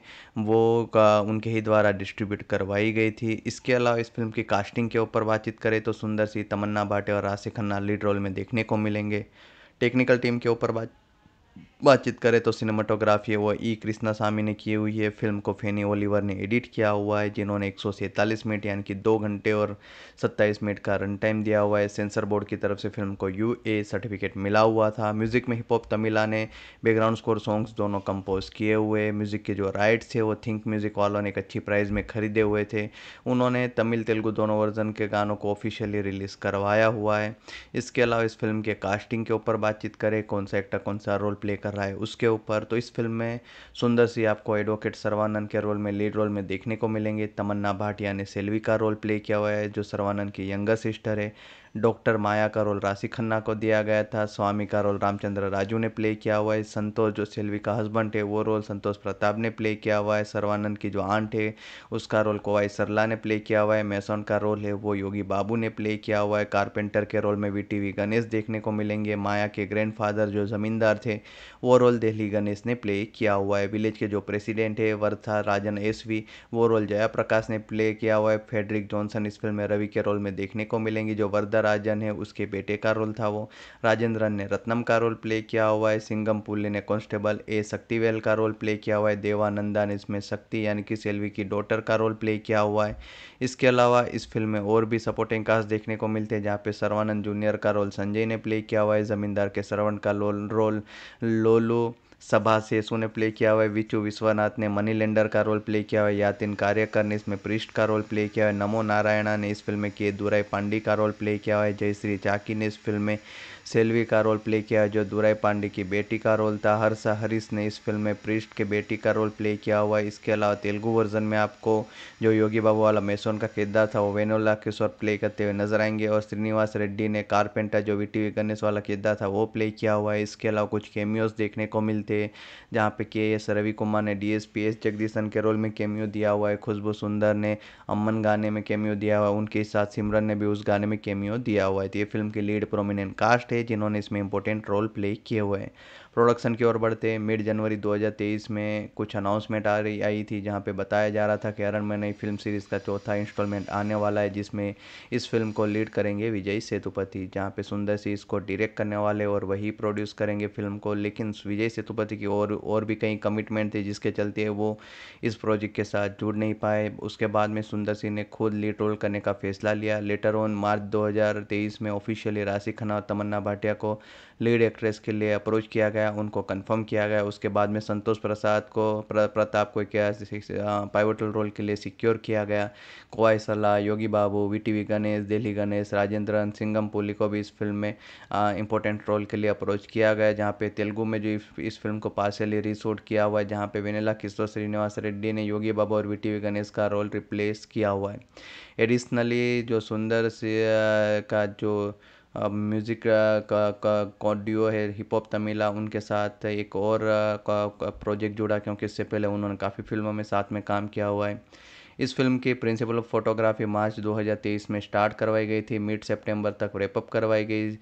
वो का उनके ही द्वारा डिस्ट्रीब्यूट करवाई गई थी इसके अलावा इस फिल्म की कास्टिंग के ऊपर बातचीत करें तो सुंदर सी तमन्ना भाटे और राशि खन्ना लीड रोल में देखने को मिलेंगे टेक्निकल टीम के ऊपर बात बातचीत करें तो सिनेमाटोग्राफी है वो ई कृष्णा स्वामी ने की हुई है फिल्म को फेनी ओलिवर ने एडिट किया हुआ है जिन्होंने एक सौ सैंतालीस मिनट यानी कि दो घंटे और सत्ताईस मिनट का रन टाइम दिया हुआ है सेंसर बोर्ड की तरफ से फिल्म को यू ए सर्टिफिकेट मिला हुआ था म्यूज़िक में हिप हॉप तमिला ने बैकग्राउंड स्कोर सॉन्ग्स दोनों कंपोज किए हुए म्यूज़िक के जो राइट्स है वो थिंक म्यूज़िक वालों ने एक अच्छी प्राइस में खरीदे हुए थे उन्होंने तमिल तेलुगु दोनों वर्जन के गानों को ऑफिशियली रिलीज़ करवाया हुआ है इसके अलावा इस फिल्म के कास्टिंग के ऊपर बातचीत करें कौन सा एक्टर कौन सा रोल प्ले कर रहा है उसके ऊपर तो इस फिल्म में सुंदर सी आपको एडवोकेट सर्वानंद के रोल में लीड रोल में देखने को मिलेंगे तमन्ना भाटिया ने सेल्वी का रोल प्ले किया हुआ है जो सर्वानंद की यंगर सिस्टर है डॉक्टर माया का रोल राशि खन्ना को दिया गया था स्वामी का रोल रामचंद्र राजू ने प्ले किया हुआ है संतोष जो सेल्वी का हस्बैंड है वो रोल संतोष प्रताप ने प्ले किया हुआ है सर्वानंद की जो आंट है उसका रोल कोवाई सरला ने प्ले किया हुआ है मैसोन का रोल है वो योगी बाबू ने प्ले किया हुआ है कारपेंटर के रोल में वी टी गणेश देखने को मिलेंगे माया के ग्रैंडफादर जो ज़मींदार थे वो रोल दिल्ली गणेश ने प्ले किया हुआ है विलेज के जो प्रेसिडेंट है वर्था राजन एस वो रोल जया प्रकाश ने प्ले किया हुआ है फेडरिक जॉनसन इस फिल्म में रवि के रोल में देखने को मिलेंगी जो वर्धा राजन है उसके बेटे का रोल था वो राजेंद्रन ने रत्नम का रोल प्ले किया हुआ है सिंगम पुल्ली ने कॉन्स्टेबल ए शक्तिवेल का रोल प्ले किया हुआ है देवानंदा ने इसमें शक्ति यानी कि सेल्वी की डॉटर का रोल प्ले किया हुआ है इसके अलावा इस फिल्म में और भी सपोर्टिंग कास्ट देखने को मिलते हैं जहाँ पे सर्वानंद जूनियर का रोल संजय ने प्ले किया हुआ है ज़मींदार के सर्वण का रोल रोल लोलू सभा सेसु ने प्ले किया हुआ है विचू विश्वनाथ ने मनी लेंडर का रोल प्ले किया हुआ है यातिन कार्यकर ने इसमें पृष्ठ का रोल प्ले किया है नमो नारायणा ने इस फिल्म में के दुराई पांडी का रोल प्ले किया हुआ है जयश्री चाकी ने इस फिल्म में सेल्वी का रोल प्ले किया जो दुराई पांडे की बेटी का रोल था हर्षा हरीश ने इस फिल्म में प्रिस्ट के बेटी का रोल प्ले किया हुआ है इसके अलावा तेलुगु वर्जन में आपको जो योगी बाबू वाला मेसोन का किरदार था वो वेनोला किशोर प्ले करते हुए नजर आएंगे और श्रीनिवास रेड्डी ने कारपेंटर जो वी टी गणेश वाला किरदार था वो प्ले किया हुआ है इसके अलावा कुछ केमियोज देखने को मिलते हैं जहाँ पे के एस रवि कुमार ने D S P S Jagadeesan के रोल में केमियो दिया हुआ है खुशबू सुंदर ने अमन गाने में केमियो दिया हुआ है उनके साथ सिमरन ने भी उस गाने में केमियो दिया हुआ है तो ये फिल्म की लीड प्रोमिनेंट कास्ट थे जिन्होंने इसमें इंपॉर्टेंट रोल प्ले किए हुए हैं प्रोडक्शन की ओर बढ़ते मिड जनवरी 2023 में कुछ अनाउंसमेंट आ रही आई थी जहां पे बताया जा रहा था कि अरन में नई फिल्म सीरीज़ का चौथा इंस्टॉलमेंट आने वाला है जिसमें इस फिल्म को लीड करेंगे विजय सेतुपति जहां पे सुंदर सी इसको डायरेक्ट करने वाले और वही प्रोड्यूस करेंगे फिल्म को लेकिन विजय सेतुपति की और और भी कई कमिटमेंट थे जिसके चलते वो इस प्रोजेक्ट के साथ जुड़ नहीं पाए उसके बाद में सुंदर सिंह ने खुद लीड रोल करने का फैसला लिया लेटर ऑन मार्च दो में ऑफिशियली राशि खन्ना और तमन्ना भाटिया को लीड एक्ट्रेस के लिए अप्रोच किया गया उनको कंफर्म किया गया उसके बाद में संतोष प्रसाद को प्र, प्रताप को क्या पाइवटल रोल के लिए सिक्योर किया गया कोवाई सलाह Yogi Babu V T V Ganesh Delhi Ganesh Rajendran Singham पुली को भी इस फिल्म में इंपॉर्टेंट रोल के लिए अप्रोच किया गया जहाँ पे तेलुगु में जो इस फिल्म को पार्शली रीशूट किया हुआ है जहाँ पे वेनेला किशोर श्रीनिवास रेड्डी ने योगी बाबू और वी टी गणेश का रोल रिप्लेस किया हुआ है एडिशनली जो सुंदर से का जो म्यूज़िक uh, का कॉडियो है हिप हॉप तमिला उनके साथ एक और प्रोजेक्ट uh, जुड़ा क्योंकि इससे पहले उन्होंने काफ़ी फ़िल्मों में साथ में काम किया हुआ है इस फिल्म के प्रिंसिपल ऑफ फोटोग्राफी मार्च 2023 में स्टार्ट करवाई गई थी मिड सितंबर तक रेपअप करवाई गई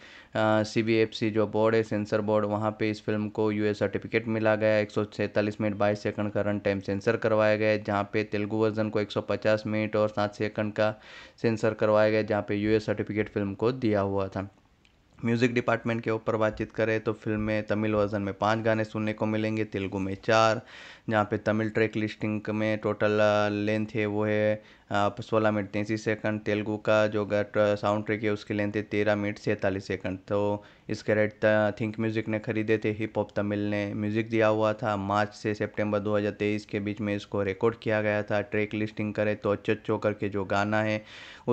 सी जो बोर्ड है सेंसर बोर्ड वहाँ पे इस फिल्म को यू सर्टिफिकेट मिला गया एक मिनट बाईस सेकंड का रन टाइम सेंसर करवाया गया जहाँ पे तेलुगु वर्जन को 150 मिनट और सात सेकंड का सेंसर करवाया गया जहाँ पे यू सर्टिफिकेट फिल्म को दिया हुआ था म्यूज़िक डिपार्टमेंट के ऊपर बातचीत करें तो फ़िल्म में तमिल वर्ज़न में पाँच गाने सुनने को मिलेंगे तेलुगु में चार जहाँ पे तमिल ट्रैक लिस्टिंग में टोटल लेंथ है वो है सोलह मिनट तैंतीस सेकंड तेलुगू का जो साउंड ट्रैक है उसकी लेंथ है तेरह मिनट सैंतालीस सेकंड तो इसके रेट थिंक म्यूज़िक ने खरीदे थे हिप हॉप तमिल ने म्यूज़िक दिया हुआ था मार्च से सितंबर 2023 के बीच में इसको रिकॉर्ड किया गया था ट्रैक लिस्टिंग करें तो अच्चो करके जो गाना है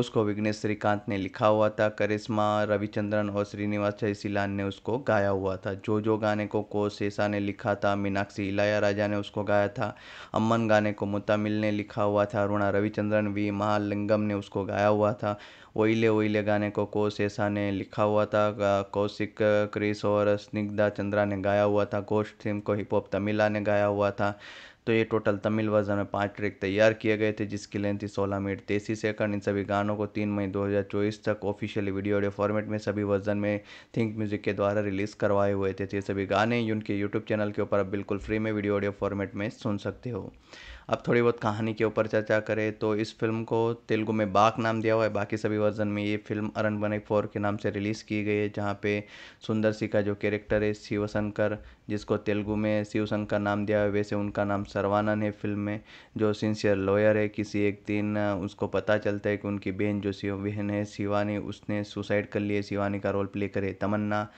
उसको विघ्नेश श्रीकांत ने लिखा हुआ था करिश्मा रविचंद्रन और श्रीनिवास जयसिलान ने उसको गाया हुआ था जो जो गाने को को सेसा ने लिखा था मीनाक्षी इलाया राजा ने उसको गाया था अमन गाने को मुतामिल ने लिखा हुआ था अरुणा रविचंद्रन चंद्रन वी महालिंगम ने उसको गाया हुआ था ओइले ओइले गाने को कोश ने लिखा हुआ था कौशिक क्रिस और स्निग्धा चंद्रा ने गाया हुआ था गोश थीम को हिप हॉप तमिला ने गाया हुआ था तो ये टोटल तमिल वर्जन में पांच ट्रैक तैयार किए गए थे जिसकी लेंथ थी सोलह मिनट तेईस सेकंड इन सभी गानों को तीन मई 2024 तक ऑफिशियली वीडियो ऑडियो फॉर्मेट में सभी वर्जन में थिंक म्यूजिक के द्वारा रिलीज करवाए हुए थे तो ये सभी गाने उनके यूट्यूब चैनल के ऊपर आप बिल्कुल फ्री में वीडियो ऑडियो फॉर्मेट में सुन सकते हो अब थोड़ी बहुत कहानी के ऊपर चर्चा करें तो इस फिल्म को तेलुगु में बाक नाम दिया हुआ है बाकी सभी वर्जन में ये फिल्म अरन बने फोर के नाम से रिलीज़ की गई है जहाँ पे सुंदर सी का जो कैरेक्टर है शिवशंकर जिसको तेलुगु में शिवशंकर नाम दिया है वैसे उनका नाम सर्वानंद है फिल्म में जो सिंसियर लॉयर है किसी एक दिन उसको पता चलता है कि उनकी बहन जो शिव बहन है शिवानी उसने सुसाइड कर लिए शिवानी का रोल प्ले करे तमन्ना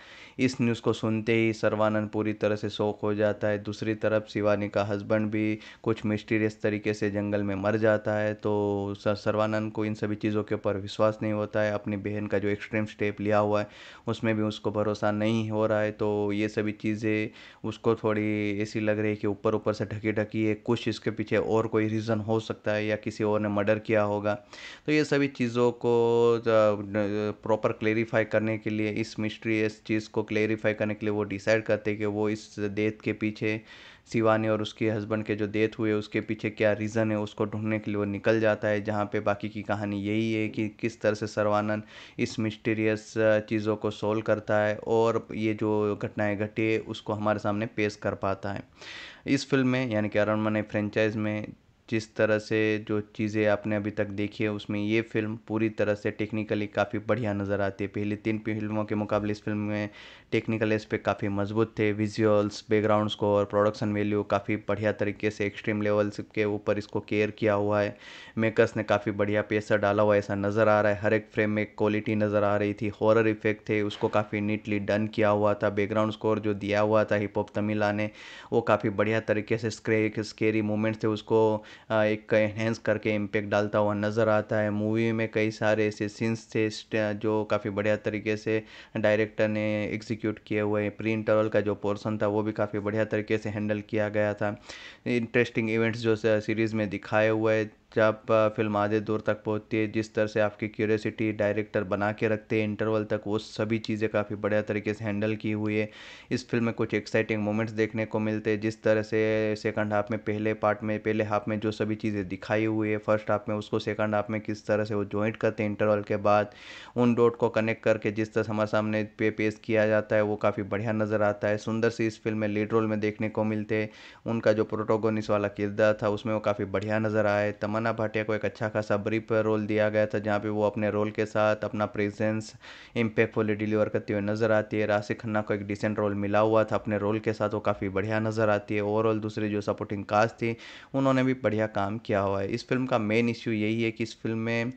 इस न्यूज़ को सुनते ही सर्वानंद पूरी तरह से शौक हो जाता है दूसरी तरफ शिवानी का हस्बैंड भी कुछ मिस्टीरियस तरीके से जंगल में मर जाता है तो सर्वानंद को इन सभी चीज़ों के ऊपर विश्वास नहीं होता है अपनी बहन का जो एक्सट्रीम स्टेप लिया हुआ है उसमें भी उसको भरोसा नहीं हो रहा है तो ये सभी चीज़ें उसको थोड़ी ऐसी लग रही है कि ऊपर ऊपर से ढकी ढकी है कुछ इसके पीछे और कोई रीज़न हो सकता है या किसी और ने मर्डर किया होगा तो ये सभी चीज़ों को प्रॉपर क्लेरिफाई करने के लिए इस मिस्ट्रियस चीज़ को क्लेरिफाई करने के लिए वो डिसाइड करते हैं कि वो इस डेथ के पीछे शिवानी और उसके हस्बैंड के जो डेथ हुए उसके पीछे क्या रीज़न है उसको ढूंढने के लिए वो निकल जाता है जहाँ पे बाकी की कहानी यही है कि किस तरह से सर्वानंद इस मिस्टीरियस चीज़ों को सोल्व करता है और ये जो घटनाएं घटी है उसको हमारे सामने पेश कर पाता है इस फिल्म में यानी कि अरण्य फ्रेंचाइज में जिस तरह से जो चीज़ें आपने अभी तक देखी है उसमें ये फ़िल्म पूरी तरह से टेक्निकली काफ़ी बढ़िया नज़र आती है पहले तीन फिल्मों के मुकाबले इस फ़िल्म में टेक्निकल एस्पेक्ट काफ़ी मजबूत थे visuals background score production value काफ़ी बढ़िया तरीके से एक्सट्रीम लेवल के ऊपर इसको केयर किया हुआ है मेकर्स ने काफ़ी बढ़िया पैसा डाला हुआ ऐसा नज़र आ रहा है हर एक फ्रेम में क्वालिटी नज़र आ रही थी हॉरर इफेक्ट थे उसको काफ़ी नीटली डन किया हुआ था बैकग्राउंड स्कोर जो दिया हुआ था हिप हॉप तमिला ने वो काफ़ी बढ़िया तरीके से स्क्रे स्केरी मूवमेंट्स थे उसको एक एनहेंस करके इम्पेक्ट डालता हुआ नज़र आता है मूवी में कई सारे ऐसे सीन्स थे जो काफ़ी बढ़िया तरीके से डायरेक्टर ने एग्जीक्यूट एग्जीक्यूट किए हुए प्री इंटरवल का जो पोर्सन था वो भी काफ़ी बढ़िया तरीके से हैंडल किया गया था इंटरेस्टिंग इवेंट्स जो सीरीज़ में दिखाए हुए जब फ़िल्म आधे दूर तक पहुँचती है जिस तरह से आपकी क्यूरियोसिटी डायरेक्टर बना के रखते हैं इंटरवल तक वो सभी चीज़ें काफ़ी बढ़िया तरीके से हैंडल की हुई है इस फिल्म में कुछ एक्साइटिंग मोमेंट्स देखने को मिलते हैं जिस तरह से सेकंड हाफ में पहले पार्ट में पहले हाफ में जो सभी चीज़ें दिखाई हुई है फर्स्ट हाफ में उसको सेकंड हाफ में किस तरह से वो ज्वाइंट करते हैं इंटरवल के बाद उन डॉट को कनेक्ट करके जिस तरह से हमारे सामने पे पेश किया जाता है वो काफ़ी बढ़िया नज़र आता है सुंदर से इस फिल्म में लीड रोल में देखने को मिलते हैं उनका जो प्रोटोगोनिस वाला किरदार था उसमें वो काफ़ी बढ़िया नज़र आए तमन सुहाना भाटिया को एक अच्छा खासा ब्रीफ रोल दिया गया था जहाँ पे वो अपने रोल के साथ अपना प्रेजेंस इम्पैक्टफुली डिलीवर करती हुई नज़र आती है राशि खन्ना को एक डिसेंट रोल मिला हुआ था अपने रोल के साथ वो काफ़ी बढ़िया नज़र आती है ओवरऑल दूसरी जो सपोर्टिंग कास्ट थी उन्होंने भी बढ़िया काम किया हुआ है इस फिल्म का मेन इश्यू यही है कि इस फिल्म में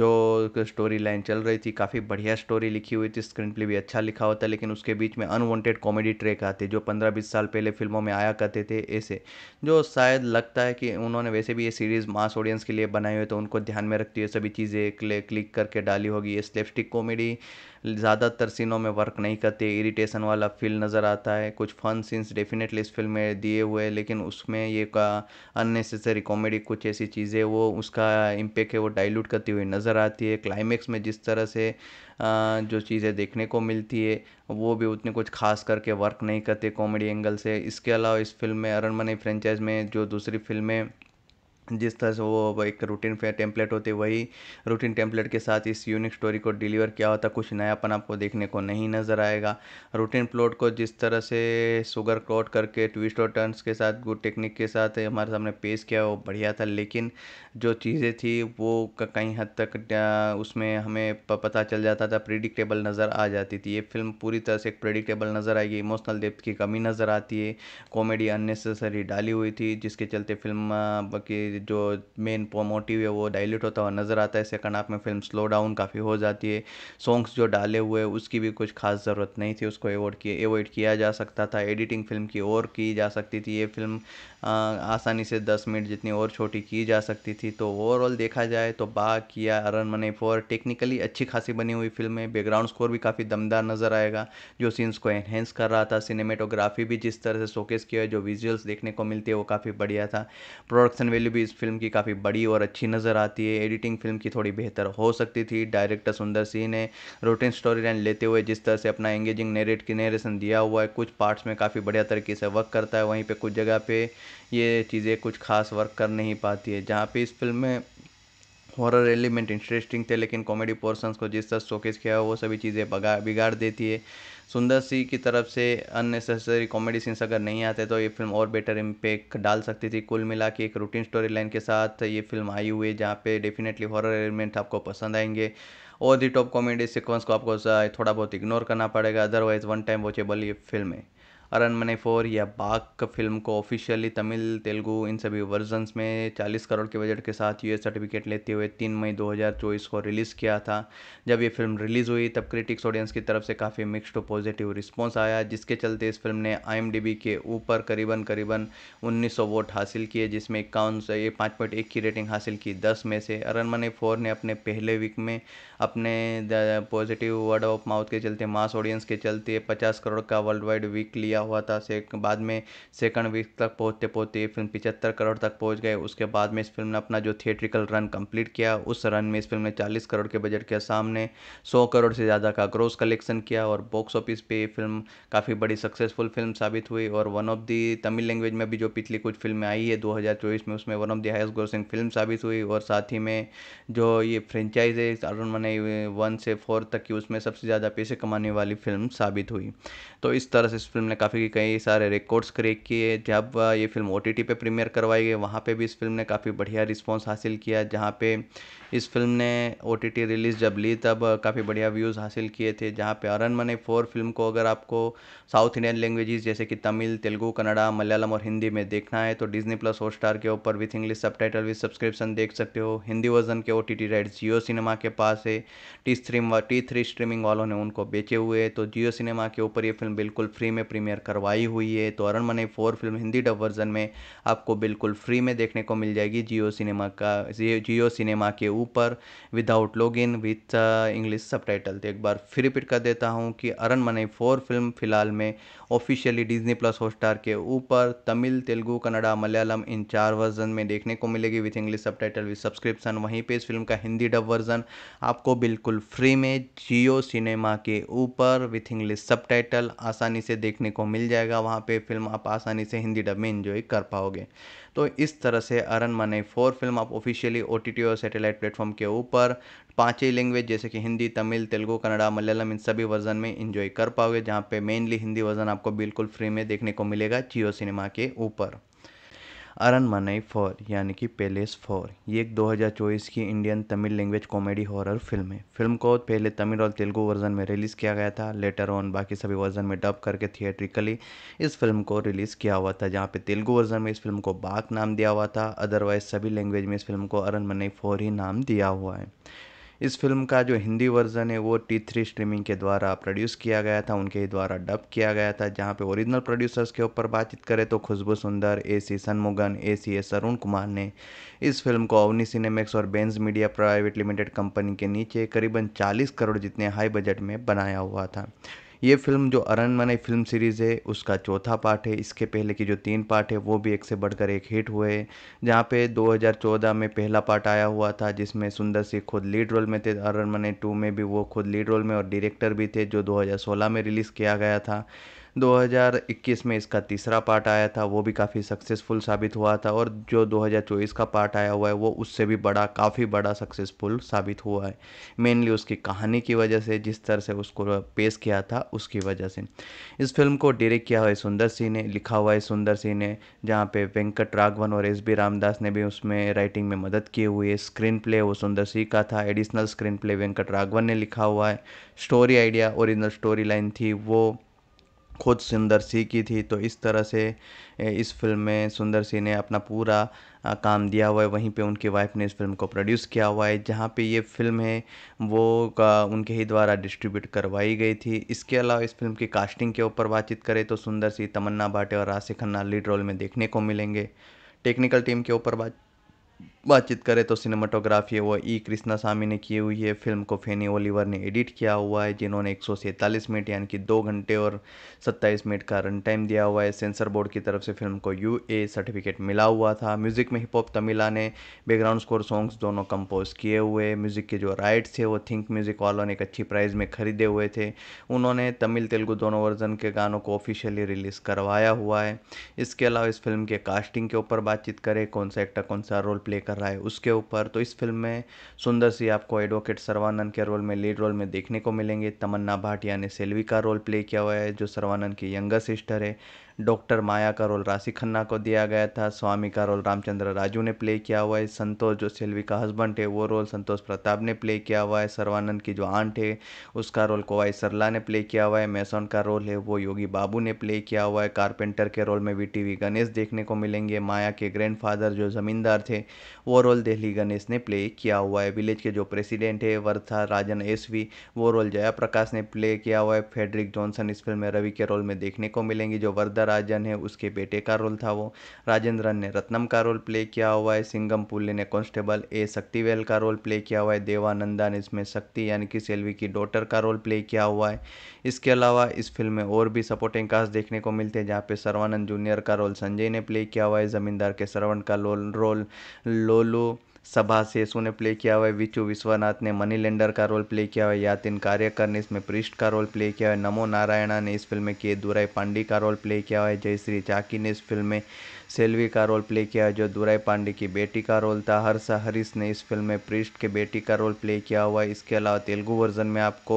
जो स्टोरी लाइन चल रही थी काफ़ी बढ़िया स्टोरी लिखी हुई थी स्क्रीन प्ले भी अच्छा लिखा होता लेकिन उसके बीच में अनवांटेड कॉमेडी ट्रेक आते जो पंद्रह बीस साल पहले फिल्मों में आया करते थे ऐसे जो शायद लगता है कि उन्होंने वैसे भी ये सीरीज़ मास ऑडियंस के लिए बनाई हुई तो उनको ध्यान में रखती हुई सभी चीज़ें क्ले क्लिक करके डाली होगी ये स्लेपस्टिक कॉमेडी ज़्यादातर सीनों में वर्क नहीं करती इरिटेशन वाला फील नज़र आता है कुछ फन सीन्स डेफिनेटली इस फिल्म में दिए हुए लेकिन उसमें ये का अननेसेसरी कॉमेडी कुछ ऐसी चीज़ें वो उसका इम्पेक्ट है वो डाइल्यूट करती हुई नज़र आती है क्लाइमेक्स में जिस तरह से जो चीज़ें देखने को मिलती है वो भी उतने कुछ खास करके वर्क नहीं करते कॉमेडी एंगल से इसके अलावा इस फिल्म में अरनमनी फ्रेंचाइज में जो दूसरी फिल्में जिस तरह से वो एक रूटीन पे टेम्पलेट होते वही रूटीन टेम्पलेट के साथ इस यूनिक स्टोरी को डिलीवर किया होता कुछ नयापन आपको देखने को नहीं नज़र आएगा रूटीन प्लॉट को जिस तरह से सुगर क्लॉट करके ट्विस्ट और टर्न्स के साथ गुड टेक्निक के साथ हमारे सामने पेश किया वो बढ़िया था लेकिन जो चीज़ें थी वो कहीं हद तक उसमें हमें पता चल जाता था प्रिडिक्टेबल नज़र आ जाती थी ये फिल्म पूरी तरह से एक प्रिडिक्टेबल नज़र आएगी इमोशनल डेप्थ की कमी नज़र आती है कॉमेडी अननेसेसरी डाली हुई थी जिसके चलते फिल्म की जो मेन मोटिव है वो डायल्यूट होता हुआ नज़र आता है सेकंड हाफ में फिल्म स्लो डाउन काफ़ी हो जाती है सॉन्ग्स जो डाले हुए उसकी भी कुछ खास ज़रूरत नहीं थी उसको एवॉड किया एवॉइड किया जा सकता था एडिटिंग फिल्म की और की जा सकती थी ये फिल्म आसानी से दस मिनट जितनी और छोटी की जा सकती थी तो ओवरऑल देखा जाए तो बा किया अरन मने फोर टेक्निकली अच्छी खासी बनी हुई फिल्म है बैकग्राउंड स्कोर भी काफ़ी दमदार नज़र आएगा जो सीन्स को एनहेंस कर रहा था सिनेमेटोग्राफी भी जिस तरह से शोकेस किया है जो विजुअल्स देखने को मिलती है वो काफ़ी बढ़िया था प्रोडक्शन वैल्यू भी स्टोरीज फिल्म की काफ़ी बड़ी और अच्छी नज़र आती है एडिटिंग फिल्म की थोड़ी बेहतर हो सकती थी डायरेक्टर सुंदर सिंह ने रोटीन स्टोरी लाइन लेते हुए जिस तरह से अपना एंगेजिंग नेरेट की नेरेशन दिया हुआ है कुछ पार्ट्स में काफ़ी बढ़िया तरीके से वर्क करता है वहीं पर कुछ जगह पर ये चीज़ें कुछ खास वर्क कर नहीं पाती है जहाँ पर इस फिल्म में हॉरर एलिमेंट इंटरेस्टिंग थे लेकिन कॉमेडी पोर्सन्स को जिस तरह शोकेस किया वो सभी चीज़ें बगा बिगाड़ देती है सुंदर सिंह की तरफ से अननेसेसरी कॉमेडी सीन्स अगर नहीं आते तो ये फिल्म और बेटर इम्पेक्ट डाल सकती थी कुल मिला के एक रूटीन स्टोरी लाइन के साथ ये फिल्म आई हुई है जहाँ पे डेफिनेटली हॉरर एलिमेंट आपको पसंद आएंगे और दी टॉप कॉमेडी सिक्वेंस को आपको थोड़ा बहुत इग्नोर करना पड़ेगा अदरवाइज वन टाइम वॉचेबल ये फिल्म है अरनमने फोर या बाग फिल्म को ऑफिशियली तमिल तेलुगु इन सभी वर्जन्स में 40 करोड़ के बजट के साथ यूएस सर्टिफिकेट लेते हुए 3 मई 2024 को रिलीज़ किया था जब ये फिल्म रिलीज़ हुई तब क्रिटिक्स ऑडियंस की तरफ से काफ़ी मिक्स्ड पॉजिटिव रिस्पॉन्स आया जिसके चलते इस फिल्म ने आई के ऊपर करीबन करीबन उन्नीस वोट हासिल किए जिसमें इक्यावन ये पाँच की रेटिंग हासिल की दस में से अरनमने फोर ने अपने पहले वीक में अपने पॉजिटिव वर्ड ऑफ माउथ के चलते मास ऑडियंस के चलते पचास करोड़ का वर्ल्ड वाइड वीक लिया दिया हुआ था से बाद में सेकंड वीक तक पहुँचते पहुँचते ये फिल्म पिचहत्तर करोड़ तक पहुँच गए उसके बाद में इस फिल्म ने अपना जो थिएट्रिकल रन कंप्लीट किया उस रन में इस फिल्म ने चालीस करोड़ के बजट के सामने सौ करोड़ से ज़्यादा का ग्रोस कलेक्शन किया और बॉक्स ऑफिस पर ये फिल्म काफ़ी बड़ी सक्सेसफुल फिल्म साबित हुई और one of the Tamil language में भी जो पिछली कुछ फिल्में आई है दो में उसमें one of the highest grossing film साबित हुई और साथ ही में जो ये फ्रेंचाइज है अरुण मने वन से फोर तक की उसमें सबसे ज़्यादा पैसे कमाने वाली फिल्म साबित हुई तो इस तरह से इस फिल्म ने काफ़ी कई सारे रिकॉर्ड्स क्रेक किए जब ये फ़िल्म ओ टी टी पे प्रीमियर करवाई गई वहाँ पर भी इस फिल्म ने काफ़ी बढ़िया रिस्पॉन्स हासिल किया जहाँ पे इस फ़िल्म ने ओ टी टी रिलीज़ जब ली तब काफ़ी बढ़िया व्यूज़ हासिल किए थे जहाँ पे अरन मने फोर फ़िल्म को अगर आपको साउथ इंडियन लैंग्वेजेस जैसे कि तमिल तेलुगू कन्नड़ा मलयालम और हिंदी में देखना है तो डिज़नी प्लस स्टार के ऊपर विथ इंग्लिश सब टाइटल विथ सब्सक्रिप्शन देख सकते हो हिंदी वर्जन के O T T right Jio cinema के पास है T stream T three streaming वालों ने उनको बेचे हुए हैं तो जियो सिनेमा के ऊपर ये फिल्म बिल्कुल फ्री में प्रीमियर करवाई हुई है तो Aranmanai four film Hindi dub version में आपको बिल्कुल फ्री में देखने को मिल जाएगी जियो सिनेमा का जियो सिनेमा के ऊपर without log in with English sub तो एक बार फिर रिपीट कर देता हूँ कि अरन मने फोर फिल्म फिलहाल में ऑफिशियली डिजनी प्लस स्टार के ऊपर तमिल तेलुगु कन्नडा मलयालम इन चार वर्जन में देखने को मिलेगी विथ इंग्लिश सब टाइटल विथ सब्सक्रिप्शन वहीं पर इस फिल्म का हिंदी डब वर्जन आपको बिल्कुल फ्री में जियो सिनेमा के ऊपर विथ इंग्लिश सब आसानी से देखने को मिल जाएगा वहाँ पर फिल्म आप आसानी से हिंदी डब में इंजॉय कर पाओगे तो इस तरह से अरन मने फोर फिल्म आप ऑफिशियली ओ और सैटेलाइट प्लेटफॉर्म के ऊपर पाँच ही लैंग्वेज जैसे कि हिंदी तमिल तेलुगु कन्नड़ा मलयालम इन सभी वर्जन में इंजॉय कर पाओगे जहाँ पे मेनली हिंदी वर्जन आपको बिल्कुल फ्री में देखने को मिलेगा जियो सिनेमा के ऊपर अरन मनई फोर यानी कि पेलेस फोर ये एक 2024 की Indian Tamil language comedy horror film है फिल्म को पहले तमिल और तेलुगु वर्जन में रिलीज़ किया गया था लेटर ऑन बाकी सभी वर्जन में डब करके थिएट्रिकली इस फिल्म को रिलीज़ किया हुआ था जहाँ पे तेलुगु वर्जन में इस फिल्म को बाघ नाम दिया हुआ था अदरवाइज सभी लैंग्वेज में इस फिल्म को अरन मनई फोर ही नाम दिया हुआ है इस फिल्म का जो हिंदी वर्ज़न है वो टी थ्री स्ट्रीमिंग के द्वारा प्रोड्यूस किया गया था उनके ही द्वारा डब किया गया था जहाँ पे ओरिजिनल प्रोड्यूसर्स के ऊपर बातचीत करें तो Khushbu Sundar A C सनमुगन A C S Arun Kumar ने इस फिल्म को अवनी सिनेमेक्स और Benz media private limited company के नीचे करीबन चालीस करोड़ जितने हाई बजट में बनाया हुआ था ये फ़िल्म जो अरन अरनमनई फ़िल्म सीरीज़ है उसका चौथा पार्ट है इसके पहले की जो तीन पार्ट है वो भी एक से बढ़कर एक हिट हुए जहाँ पे 2014 में पहला पार्ट आया हुआ था जिसमें सुंदर सिंह खुद लीड रोल में थे अरन अरनमनई टू में भी वो खुद लीड रोल में और डायरेक्टर भी थे जो 2016 में रिलीज़ किया गया था 2021 में इसका तीसरा पार्ट आया था वो भी काफ़ी सक्सेसफुल साबित हुआ था और जो 2024 का पार्ट आया हुआ है वो उससे भी बड़ा काफ़ी बड़ा सक्सेसफुल साबित हुआ है मेनली उसकी कहानी की वजह से जिस तरह से उसको पेश किया था उसकी वजह से इस फिल्म को डायरेक्ट किया हुआ है सुंदर सिंह ने लिखा हुआ है सुंदर सिंह ने जहाँ पे वेंकट राघवन और एस बी रामदास ने भी उसमें राइटिंग में मदद की हुई है स्क्रीन प्ले वो सुंदर सिंह का था additional screen play Venkat Raghavan ने लिखा हुआ है story idea original story line थी वो खुद सुंदर सी की थी तो इस तरह से इस फिल्म में सुंदर सी ने अपना पूरा काम दिया हुआ है वहीं पे उनकी वाइफ ने इस फिल्म को प्रोड्यूस किया हुआ है जहाँ पे ये फिल्म है वो का उनके ही द्वारा डिस्ट्रीब्यूट करवाई गई थी इसके अलावा इस फिल्म की कास्टिंग के ऊपर बातचीत करें तो सुंदर सी तमन्ना भाटे और राशि खन्ना लीड रोल में देखने को मिलेंगे टेक्निकल टीम के ऊपर बात बातचीत करें तो सिनेमाटोग्राफी वो ई कृष्णा स्वामी ने की हुई है फिल्म को फेनी ओलिवर ने एडिट किया हुआ है जिन्होंने एक मिनट यानी कि दो घंटे और सत्ताईस मिनट का रन टाइम दिया हुआ है सेंसर बोर्ड की तरफ से फिल्म को यू ए सर्टिफिकेट मिला हुआ था म्यूज़िक में हिप हॉप तमिला ने बैकग्राउंड स्कोर सॉन्ग्स दोनों कंपोज किए हुए म्यूज़िक के जो राइट्स थे वो थिंक म्यूज़िक वालों ने एक अच्छी प्राइस में खरीदे हुए थे उन्होंने तमिल तेलुगु दोनों वर्जन के गानों को ऑफिशियली रिलीज़ करवाया हुआ है इसके अलावा इस फिल्म के कास्टिंग के ऊपर बातचीत करें कौन सा एक्टर कौन सा रोल प्ले कर कर रहा है उसके ऊपर तो इस फिल्म में सुंदर सी आपको एडवोकेट सर्वानंद के रोल में लीड रोल में देखने को मिलेंगे तमन्ना भाटिया ने सेल्वी का रोल प्ले किया हुआ है जो सर्वानंद की यंगर सिस्टर है डॉक्टर माया का रोल राशि खन्ना को दिया गया था स्वामी का रोल रामचंद्र राजू ने प्ले किया हुआ है संतोष जो सेल्वी का हस्बैंड है वो रोल संतोष प्रताप ने प्ले किया हुआ है सर्वानंद की जो आंट है उसका रोल कोवाई सरला ने प्ले किया हुआ है मैसोन का रोल है वो योगी बाबू ने प्ले किया हुआ है कारपेंटर के रोल में वी टी गणेश देखने को मिलेंगे माया के ग्रैंड जो ज़मींदार थे वो रोल दिल्ली गणेश ने प्ले किया हुआ है विलेज के जो प्रेसिडेंट है वर्था राजन एस वो रोल जया प्रकाश ने प्ले किया हुआ है फेडरिक जॉनसन इस फिल्म में रवि के रोल में देखने को मिलेंगे जो वर्धा राजन है उसके बेटे का रोल था वो राजेंद्रन ने रत्नम का रोल प्ले किया हुआ है सिंगम पुल्ले ने कॉन्स्टेबल ए शक्तिवेल का रोल प्ले किया हुआ है देवानंदा ने इसमें शक्ति यानी कि सेल्वी की डॉटर का रोल प्ले किया हुआ है इसके अलावा इस फिल्म में और भी सपोर्टिंग कास्ट देखने को मिलते हैं जहाँ पे सर्वानंद जूनियर का रोल संजय ने प्ले किया हुआ है ज़मींदार के सर्वन का रोल रोल लोलू सभा सेसु ने प्ले किया हुआ है विचू विश्वनाथ ने मनी लेंडर का रोल प्ले किया हुआ है यातिन कार्यकर ने इसमें पृष्ठ का रोल प्ले किया है नमो नारायणा ने इस फिल्म में के दुराई पांडी का रोल प्ले किया हुआ है जयश्री चाकी ने इस फिल्म में सेल्वी का रोल प्ले किया जो दुराई पांडे की बेटी का रोल था हर्षा हरीश ने इस फिल्म में प्रिस्ट के बेटी का रोल प्ले किया हुआ है इसके अलावा तेलुगु वर्जन में आपको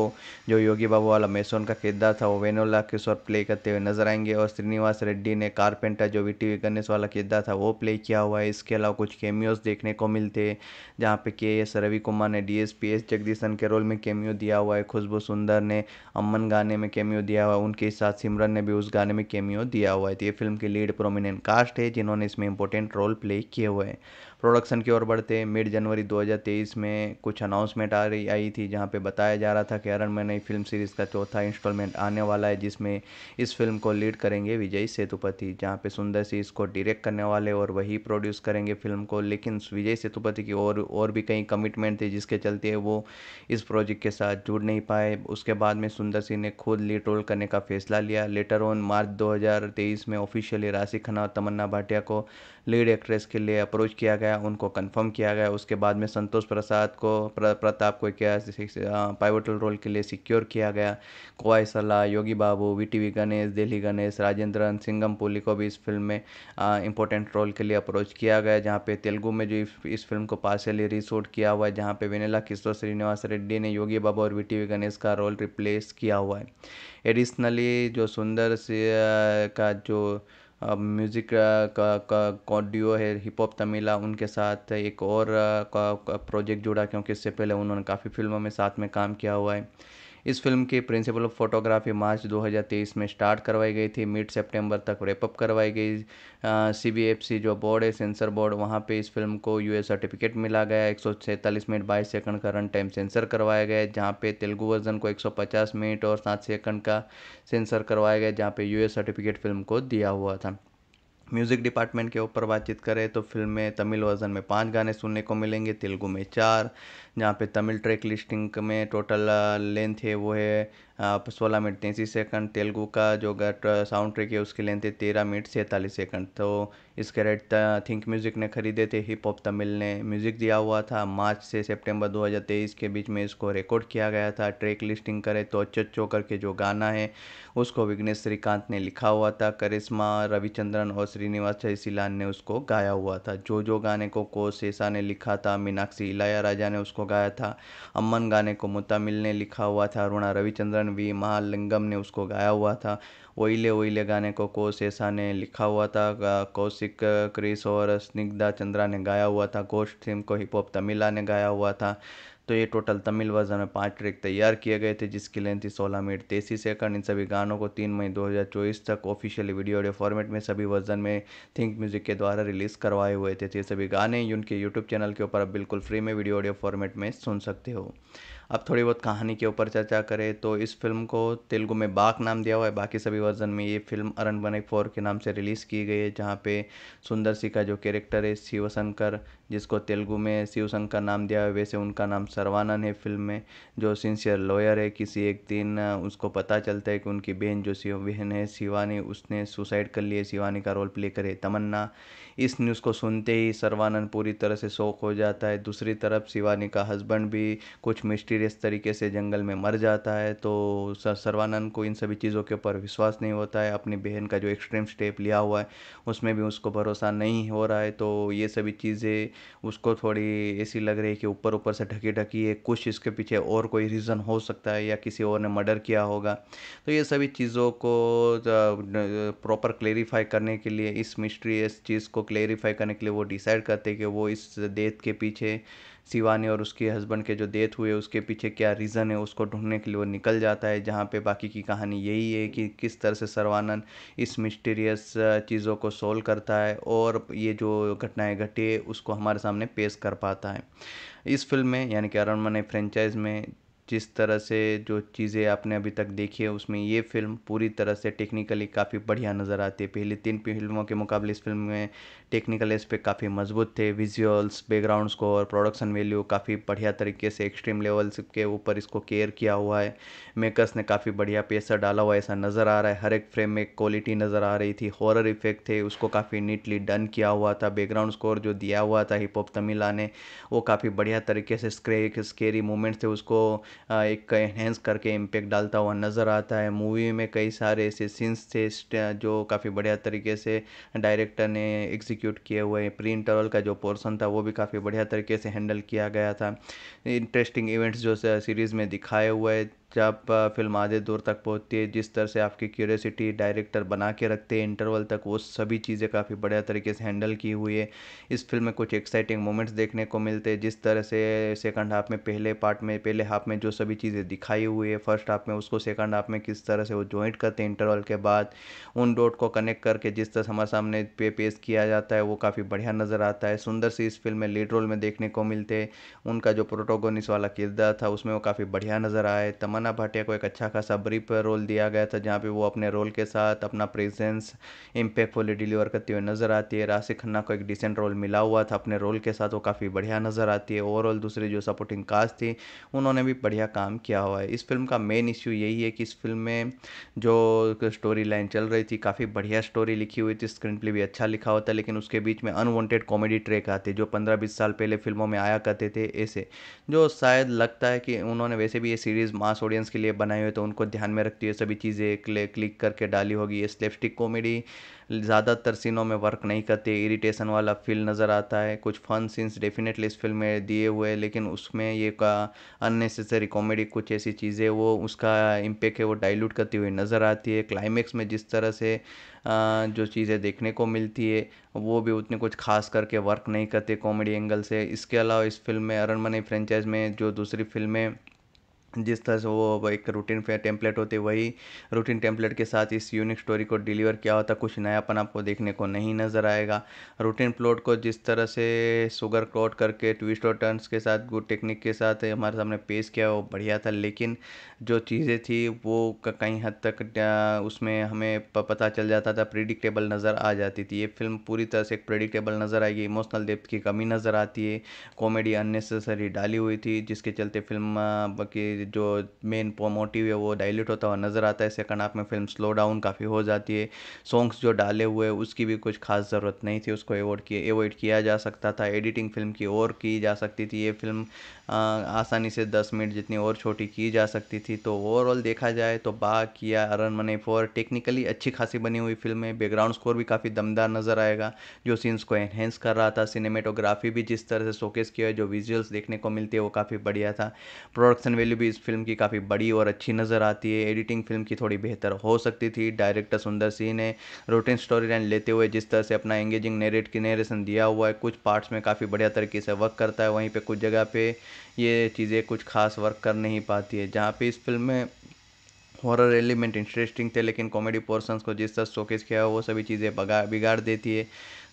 जो योगी बाबू वाला मेसोन का किरदार था वो वेनोला किशोर प्ले करते हुए नजर आएंगे और श्रीनिवास रेड्डी ने कारपेंटर जो वी टी गणेश वाला किरदार था वो प्ले किया हुआ है इसके अलावा कुछ केमियोज देखने को मिलते हैं जहाँ पे के एस रवि कुमार ने D S P S Jagadeesan के रोल में केमियो दिया हुआ है खुशबू सुंदर ने अमन गाने में केमियो दिया हुआ है उनके साथ सिमरन ने भी उस गाने में केमियो दिया हुआ है तो ये फिल्म की लीड प्रोमिनेंट कास्ट है जिन्होंने इसमें इंपॉर्टेंट रोल प्ले किए हुए हैं प्रोडक्शन की ओर बढ़ते मिड जनवरी 2023 में कुछ अनाउंसमेंट आ रही आई थी जहां पे बताया जा रहा था कि अरन में नई फिल्म सीरीज़ का चौथा इंस्टॉलमेंट आने वाला है जिसमें इस फिल्म को लीड करेंगे विजय सेतुपति जहाँ पे सुंदर सी इसको डायरेक्ट करने वाले और वही प्रोड्यूस करेंगे फिल्म को लेकिन विजय सेतुपति की और और भी कई कमिटमेंट थे जिसके चलते वो इस प्रोजेक्ट के साथ जुड़ नहीं पाए उसके बाद में सुंदर सिंह ने खुद लीड रोल करने का फैसला लिया लेटर ऑन मार्च 2023 में ऑफिशियली राशि खन्ना और तमन्ना भाटिया को लीड एक्ट्रेस के लिए अप्रोच किया गया उनको कंफर्म किया गया उसके बाद में संतोष प्रसाद को प्र, प्रताप को क्या पाइवटल रोल के लिए सिक्योर किया गया कोई सलाह Yogi Babu V T V Ganesh Delhi Ganesh Rajendran Singham पुली को भी इस फिल्म में इंपॉर्टेंट रोल के लिए अप्रोच किया गया जहाँ पे तेलुगु में जो इस फिल्म को पार्शली रिसोर्ट किया हुआ है जहाँ पे विनेला किशोर श्रीनिवास रेड्डी ने योगी बाबू और वी टी वी गणेश का रोल रिप्लेस किया हुआ है एडिशनली जो सुंदर से का जो म्यूज़िक uh, का कॉडियो है हिप हॉप तमिला उनके साथ एक और प्रोजेक्ट uh, जुड़ा क्योंकि इससे पहले उन्होंने काफ़ी फिल्मों में साथ में काम किया हुआ है इस फिल्म की प्रिंसिपल ऑफ फोटोग्राफी मार्च 2023 में स्टार्ट करवाई गई थी मिड सितंबर तक रेपअप करवाई गई सी जो बोर्ड है सेंसर बोर्ड वहाँ पे इस फिल्म को यूए सर्टिफिकेट मिला गया एक मिनट बाईस सेकंड का रन टाइम सेंसर करवाया गया जहाँ पे तेलुगु वर्जन को 150 मिनट और सात सेकंड का सेंसर करवाया गया जहाँ पे यू सर्टिफिकेट फिल्म को दिया हुआ था म्यूज़िक डिपार्टमेंट के ऊपर बातचीत करें तो फिल्म में तमिल वर्जन में पाँच गाने सुनने को मिलेंगे तेलुगु में चार जहाँ पे तमिल ट्रैक लिस्टिंग में टोटल लेंथ है वो है सोलह मिनट तैंतीस सेकंड तेलुगू का जो साउंड ट्रैक है उसकी लेंथ है तेरह मिनट सैंतालीस सेकंड तो इसके रेट थिंक म्यूज़िक ने खरीदे थे हिप हॉप तमिल ने म्यूज़िक दिया हुआ था मार्च से सितंबर 2023 के बीच में इसको रिकॉर्ड किया गया था ट्रैक लिस्टिंग करे तो चच्चो करके जो गाना है उसको विघ्नेश श्रीकांत ने लिखा हुआ था करिश्मा रविचंद्रन और श्रीनिवास जयसिलान ने उसको गाया हुआ था जो जो गाने को को सेसा ने लिखा था मीनाक्षी इलाया राजा ने उसको उसको गाया था अम्मन गाने को मुतामिल ने लिखा हुआ था अरुणा रविचंद्रन वी महालिंगम ने उसको गाया हुआ था ओइले ओइले गाने को कोस ऐसा ने लिखा हुआ था कौशिक क्रिस और स्निग्धा चंद्रा ने गाया हुआ था कोश थीम को हिप हॉप तमिला ने गाया हुआ था तो ये टोटल तमिल वर्जन में पाँच ट्रैक तैयार किए गए थे जिसकी लेंथ थी सोलह मिनट तेईस सेकंड इन सभी गानों को तीन मई 2024 तक ऑफिशियली वीडियो ऑडियो फॉर्मेट में सभी वर्जन में थिंक म्यूजिक के द्वारा रिलीज़ करवाए हुए थे तो ये सभी गाने उनके यूट्यूब चैनल के ऊपर आप बिल्कुल फ्री में वीडियो ऑडियो फॉर्मेट में सुन सकते हो अब थोड़ी बहुत कहानी के ऊपर चर्चा करें तो इस फिल्म को तेलुगु में बाक नाम दिया हुआ है बाकी सभी वर्जन में ये फिल्म अरन बने फोर के नाम से रिलीज़ की गई है जहाँ पे सुंदर सी का जो कैरेक्टर है शिवशंकर जिसको तेलुगु में शिवशंकर नाम दिया है वैसे उनका नाम सर्वानंद है फ़िल्म में जो सिंसियर लॉयर है किसी एक दिन उसको पता चलता है कि उनकी बहन जो शिव बहन है शिवानी उसने सुसाइड कर लिया शिवानी का रोल प्ले करे तमन्ना इस न्यूज़ को सुनते ही सर्वानंद पूरी तरह से शौक हो जाता है दूसरी तरफ शिवानी का हस्बैंड भी कुछ मिस्टीरियस तरीके से जंगल में मर जाता है तो सर्वानंद को इन सभी चीज़ों के ऊपर विश्वास नहीं होता है अपनी बहन का जो एक्सट्रीम स्टेप लिया हुआ है उसमें भी उसको भरोसा नहीं हो रहा है तो ये सभी चीज़ें उसको थोड़ी ऐसी लग रही है कि ऊपर ऊपर से ढकी ढकी है कुछ इसके पीछे और कोई रीज़न हो सकता है या किसी और ने मर्डर किया होगा तो ये सभी चीज़ों को प्रॉपर क्लेरिफाई करने के लिए इस मिस्ट्री इस चीज़ को क्लेरिफाई करने के लिए वो डिसाइड करते हैं कि वो इस डेथ के पीछे शिवानी और उसके हस्बैंड के जो डेथ हुए उसके पीछे क्या रीज़न है उसको ढूंढने के लिए वो निकल जाता है जहाँ पे बाकी की कहानी यही है कि किस तरह से सर्वानंद इस मिस्टीरियस चीज़ों को सोल्व करता है और ये जो घटनाएं घटी है उसको हमारे सामने पेश कर पाता है इस फिल्म में यानी कि अरण्य फ्रेंचाइज में जिस तरह से जो चीज़ें आपने अभी तक देखी है उसमें ये फ़िल्म पूरी तरह से टेक्निकली काफ़ी बढ़िया नज़र आती है पहले तीन फिल्मों के मुकाबले इस फिल्म में टेक्निकल एस्पेक्ट काफ़ी मजबूत थे visuals background score production value काफ़ी बढ़िया तरीके से एक्सट्रीम लेवल्स के ऊपर इसको केयर किया हुआ है मेकर्स ने काफ़ी बढ़िया पैसा डाला हुआ ऐसा नज़र आ रहा है हर एक फ्रेम में क्वालिटी नज़र आ रही थी हॉरर इफेक्ट थे उसको काफ़ी नीटली डन किया हुआ था बैकग्राउंड स्कोर जो दिया हुआ था हिप हॉप तमिला ने वो काफ़ी बढ़िया तरीके से स्क्रे स्केरी मोमेंट्स थे उसको एक एनहेंस करके इम्पेक्ट डालता हुआ नज़र आता है मूवी में कई सारे ऐसे सीन्स थे जो काफ़ी बढ़िया तरीके से डायरेक्टर ने एग्जीक्यूट किए हुए प्री इंटरवल का जो पोर्सन था वो भी काफ़ी बढ़िया तरीके से हैंडल किया गया था इंटरेस्टिंग इवेंट्स जो सीरीज़ में दिखाए हुए जब फिल्म आधे दूर तक पहुंचती है जिस तरह से आपकी क्यूरियोसिटी डायरेक्टर बना के रखते हैं इंटरवल तक वो सभी चीज़ें काफ़ी बढ़िया तरीके से हैंडल की हुई है इस फिल्म में कुछ एक्साइटिंग मोमेंट्स देखने को मिलते हैं जिस तरह से सेकंड हाफ में पहले पार्ट में पहले हाफ में जो सभी चीज़ें दिखाई हुई है फर्स्ट हाफ में उसको सेकंड हाफ में किस तरह से वो ज्वाइंट करते हैं इंटरवल के बाद उन डॉट को कनेक्ट करके जिस तरह हमारे सामने पे पेश किया जाता है वो काफ़ी बढ़िया नज़र आता है सुंदर से इस फिल्म में लीड रोल में देखने को मिलते हैं उनका जो प्रोटोगोनिस वाला किरदार था उसमें वो काफ़ी बढ़िया नज़र आए तमन तमन्ना भाटिया को एक अच्छा खासा ब्रीफ रोल दिया गया था जहाँ पे वो अपने रोल के साथ अपना प्रेजेंस इम्पेक्टफुली डिलीवर करती हुई नज़र आती है राशि खन्ना को एक डिसेंट रोल मिला हुआ था अपने रोल के साथ वो काफ़ी बढ़िया नज़र आती है ओवरऑल दूसरी जो सपोर्टिंग कास्ट थी उन्होंने भी बढ़िया काम किया हुआ है इस फिल्म का मेन इश्यू यही है कि इस फिल्म में जो स्टोरी लाइन चल रही थी काफ़ी बढ़िया स्टोरी लिखी हुई थी स्क्रीन प्ले भी अच्छा लिखा हुआ था लेकिन उसके बीच में अनवांटेड कॉमेडी ट्रेक आते जो पंद्रह बीस साल पहले फिल्मों में आया करते थे ऐसे जो शायद लगता है कि उन्होंने वैसे भी ये सीरीज़ मास ऑडियंस के लिए बनाए हुए तो उनको ध्यान में रखती है सभी चीज़ें क्लिक करके डाली होगी ये स्लेपस्टिक कॉमेडी ज़्यादातर सीनों में वर्क नहीं करती इरिटेशन वाला फील नज़र आता है कुछ फन सीन्स डेफिनेटली इस फिल्म में दिए हुए लेकिन उसमें ये का अननेसेसरी कॉमेडी कुछ ऐसी चीज़ें वो उसका इम्पेक्ट है वो डाइल्यूट करती हुई नज़र आती है क्लाइमेक्स में जिस तरह से जो चीज़ें देखने को मिलती है वो भी उतने कुछ खास करके वर्क नहीं करते कॉमेडी एंगल से इसके अलावा इस फिल्म में अरनमनी फ्रेंचाइज में जो दूसरी फिल्में जिस तरह से वो एक रूटीन फे टेम्पलेट होते वही रूटीन टेम्पलेट के साथ इस यूनिक स्टोरी को डिलीवर किया होता कुछ नयापन आपको देखने को नहीं नज़र आएगा रूटीन प्लॉट को जिस तरह से सुगर क्रॉट करके ट्विस्ट और टर्न्स के साथ गुड टेक्निक के साथ हमारे सामने पेश किया वो बढ़िया था लेकिन जो चीज़ें थी वो कहीं हद तक उसमें हमें पता चल जाता था प्रिडिक्टेबल नज़र आ जाती थी ये फिल्म पूरी तरह से एक प्रिडिक्टेबल नज़र आएगी इमोशनल डेप्थ की कमी नज़र आती है कॉमेडी अननेसेसरी डाली हुई थी जिसके चलते फिल्म की जो मेन मोटिव है वो डायल्यूट होता हुआ नज़र आता है सेकंड हाफ में फिल्म स्लो डाउन काफ़ी हो जाती है सॉन्ग्स जो डाले हुए हैं उसकी भी कुछ खास ज़रूरत नहीं थी उसको एवॉड किए एवॉइड किया जा सकता था एडिटिंग फिल्म की और की जा सकती थी ये फिल्म आसानी से दस मिनट जितनी और छोटी की जा सकती थी तो ओवरऑल देखा जाए तो बा किया अरन मने फोर टेक्निकली अच्छी खासी बनी हुई फिल्म है बैकग्राउंड स्कोर भी काफ़ी दमदार नज़र आएगा जो सीन्स को एनहेंस कर रहा था सिनेमेटोग्राफी भी जिस तरह से शोकेस किया है जो विजुअल्स देखने को मिलती है वो काफ़ी बढ़िया था प्रोडक्शन वैल्यू भी मूवीज़ फिल्म की काफ़ी बड़ी और अच्छी नज़र आती है एडिटिंग फिल्म की थोड़ी बेहतर हो सकती थी डायरेक्टर सुंदर सिंह ने रोटीन स्टोरी लाइन लेते हुए जिस तरह से अपना एंगेजिंग नेरेट की दिया हुआ है कुछ पार्ट्स में काफ़ी बढ़िया तरीके से वर्क करता है वहीं पर कुछ जगह पर ये चीज़ें कुछ खास वर्क कर नहीं पाती है जहाँ पर इस फिल्म में हॉरर एलिमेंट इंटरेस्टिंग थे लेकिन कॉमेडी पोर्शंस को जिस तरह शोकेस किया वो सभी चीज़ें बगा बिगाड़ देती है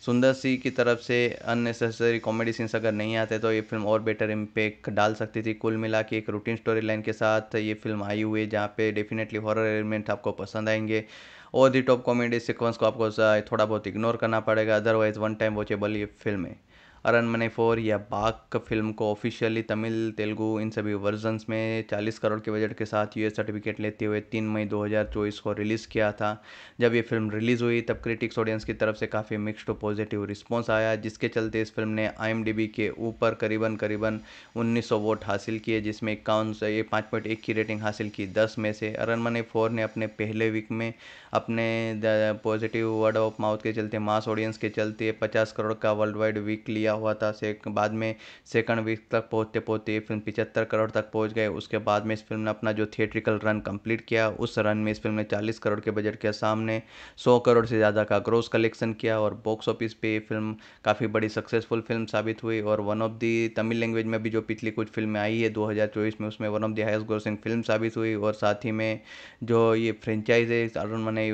सुंदर सिंह की तरफ से अननेसेसरी कॉमेडी सीन्स अगर नहीं आते तो ये फिल्म और बेटर इम्पेक्ट डाल सकती थी कुल मिला के एक रूटीन स्टोरी लाइन के साथ ये फिल्म आई हुई है जहाँ पे डेफिनेटली हॉरर एलिमेंट आपको पसंद आएंगे और दी टॉप कॉमेडी सिक्वेंस को आपको थोड़ा बहुत इग्नोर करना पड़ेगा अदरवाइज वन टाइम वॉचेबल ये फिल्म है अरनमने फ़ोर या बाग फिल्म को ऑफिशियली तमिल तेलुगु इन सभी वर्जन्स में 40 करोड़ के बजट के साथ यूएस सर्टिफिकेट लेते हुए 3 मई 2024 को रिलीज़ किया था जब ये फिल्म रिलीज़ हुई तब क्रिटिक्स ऑडियंस की तरफ से काफ़ी मिक्सड पॉजिटिव रिस्पॉन्स आया जिसके चलते इस फिल्म ने आई के ऊपर करीबन करीबन उन्नीस वोट हासिल किए जिसमें इक्यावन ये पाँच पॉइंट एक की रेटिंग हासिल की दस में से अरनमने फोर ने अपने पहले वीक में अपने पॉजिटिव वर्ड ऑफ माउथ के चलते मास ऑडियंस के चलते पचास करोड़ का वर्ल्ड वाइड वीक लिया किया हुआ था से बाद में सेकंड वीक तक पहुँचते पहुँचते ये फिल्म पिचहत्तर करोड़ तक पहुँच गए उसके बाद में इस फिल्म ने अपना जो थिएट्रिकल रन कंप्लीट किया उस रन में इस फिल्म ने चालीस करोड़ के बजट के सामने सौ करोड़ से ज़्यादा का ग्रोस कलेक्शन किया और बॉक्स ऑफिस पर ये फिल्म काफ़ी बड़ी सक्सेसफुल फिल्म साबित हुई और one of the Tamil language में भी जो पिछली कुछ फिल्में आई है दो में उसमें one of the highest grossing film साबित हुई और साथ ही में जो ये फ्रेंचाइज है अरुण मने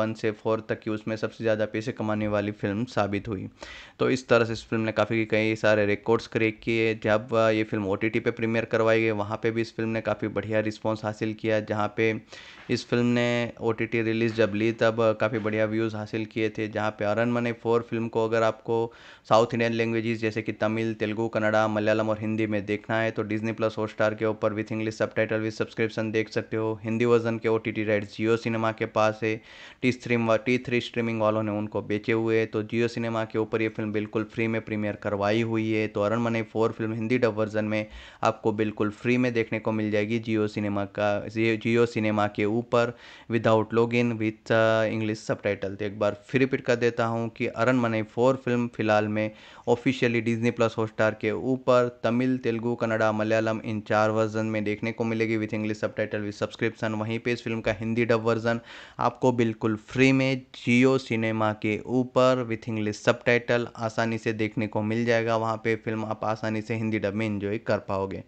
वन से फोर तक की उसमें सबसे ज़्यादा पैसे कमाने वाली फिल्म साबित हुई तो इस तरह से इस फिल्म ने काफ़ी कई सारे रिकॉर्ड्स क्रेक किए जब ये फिल्म ओ पे प्रीमियर करवाई गई वहाँ पे भी इस फिल्म ने काफ़ी बढ़िया रिस्पांस हासिल किया जहाँ पे इस फिल्म ने ओ रिलीज़ जब ली तब काफ़ी बढ़िया व्यूज़ हासिल किए थे जहाँ पे अरन मने फोर फिल्म को अगर आपको साउथ इंडियन लैंग्वेजेस जैसे कि तमिल तेलुगू कन्नड़ा मलयालम और हिंदी में देखना है तो डिजनी प्लस हॉट स्टार के ऊपर विथ इंग्लिश सब टाइटल विथ सब्सक्रिप्शन देख सकते हो हिंदी वर्जन के O T T right Jio cinema के पास है T stream T three streaming वालों ने उनको बेचे हुए तो जियो सिनेमा के ऊपर ये फिल्म बिल्कुल फ्री में प्रीमियर प्रीमियर करवाई हुई है तो Aranmanai four film Hindi dub version में आपको बिल्कुल फ्री में देखने को मिल जाएगी जियो सिनेमा का जियो सिनेमा के ऊपर without log in with English sub तो एक बार फिर रिपीट कर देता हूँ कि अरन मने फोर फिल्म फिलहाल में ऑफिशियली डिजनी प्लस हॉटस्टार के ऊपर तमिल तेलुगू कन्नडा मलयालम इन चार वर्जन में देखने को मिलेगी विथ इंग्लिश सब टाइटल विथ सब्सक्रिप्शन वहीं पे इस फिल्म का हिंदी डब वर्जन आपको बिल्कुल फ्री में जियो सिनेमा के ऊपर विथ इंग्लिश सब आसानी से देखने को आपको मिल जाएगा वहाँ पे फिल्म आप आसानी से हिंदी डब में इंजॉय कर पाओगे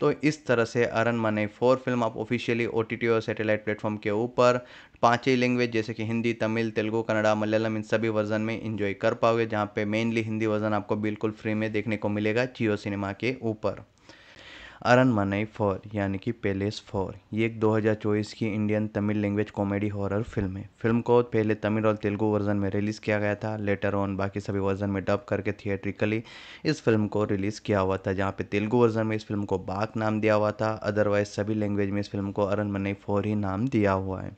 तो इस तरह से अरन मने फोर फिल्म आप ऑफिशियली ओ और सैटेलाइट प्लेटफॉर्म के ऊपर पाँच ही लैंग्वेज जैसे कि हिंदी तमिल तेलुगू कन्नड़ा मलयालम इन सभी वर्जन में इंजॉय कर पाओगे जहाँ पे मेनली हिंदी वर्जन आपको बिल्कुल फ्री में देखने को मिलेगा जियो सिनेमा के ऊपर अरन मनई फोर यानी कि पेलेस फोर ये एक 2024 की Indian Tamil language comedy horror film है फिल्म को पहले तमिल और तेलुगु वर्जन में रिलीज़ किया गया था लेटर ऑन बाकी सभी वर्जन में डब करके थिएट्रिकली इस फिल्म को रिलीज़ किया हुआ था जहाँ पे तेलुगु वर्जन में इस फिल्म को बाक नाम दिया हुआ था अदरवाइज सभी लैंग्वेज में इस फिल्म को अरन मनई फोर ही नाम दिया हुआ है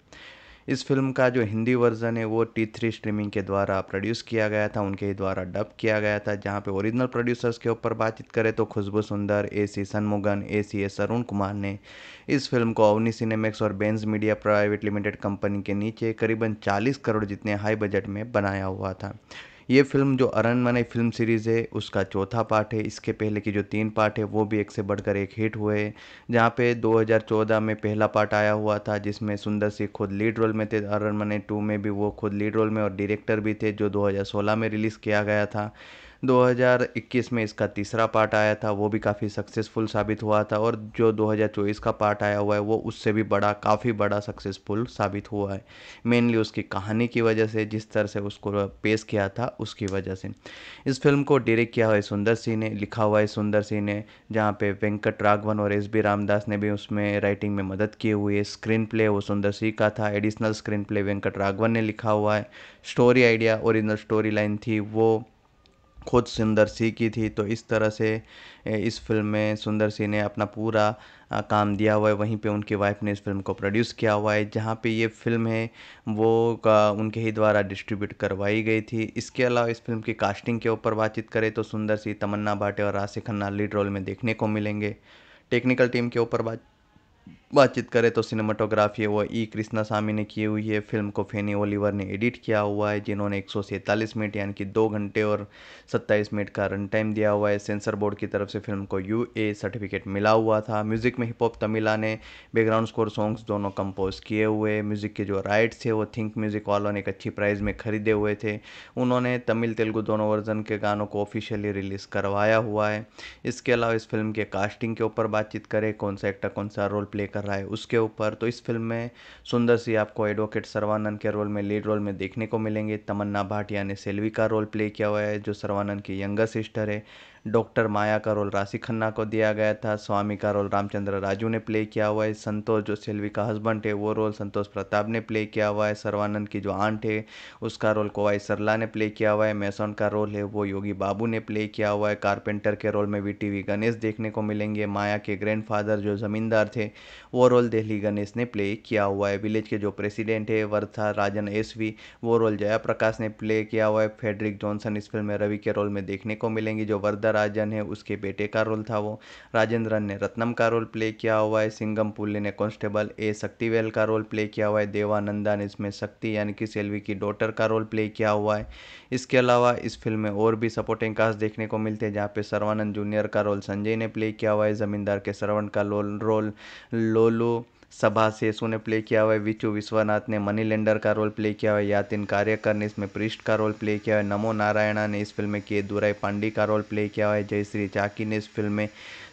इस फिल्म का जो हिंदी वर्जन है वो टी थ्री स्ट्रीमिंग के द्वारा प्रोड्यूस किया गया था उनके ही द्वारा डब किया गया था जहाँ पे ओरिजिनल प्रोड्यूसर्स के ऊपर बातचीत करें तो Khushbu Sundar A C सनमुगन A C S Arun Kumar ने इस फिल्म को ओवनी सिनेमेक्स और बेंस मीडिया प्राइवेट लिमिटेड कंपनी के नीचे करीबन चालीस करोड़ जितने हाई बजट में बनाया हुआ था ये फ़िल्म जो अरन मने फ़िल्म सीरीज़ है उसका चौथा पार्ट है इसके पहले की जो तीन पार्ट है वो भी एक से बढ़कर एक हिट हुए जहाँ पे 2014 में पहला पार्ट आया हुआ था जिसमें सुंदर सिंह खुद लीड रोल में थे मने टू में भी वो खुद लीड रोल में और डायरेक्टर भी थे जो 2016 में रिलीज़ किया गया था 2021 में इसका तीसरा पार्ट आया था वो भी काफ़ी सक्सेसफुल साबित हुआ था और जो 2024 का पार्ट आया हुआ है वो उससे भी बड़ा काफ़ी बड़ा सक्सेसफुल साबित हुआ है मेनली उसकी कहानी की वजह से जिस तरह से उसको पेश किया था उसकी वजह से इस फिल्म को डायरेक्ट किया हुआ है सुंदर सिंह ने लिखा हुआ है सुंदर सिंह ने जहाँ पे वेंकट राघवन और एस बी रामदास ने भी उसमें राइटिंग में मदद की हुई है स्क्रीन प्ले वो सुंदर सिंह का था additional screen play Venkat Raghavan ने लिखा हुआ है story idea original story line थी वो खुद सुंदर सी की थी तो इस तरह से इस फ़िल्म में सुंदर सी ने अपना पूरा काम दिया हुआ है वहीं पे उनकी वाइफ ने इस फिल्म को प्रोड्यूस किया हुआ है जहाँ पे ये फिल्म है वो का उनके ही द्वारा डिस्ट्रीब्यूट करवाई गई थी इसके अलावा इस फिल्म की कास्टिंग के ऊपर बातचीत करें तो सुंदर सी तमन्ना भाटे और राशि खन्ना लीड रोल में देखने को मिलेंगे टेक्निकल टीम के ऊपर बात बातचीत करें तो सिनेमाटोग्राफी वो ई e. कृष्णा स्वामी ने की हुई है फिल्म को फेनी ओलिवर ने एडिट किया हुआ है जिन्होंने एक मिनट यानी कि दो घंटे और 27 मिनट का रन टाइम दिया हुआ है सेंसर बोर्ड की तरफ से फिल्म को यू ए सर्टिफिकेट मिला हुआ था म्यूज़िक में हिप हॉप तमिला ने बैकग्राउंड स्कोर सॉन्ग्स दोनों कंपोज किए हुए म्यूज़िक के जो राइट्स थे वो थिंक म्यूज़िक वालों ने एक अच्छी प्राइज़ में खरीदे हुए थे उन्होंने तमिल तेलुगु दोनों वर्जन के गानों को ऑफिशियली रिलीज़ करवाया हुआ है इसके अलावा इस फिल्म के कास्टिंग के ऊपर बातचीत करें कौन सा एक्टर कौन सा रोल प्ले कर कर रहा है उसके ऊपर तो इस फिल्म में सुंदर सी आपको एडवोकेट सर्वानंद के रोल में लीड रोल में देखने को मिलेंगे तमन्ना भाटिया ने सेल्वी का रोल प्ले किया हुआ है जो सर्वानंद की यंगर सिस्टर है डॉक्टर माया का रोल राशि खन्ना को दिया गया था स्वामी का रोल रामचंद्र राजू ने प्ले किया हुआ है संतोष जो सेल्वी का हस्बैंड है वो रोल संतोष प्रताप ने प्ले किया हुआ है सर्वानंद की जो आंट है उसका रोल कोवाई सरला ने प्ले किया हुआ है मैसोन का रोल है वो योगी बाबू ने प्ले किया हुआ है कारपेंटर के रोल में वी गणेश देखने को मिलेंगे माया के ग्रैंडफादर जो ज़मींदार थे वो रोल दिल्ली गणेश ने प्ले किया हुआ है विलेज के जो प्रेसिडेंट है वर्था राजन एस वो रोल जया प्रकाश ने प्ले किया हुआ है फेडरिक जॉनसन इस फिल्म में रवि के रोल में देखने को मिलेंगी जो वर्धा अभिनेता राजन है उसके बेटे का रोल था वो राजेंद्रन ने रत्नम का रोल प्ले किया हुआ है सिंगम पुल्ले ने कॉन्स्टेबल ए शक्तिवेल का रोल प्ले किया हुआ है देवानंदा ने इसमें शक्ति यानी कि सेल्वी की डॉटर का रोल प्ले किया हुआ है इसके अलावा इस फिल्म में और भी सपोर्टिंग कास्ट देखने को मिलते हैं जहाँ पे सर्वानंद जूनियर का रोल संजय ने प्ले किया हुआ है ज़मींदार के सरवण का रोल रोल लोलू सभा सेसु ने प्ले किया हुआ है विचू विश्वनाथ ने मनी लेंडर का रोल प्ले किया हुआ है यातिन कार्यकर ने इसमें पृष्ठ का रोल प्ले किया है नमो नारायणा ने इस फिल्म में के दुराई पांडी का रोल प्ले किया हुआ है जयश्री चाकी ने इस फिल्म में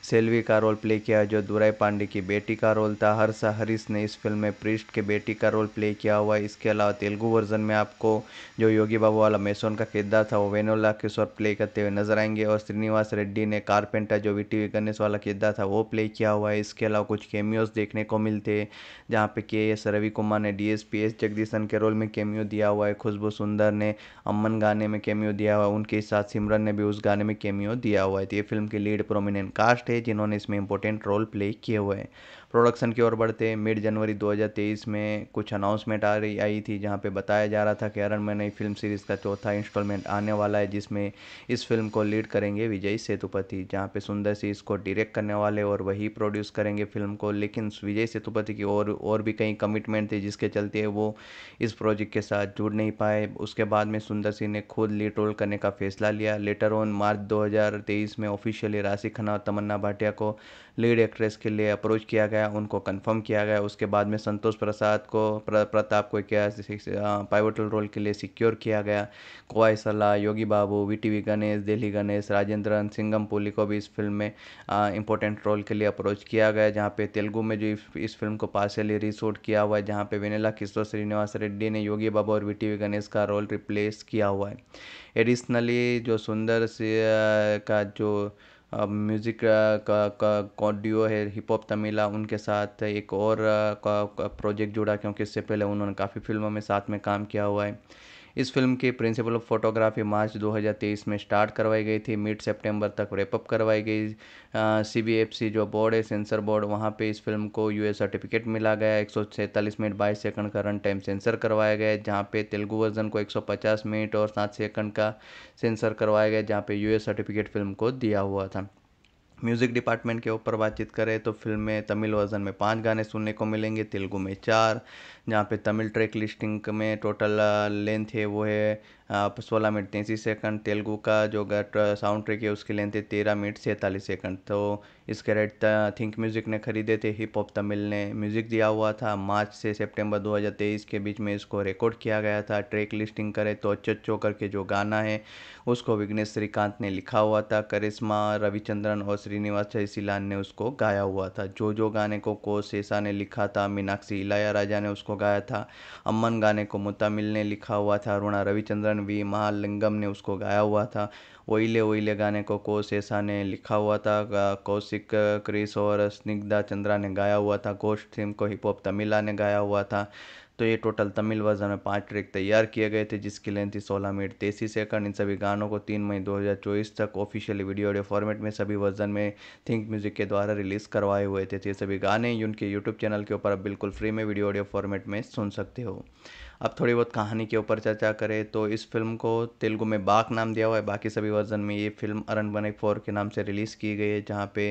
सेल्वी का रोल प्ले किया जो दुराई पांडे की बेटी का रोल था हर्षा हरीश ने इस फिल्म में प्रिस्ट के बेटी का रोल प्ले किया हुआ इसके अलावा तेलुगु वर्जन में आपको जो योगी बाबू वाला मैसोन का किरदार था वो वेनोला किशोर प्ले करते हुए नजर आएंगे और श्रीनिवास रेड्डी ने कारपेंटर जो वी टी गणेश वाला किरदार था वो प्ले किया हुआ है इसके अलावा कुछ केमियोज देखने को मिलते हैं जहाँ पे के एस रवि कुमार ने D S P S Jagadeesan के रोल में केमियो दिया हुआ है खुशबू सुंदर ने अमन गाने में केमियो दिया हुआ है उनके साथ सिमरन ने भी उस गाने में केमियो दिया हुआ है तो ये फिल्म की लीड प्रोमिनेंट कास्ट है जिन्होंने इसमें इंपॉर्टेंट रोल प्ले किए हुए हैं प्रोडक्शन की ओर बढ़ते मिड जनवरी 2023 में कुछ अनाउंसमेंट आ रही आई थी जहां पे बताया जा रहा था कि अरन में नई फिल्म सीरीज़ का चौथा इंस्टॉलमेंट आने वाला है जिसमें इस फिल्म को लीड करेंगे विजय सेतुपति जहाँ पे सुंदर सी इसको डायरेक्ट करने वाले और वही प्रोड्यूस करेंगे फिल्म को लेकिन विजय सेतुपति की और और भी कई कमिटमेंट थे जिसके चलते वो इस प्रोजेक्ट के साथ जुड़ नहीं पाए उसके बाद में सुंदर सिंह ने खुद लीड रोल करने का फैसला लिया लेटर ऑन मार्च 2023 में ऑफिशियली राशि खन्ना और तमन्ना भाटिया को लीड एक्ट्रेस के लिए अप्रोच किया गया उनको कंफर्म किया गया उसके बाद में संतोष प्रसाद को प्र, प्रताप को क्या पाइवटल रोल के लिए सिक्योर किया गया कोई सलाह Yogi Babu V T V Ganesh Delhi Ganesh Rajendran Singham पुली को भी इस फिल्म में इंपॉर्टेंट रोल के लिए अप्रोच किया गया जहाँ पे तेलुगु में जो इस, फिल्म को पार्शली रिसोर्ट किया हुआ है जहाँ पे वेनेला किशोर श्रीनिवास रेड्डी ने योगी बाबू और वी टी वी गणेश का रोल रिप्लेस किया हुआ है एडिशनली जो सुंदर से का जो म्यूज़िक uh, का कॉडियो है हिप हॉप तमिला उनके साथ एक और प्रोजेक्ट uh, जुड़ा क्योंकि इससे पहले उन्होंने काफ़ी फिल्मों में साथ में काम किया हुआ है इस फिल्म के प्रिंसिपल ऑफ फोटोग्राफी मार्च 2023 में स्टार्ट करवाई गई थी मिड सितंबर तक रेपअप करवाई गई सी जो बोर्ड है सेंसर बोर्ड वहाँ पे इस फिल्म को यू सर्टिफिकेट मिला गया एक मिनट बाईस सेकंड का रन टाइम सेंसर करवाया गया जहाँ पे तेलुगु वर्जन को एक मिनट और सात सेकंड का सेंसर करवाया गया जहाँ पे यू सर्टिफिकेट फिल्म को दिया हुआ था म्यूज़िक डिपार्टमेंट के ऊपर बातचीत करें तो फ़िल्म में तमिल वर्ज़न में पाँच गाने सुनने को मिलेंगे तेलुगु में चार जहाँ पे तमिल ट्रैक लिस्टिंग में टोटल लेंथ है वो है सोलह मिनट तैंतीस सेकंड तेलुगु का जो साउंड ट्रैक है उसकी लेंथ है तेरह मिनट सैंतालीस सेकंड तो इसके रेट थिंक म्यूज़िक ने खरीदे थे हिप हॉप तमिल ने म्यूज़िक दिया हुआ था मार्च से सितंबर 2023 के बीच में इसको रिकॉर्ड किया गया था ट्रैक लिस्टिंग करे तो अच्छो करके जो गाना है उसको विघ्नेश श्रीकांत ने लिखा हुआ था करिश्मा रविचंद्रन और श्रीनिवास जयसिलान ने उसको गाया हुआ था जो जो गाने को को सेसा ने लिखा था मीनाक्षी इलाया राजा ने उसको गाया था अमन गाने को मुतामिल ने लिखा हुआ था अरुणा रविचंद्रन कुमारन वी महालिंगम ने उसको गाया हुआ था ओइले ओइले गाने को कोश ऐसा ने लिखा हुआ था कौशिक क्रिस और स्निग्धा चंद्रा ने गाया हुआ था गोश थीम को हिप हॉप तमिला ने गाया हुआ था तो ये टोटल तमिल वर्जन में पाँच ट्रैक तैयार किए गए थे जिसकी लेंथ थी सोलह मिनट तेईस सेकंड इन सभी गानों को तीन मई 2024 तक ऑफिशियली वीडियो ऑडियो फॉर्मेट में सभी वर्जन में थिंक म्यूजिक के द्वारा रिलीज़ करवाए हुए थे तो ये सभी गाने उनके यूट्यूब चैनल के ऊपर आप बिल्कुल फ्री में वीडियो ऑडियो फॉर्मेट में सुन सकते हो अब थोड़ी बहुत कहानी के ऊपर चर्चा करें तो इस फिल्म को तेलुगु में बाक नाम दिया हुआ है बाकी सभी वर्जन में ये फिल्म अरन बने फोर के नाम से रिलीज़ की गई है जहाँ पे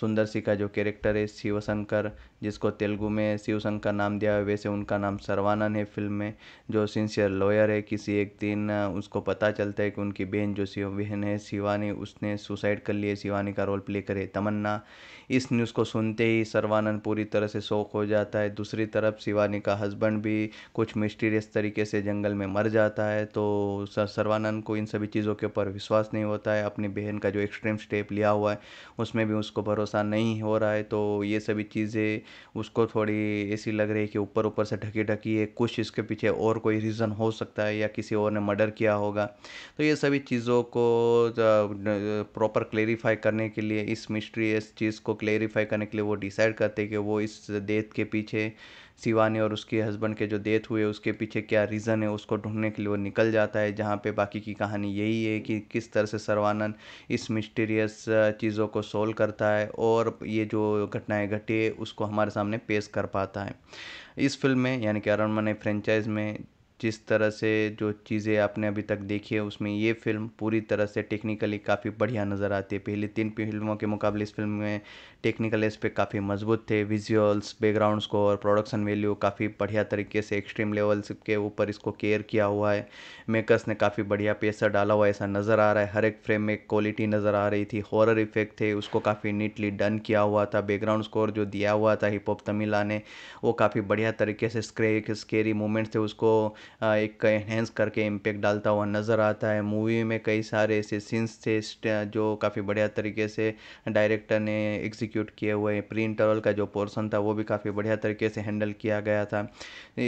सुंदर सी का जो कैरेक्टर है शिवशंकर जिसको तेलुगु में शिवशंकर नाम दिया है वैसे उनका नाम सर्वानंद है फिल्म में जो सिंसियर लॉयर है किसी एक दिन उसको पता चलता है कि उनकी बहन जो शिव बहन है शिवानी उसने सुसाइड कर लिए शिवानी का रोल प्ले करे तमन्ना इस न्यूज़ को सुनते ही सर्वानंद पूरी तरह से शौक हो जाता है दूसरी तरफ शिवानी का हस्बैंड भी कुछ मिस्टीरियस तरीके से जंगल में मर जाता है तो सर्वानंद को इन सभी चीज़ों के ऊपर विश्वास नहीं होता है अपनी बहन का जो एक्सट्रीम स्टेप लिया हुआ है उसमें भी उसको भरोसा नहीं हो रहा है तो ये सभी चीज़ें उसको थोड़ी ऐसी लग रही है कि ऊपर ऊपर से ढकी ढकी है कुछ इसके पीछे और कोई रीज़न हो सकता है या किसी और ने मर्डर किया होगा तो ये सभी चीज़ों को प्रॉपर क्लेरिफाई करने के लिए इस मिस्ट्री इस चीज़ को क्लेरिफाई करने के लिए वो डिसाइड करते हैं कि वो इस डेथ के पीछे शिवानी और उसके हस्बैंड के जो डेथ हुए उसके पीछे क्या रीज़न है उसको ढूंढने के लिए वो निकल जाता है जहाँ पे बाकी की कहानी यही है कि किस तरह से सर्वानंद इस मिस्टीरियस चीज़ों को सोल्व करता है और ये जो घटनाएं घटी है उसको हमारे सामने पेश कर पाता है इस फिल्म में यानी कि अरुण मने फ्रेंचाइज में जिस तरह से जो चीज़ें आपने अभी तक देखी है उसमें ये फ़िल्म पूरी तरह से टेक्निकली काफ़ी बढ़िया नज़र आती है पहले तीन फिल्मों के मुकाबले इस फिल्म में टेक्निकल एस्पेक्ट काफ़ी मजबूत थे visuals background score production value काफ़ी बढ़िया तरीके से एक्सट्रीम लेवल्स के ऊपर इसको केयर किया हुआ है मेकर्स ने काफ़ी बढ़िया पैसा डाला हुआ ऐसा नज़र आ रहा है हर एक फ्रेम में क्वालिटी नज़र आ रही थी हॉरर इफेक्ट थे उसको काफ़ी नीटली डन किया हुआ था बैकग्राउंड स्कोर जो दिया हुआ था हिप हॉप तमिला ने वो काफ़ी बढ़िया तरीके से स्क्रे स्केरी मोमेंट्स थे उसको एक एनहेंस करके इम्पैक्ट डालता हुआ नज़र आता है मूवी में कई सारे ऐसे सीन्स थे जो काफ़ी बढ़िया तरीके से डायरेक्टर ने एग्जीक्यूट किए हुए प्री इंटरवल का जो पोर्सन था वो भी काफ़ी बढ़िया तरीके से हैंडल किया गया था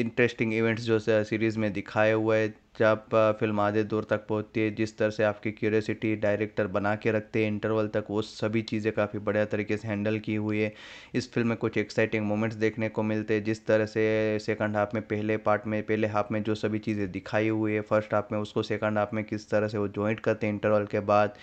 इंटरेस्टिंग इवेंट्स जो सीरीज़ में दिखाए हुए जब फिल्म आधे दूर तक पहुँचती है जिस तरह से आपकी क्यूरियोसिटी डायरेक्टर बना के रखते हैं इंटरवल तक वो सभी चीज़ें काफ़ी बढ़िया तरीके से हैंडल की हुई है इस फिल्म में कुछ एक्साइटिंग मोमेंट्स देखने को मिलते हैं जिस तरह से सेकंड हाफ में पहले पार्ट में पहले हाफ में जो सभी चीज़ें दिखाई हुई है फर्स्ट हाफ में उसको सेकंड हाफ में किस तरह से वो ज्वाइंट करते हैं इंटरवल के बाद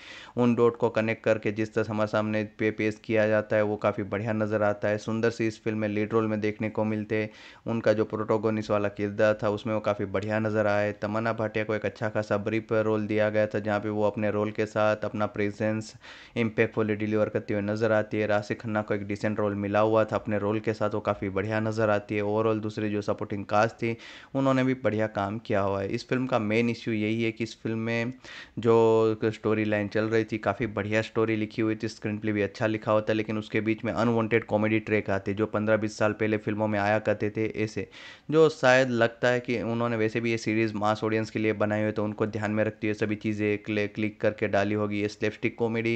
उन डॉट को कनेक्ट करके जिस तरह हमारे सामने पे पेश किया जाता है वो काफ़ी बढ़िया नज़र आता है सुंदर सी इस फिल्म में लीड रोल में देखने को मिलते हैं उनका जो प्रोटोगोनिस वाला किरदार था उसमें वो काफ़ी बढ़िया नज़र आए तमन्ना कल्पना भाटिया को एक अच्छा खासा ब्रीफ रोल दिया गया था जहाँ पे वो अपने रोल के साथ अपना प्रेजेंस इम्पैक्टफुली डिलीवर करती हुई नज़र आती है राशि खन्ना को एक डिसेंट रोल मिला हुआ था अपने रोल के साथ वो काफ़ी बढ़िया नज़र आती है ओवरऑल दूसरी जो सपोर्टिंग कास्ट थी उन्होंने भी बढ़िया काम किया हुआ है इस फिल्म का मेन इश्यू यही है कि इस फिल्म में जो स्टोरी लाइन चल रही थी काफ़ी बढ़िया स्टोरी लिखी हुई थी स्क्रीन प्ले भी अच्छा लिखा होता लेकिन उसके बीच में अनवांटेड कॉमेडी ट्रेक आते जो पंद्रह बीस साल पहले फिल्मों में आया करते थे ऐसे जो शायद लगता है कि उन्होंने वैसे भी ये सीरीज़ मास ऑडियंस के लिए बनाए हुए तो उनको ध्यान में रखती है सभी चीज़ें क्ले क्लिक करके डाली होगी ये स्लेपस्टिक कॉमेडी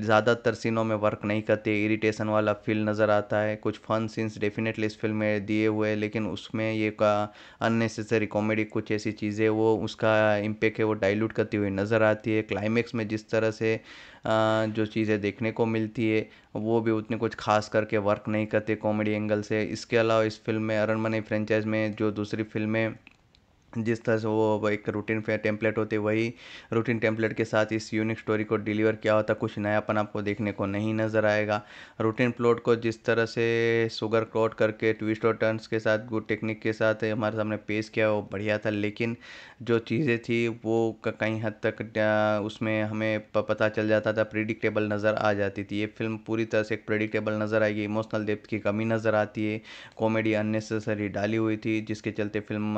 ज़्यादातर सीनों में वर्क नहीं करती इरिटेशन वाला फील नज़र आता है कुछ फन सीन्स डेफिनेटली इस फिल्म में दिए हुए हैं लेकिन उसमें ये का अननेसेसरी कॉमेडी कुछ ऐसी चीज़ें वो उसका इम्पेक्ट है वो डाइल्यूट करती हुई नज़र आती है क्लाइमेक्स में जिस तरह से जो चीज़ें देखने को मिलती है वो भी उतने कुछ खास करके वर्क नहीं करते कॉमेडी एंगल से इसके अलावा इस फिल्म में अरनमनी फ्रेंचाइज में जो दूसरी फिल्में जिस तरह से वो एक रूटीन फेयर टेम्पलेट होते वही रूटीन टेम्पलेट के साथ इस यूनिक स्टोरी को डिलीवर किया होता कुछ नयापन आपको देखने को नहीं नज़र आएगा रूटीन प्लॉट को जिस तरह से सुगर क्रॉट करके ट्विस्ट और टर्न्स के साथ गुड टेक्निक के साथ हमारे सामने पेश किया वो बढ़िया था लेकिन जो चीज़ें थी वो कहीं हद तक उसमें हमें पता चल जाता था प्रिडिक्टेबल नज़र आ जाती थी ये फिल्म पूरी तरह से एक प्रिडिक्टेबल नज़र आएगी इमोशनल डेप्थ की कमी नज़र आती है कॉमेडी अननेसेसरी डाली हुई थी जिसके चलते फिल्म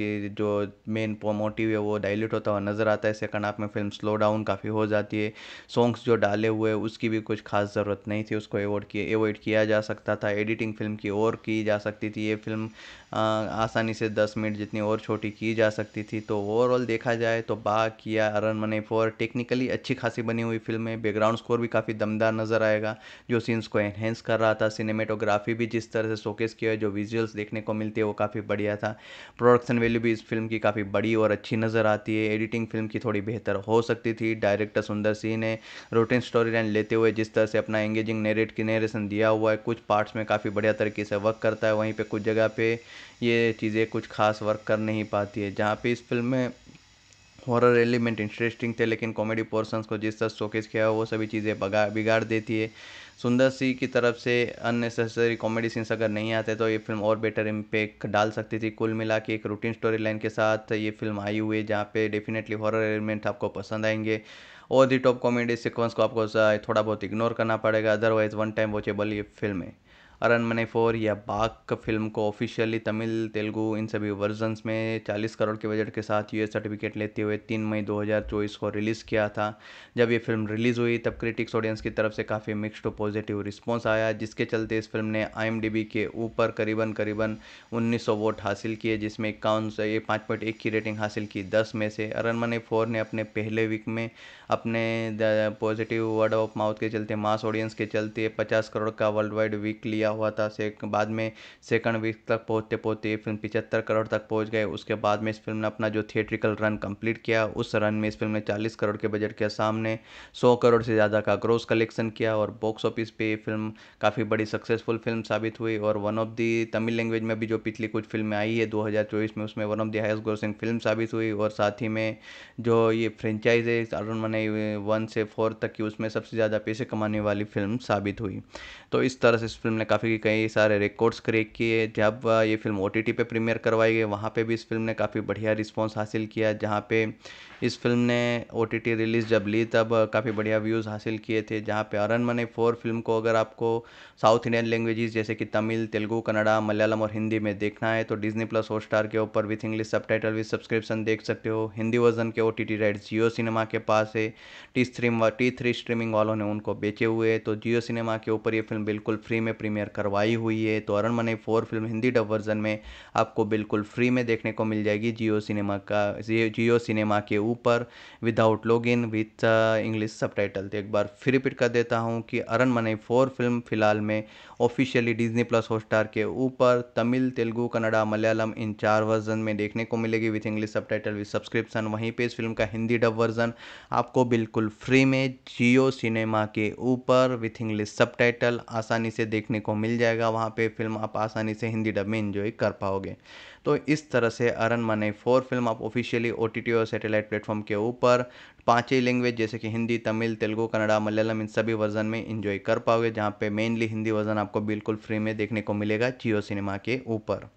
की जो मेन मोटिव है वो डायलिट होता हुआ नज़र आता है सेकंड हाफ में फिल्म स्लो डाउन काफ़ी हो जाती है सॉन्ग्स जो डाले हुए उसकी भी कुछ खास ज़रूरत नहीं थी उसको एवॉड किए एवॉइड किया जा सकता था एडिटिंग फिल्म की और की जा सकती थी ये फिल्म आसानी से दस मिनट जितनी और छोटी की जा सकती थी तो ओवरऑल देखा जाए तो बा किया अरन मने फोर टेक्निकली अच्छी खासी बनी हुई फिल्म है बैकग्राउंड स्कोर भी काफ़ी दमदार नज़र आएगा जो सीन्स को एनहेंस कर रहा था सिनेमेटोग्राफी भी जिस तरह से शोकेस किया है जो विजुअल्स देखने को मिलती है वो काफ़ी बढ़िया था प्रोडक्शन वैल्यू भी काफ़ी इस फिल्म की काफ़ी बड़ी और अच्छी नज़र आती है एडिटिंग फिल्म की थोड़ी बेहतर हो सकती थी डायरेक्टर सुंदर सिंह ने रोटीन स्टोरी लाइन लेते हुए जिस तरह से अपना एंगेजिंग नेरेट की नरेशन दिया हुआ है कुछ पार्ट्स में काफ़ी बढ़िया तरीके से वर्क करता है वहीं पर कुछ जगह पर ये चीज़ें कुछ खास वर्क कर नहीं पाती है जहाँ पर इस फिल्म में हॉरर एलिमेंट इंटरेस्टिंग थे लेकिन कॉमेडी पोर्सन को जिस तरह शोकेस किया वो सभी चीज़ें बिगाड़ देती है सुंदर सी की तरफ से अननेसेसरी कॉमेडी सीन्स अगर नहीं आते तो ये फिल्म और बेटर इम्पेक्ट डाल सकती थी कुल मिला के एक रूटीन स्टोरी लाइन के साथ ये फिल्म आई हुई है जहाँ पे डेफिनेटली हॉरर एलिमेंट आपको पसंद आएंगे और दी टॉप कॉमेडी सिक्वेंस को आपको थोड़ा बहुत इग्नोर करना पड़ेगा अदरवाइज वन टाइम वॉचेबल ये फिल्म है अरनमने फ़ोर या बाग फिल्म को ऑफिशियली तमिल तेलुगू इन सभी वर्जन्स में 40 करोड़ के बजट के साथ यूएस सर्टिफिकेट लेते हुए 3 मई 2024 को रिलीज़ किया था जब ये फिल्म रिलीज़ हुई तब क्रिटिक्स ऑडियंस की तरफ से काफ़ी मिक्सड पॉजिटिव रिस्पॉन्स आया जिसके चलते इस फिल्म ने आई के ऊपर करीबन करीबन उन्नीस वोट हासिल किए जिसमें इक्यावन ये पाँच पॉइंट एक की रेटिंग हासिल की दस में से अरनमने फोर ने अपने पहले वीक में अपने पॉजिटिव वर्ड ऑफ माउथ के चलते मास ऑडियंस के चलते पचास करोड़ का वर्ल्ड वाइड वीक लिया किया हुआ था से बाद में सेकंड वीक तक पहुँचते पहुँचते ये फिल्म पिचहत्तर करोड़ तक पहुँच गए उसके बाद में इस फिल्म ने अपना जो थिएट्रिकल रन कंप्लीट किया उस रन में इस फिल्म ने चालीस करोड़ के बजट के सामने सौ करोड़ से ज़्यादा का ग्रोस कलेक्शन किया और बॉक्स ऑफिस पर ये फिल्म काफ़ी बड़ी सक्सेसफुल फिल्म साबित हुई और one of the Tamil language में भी जो पिछली कुछ फिल्में आई है दो में उसमें one of the highest grossing film साबित हुई और साथ ही में जो ये फ्रेंचाइज है अरुणमने वन से फोर तक की उसमें सबसे ज़्यादा पैसे कमाने वाली फिल्म साबित हुई तो इस तरह से इस फिल्म ने काफ़ी काफ़ी कई सारे रिकॉर्ड्स क्रेक किए जब ये फिल्म ओ टी टी पे प्रीमियर करवाई गई वहाँ पे भी इस फिल्म ने काफ़ी बढ़िया रिस्पांस हासिल किया जहाँ पे इस फिल्म ने ओ टी टी रिलीज़ जब ली तब काफ़ी बढ़िया व्यूज़ हासिल किए थे जहाँ पे अरन मने फोर फिल्म को अगर आपको साउथ इंडियन लैंग्वेजेस जैसे कि तमिल तेलुगु कन्नड़ा मलयालम और हिंदी में देखना है तो डिजनी प्लस स्टार के ऊपर विथ इंग्लिश सब टाइटल विथ सब्सक्रिप्शन देख सकते हो हिंदी वर्जन के O T T right Jio cinema के पास है T stream T three streaming वालों ने उनको बेचे हुए तो जियो सिनेमा के ऊपर ये फिल्म बिल्कुल फ्री में प्रीमियर करवाई हुई है तो Aranmanai four film Hindi dub version में आपको बिल्कुल फ्री में देखने को मिल जाएगी जियो सिनेमा का जियो सिनेमा के ऊपर without log in with English sub तो एक बार फिर रिपीट कर देता हूँ कि मने फोर फिल्म फिलहाल में ऑफिशियली डिजनी प्लस हॉटस्टार के ऊपर तमिल तेलुगू कन्नडा मलयालम इन चार वर्जन में देखने को मिलेगी विथ इंग्लिश सब टाइटल सब्सक्रिप्शन वहीं पे इस फिल्म का हिंदी डब वर्जन आपको बिल्कुल फ्री में जियो सिनेमा के ऊपर विथ इंग्लिश सब आसानी से देखने को मिल जाएगा वहाँ पे फिल्म आप आसानी से हिंदी डब में इंजॉय कर पाओगे तो इस तरह से अरन मने फोर फिल्म आप ऑफिशियली ओ और सैटेलाइट प्लेटफॉर्म के ऊपर पाँच ही लैंग्वेज जैसे कि हिंदी तमिल तेलुगू कन्नड़ा मलयालम इन सभी वर्जन में इंजॉय कर पाओगे जहाँ पे मेनली हिंदी वर्जन आपको बिल्कुल फ्री में देखने को मिलेगा जियो सिनेमा के ऊपर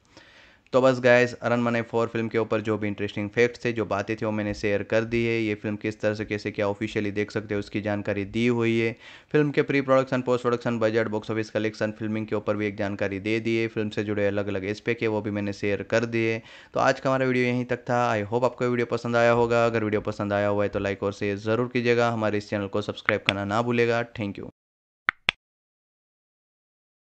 तो बस गायस अरन मने फोर फिल्म के ऊपर जो भी इंटरेस्टिंग फैक्ट्स थे जो बातें थी वो मैंने शेयर कर दी है ये फिल्म किस तरह से कैसे क्या ऑफिशियली देख सकते हो उसकी जानकारी दी हुई है फिल्म के pre production post production budget box office collection filming के ऊपर भी एक जानकारी दे दी है फिल्म से जुड़े अलग अलग एस्पेक्ट है वो भी मैंने शेयर कर दिए तो आज का हमारा वीडियो यहीं तक था आई होप आपको वीडियो पसंद आया होगा अगर वीडियो पसंद आया हुआ है तो लाइक और शेयर ज़रूर कीजिएगा हमारे इस चैनल को सब्सक्राइब करना ना भूलेगा थैंक यू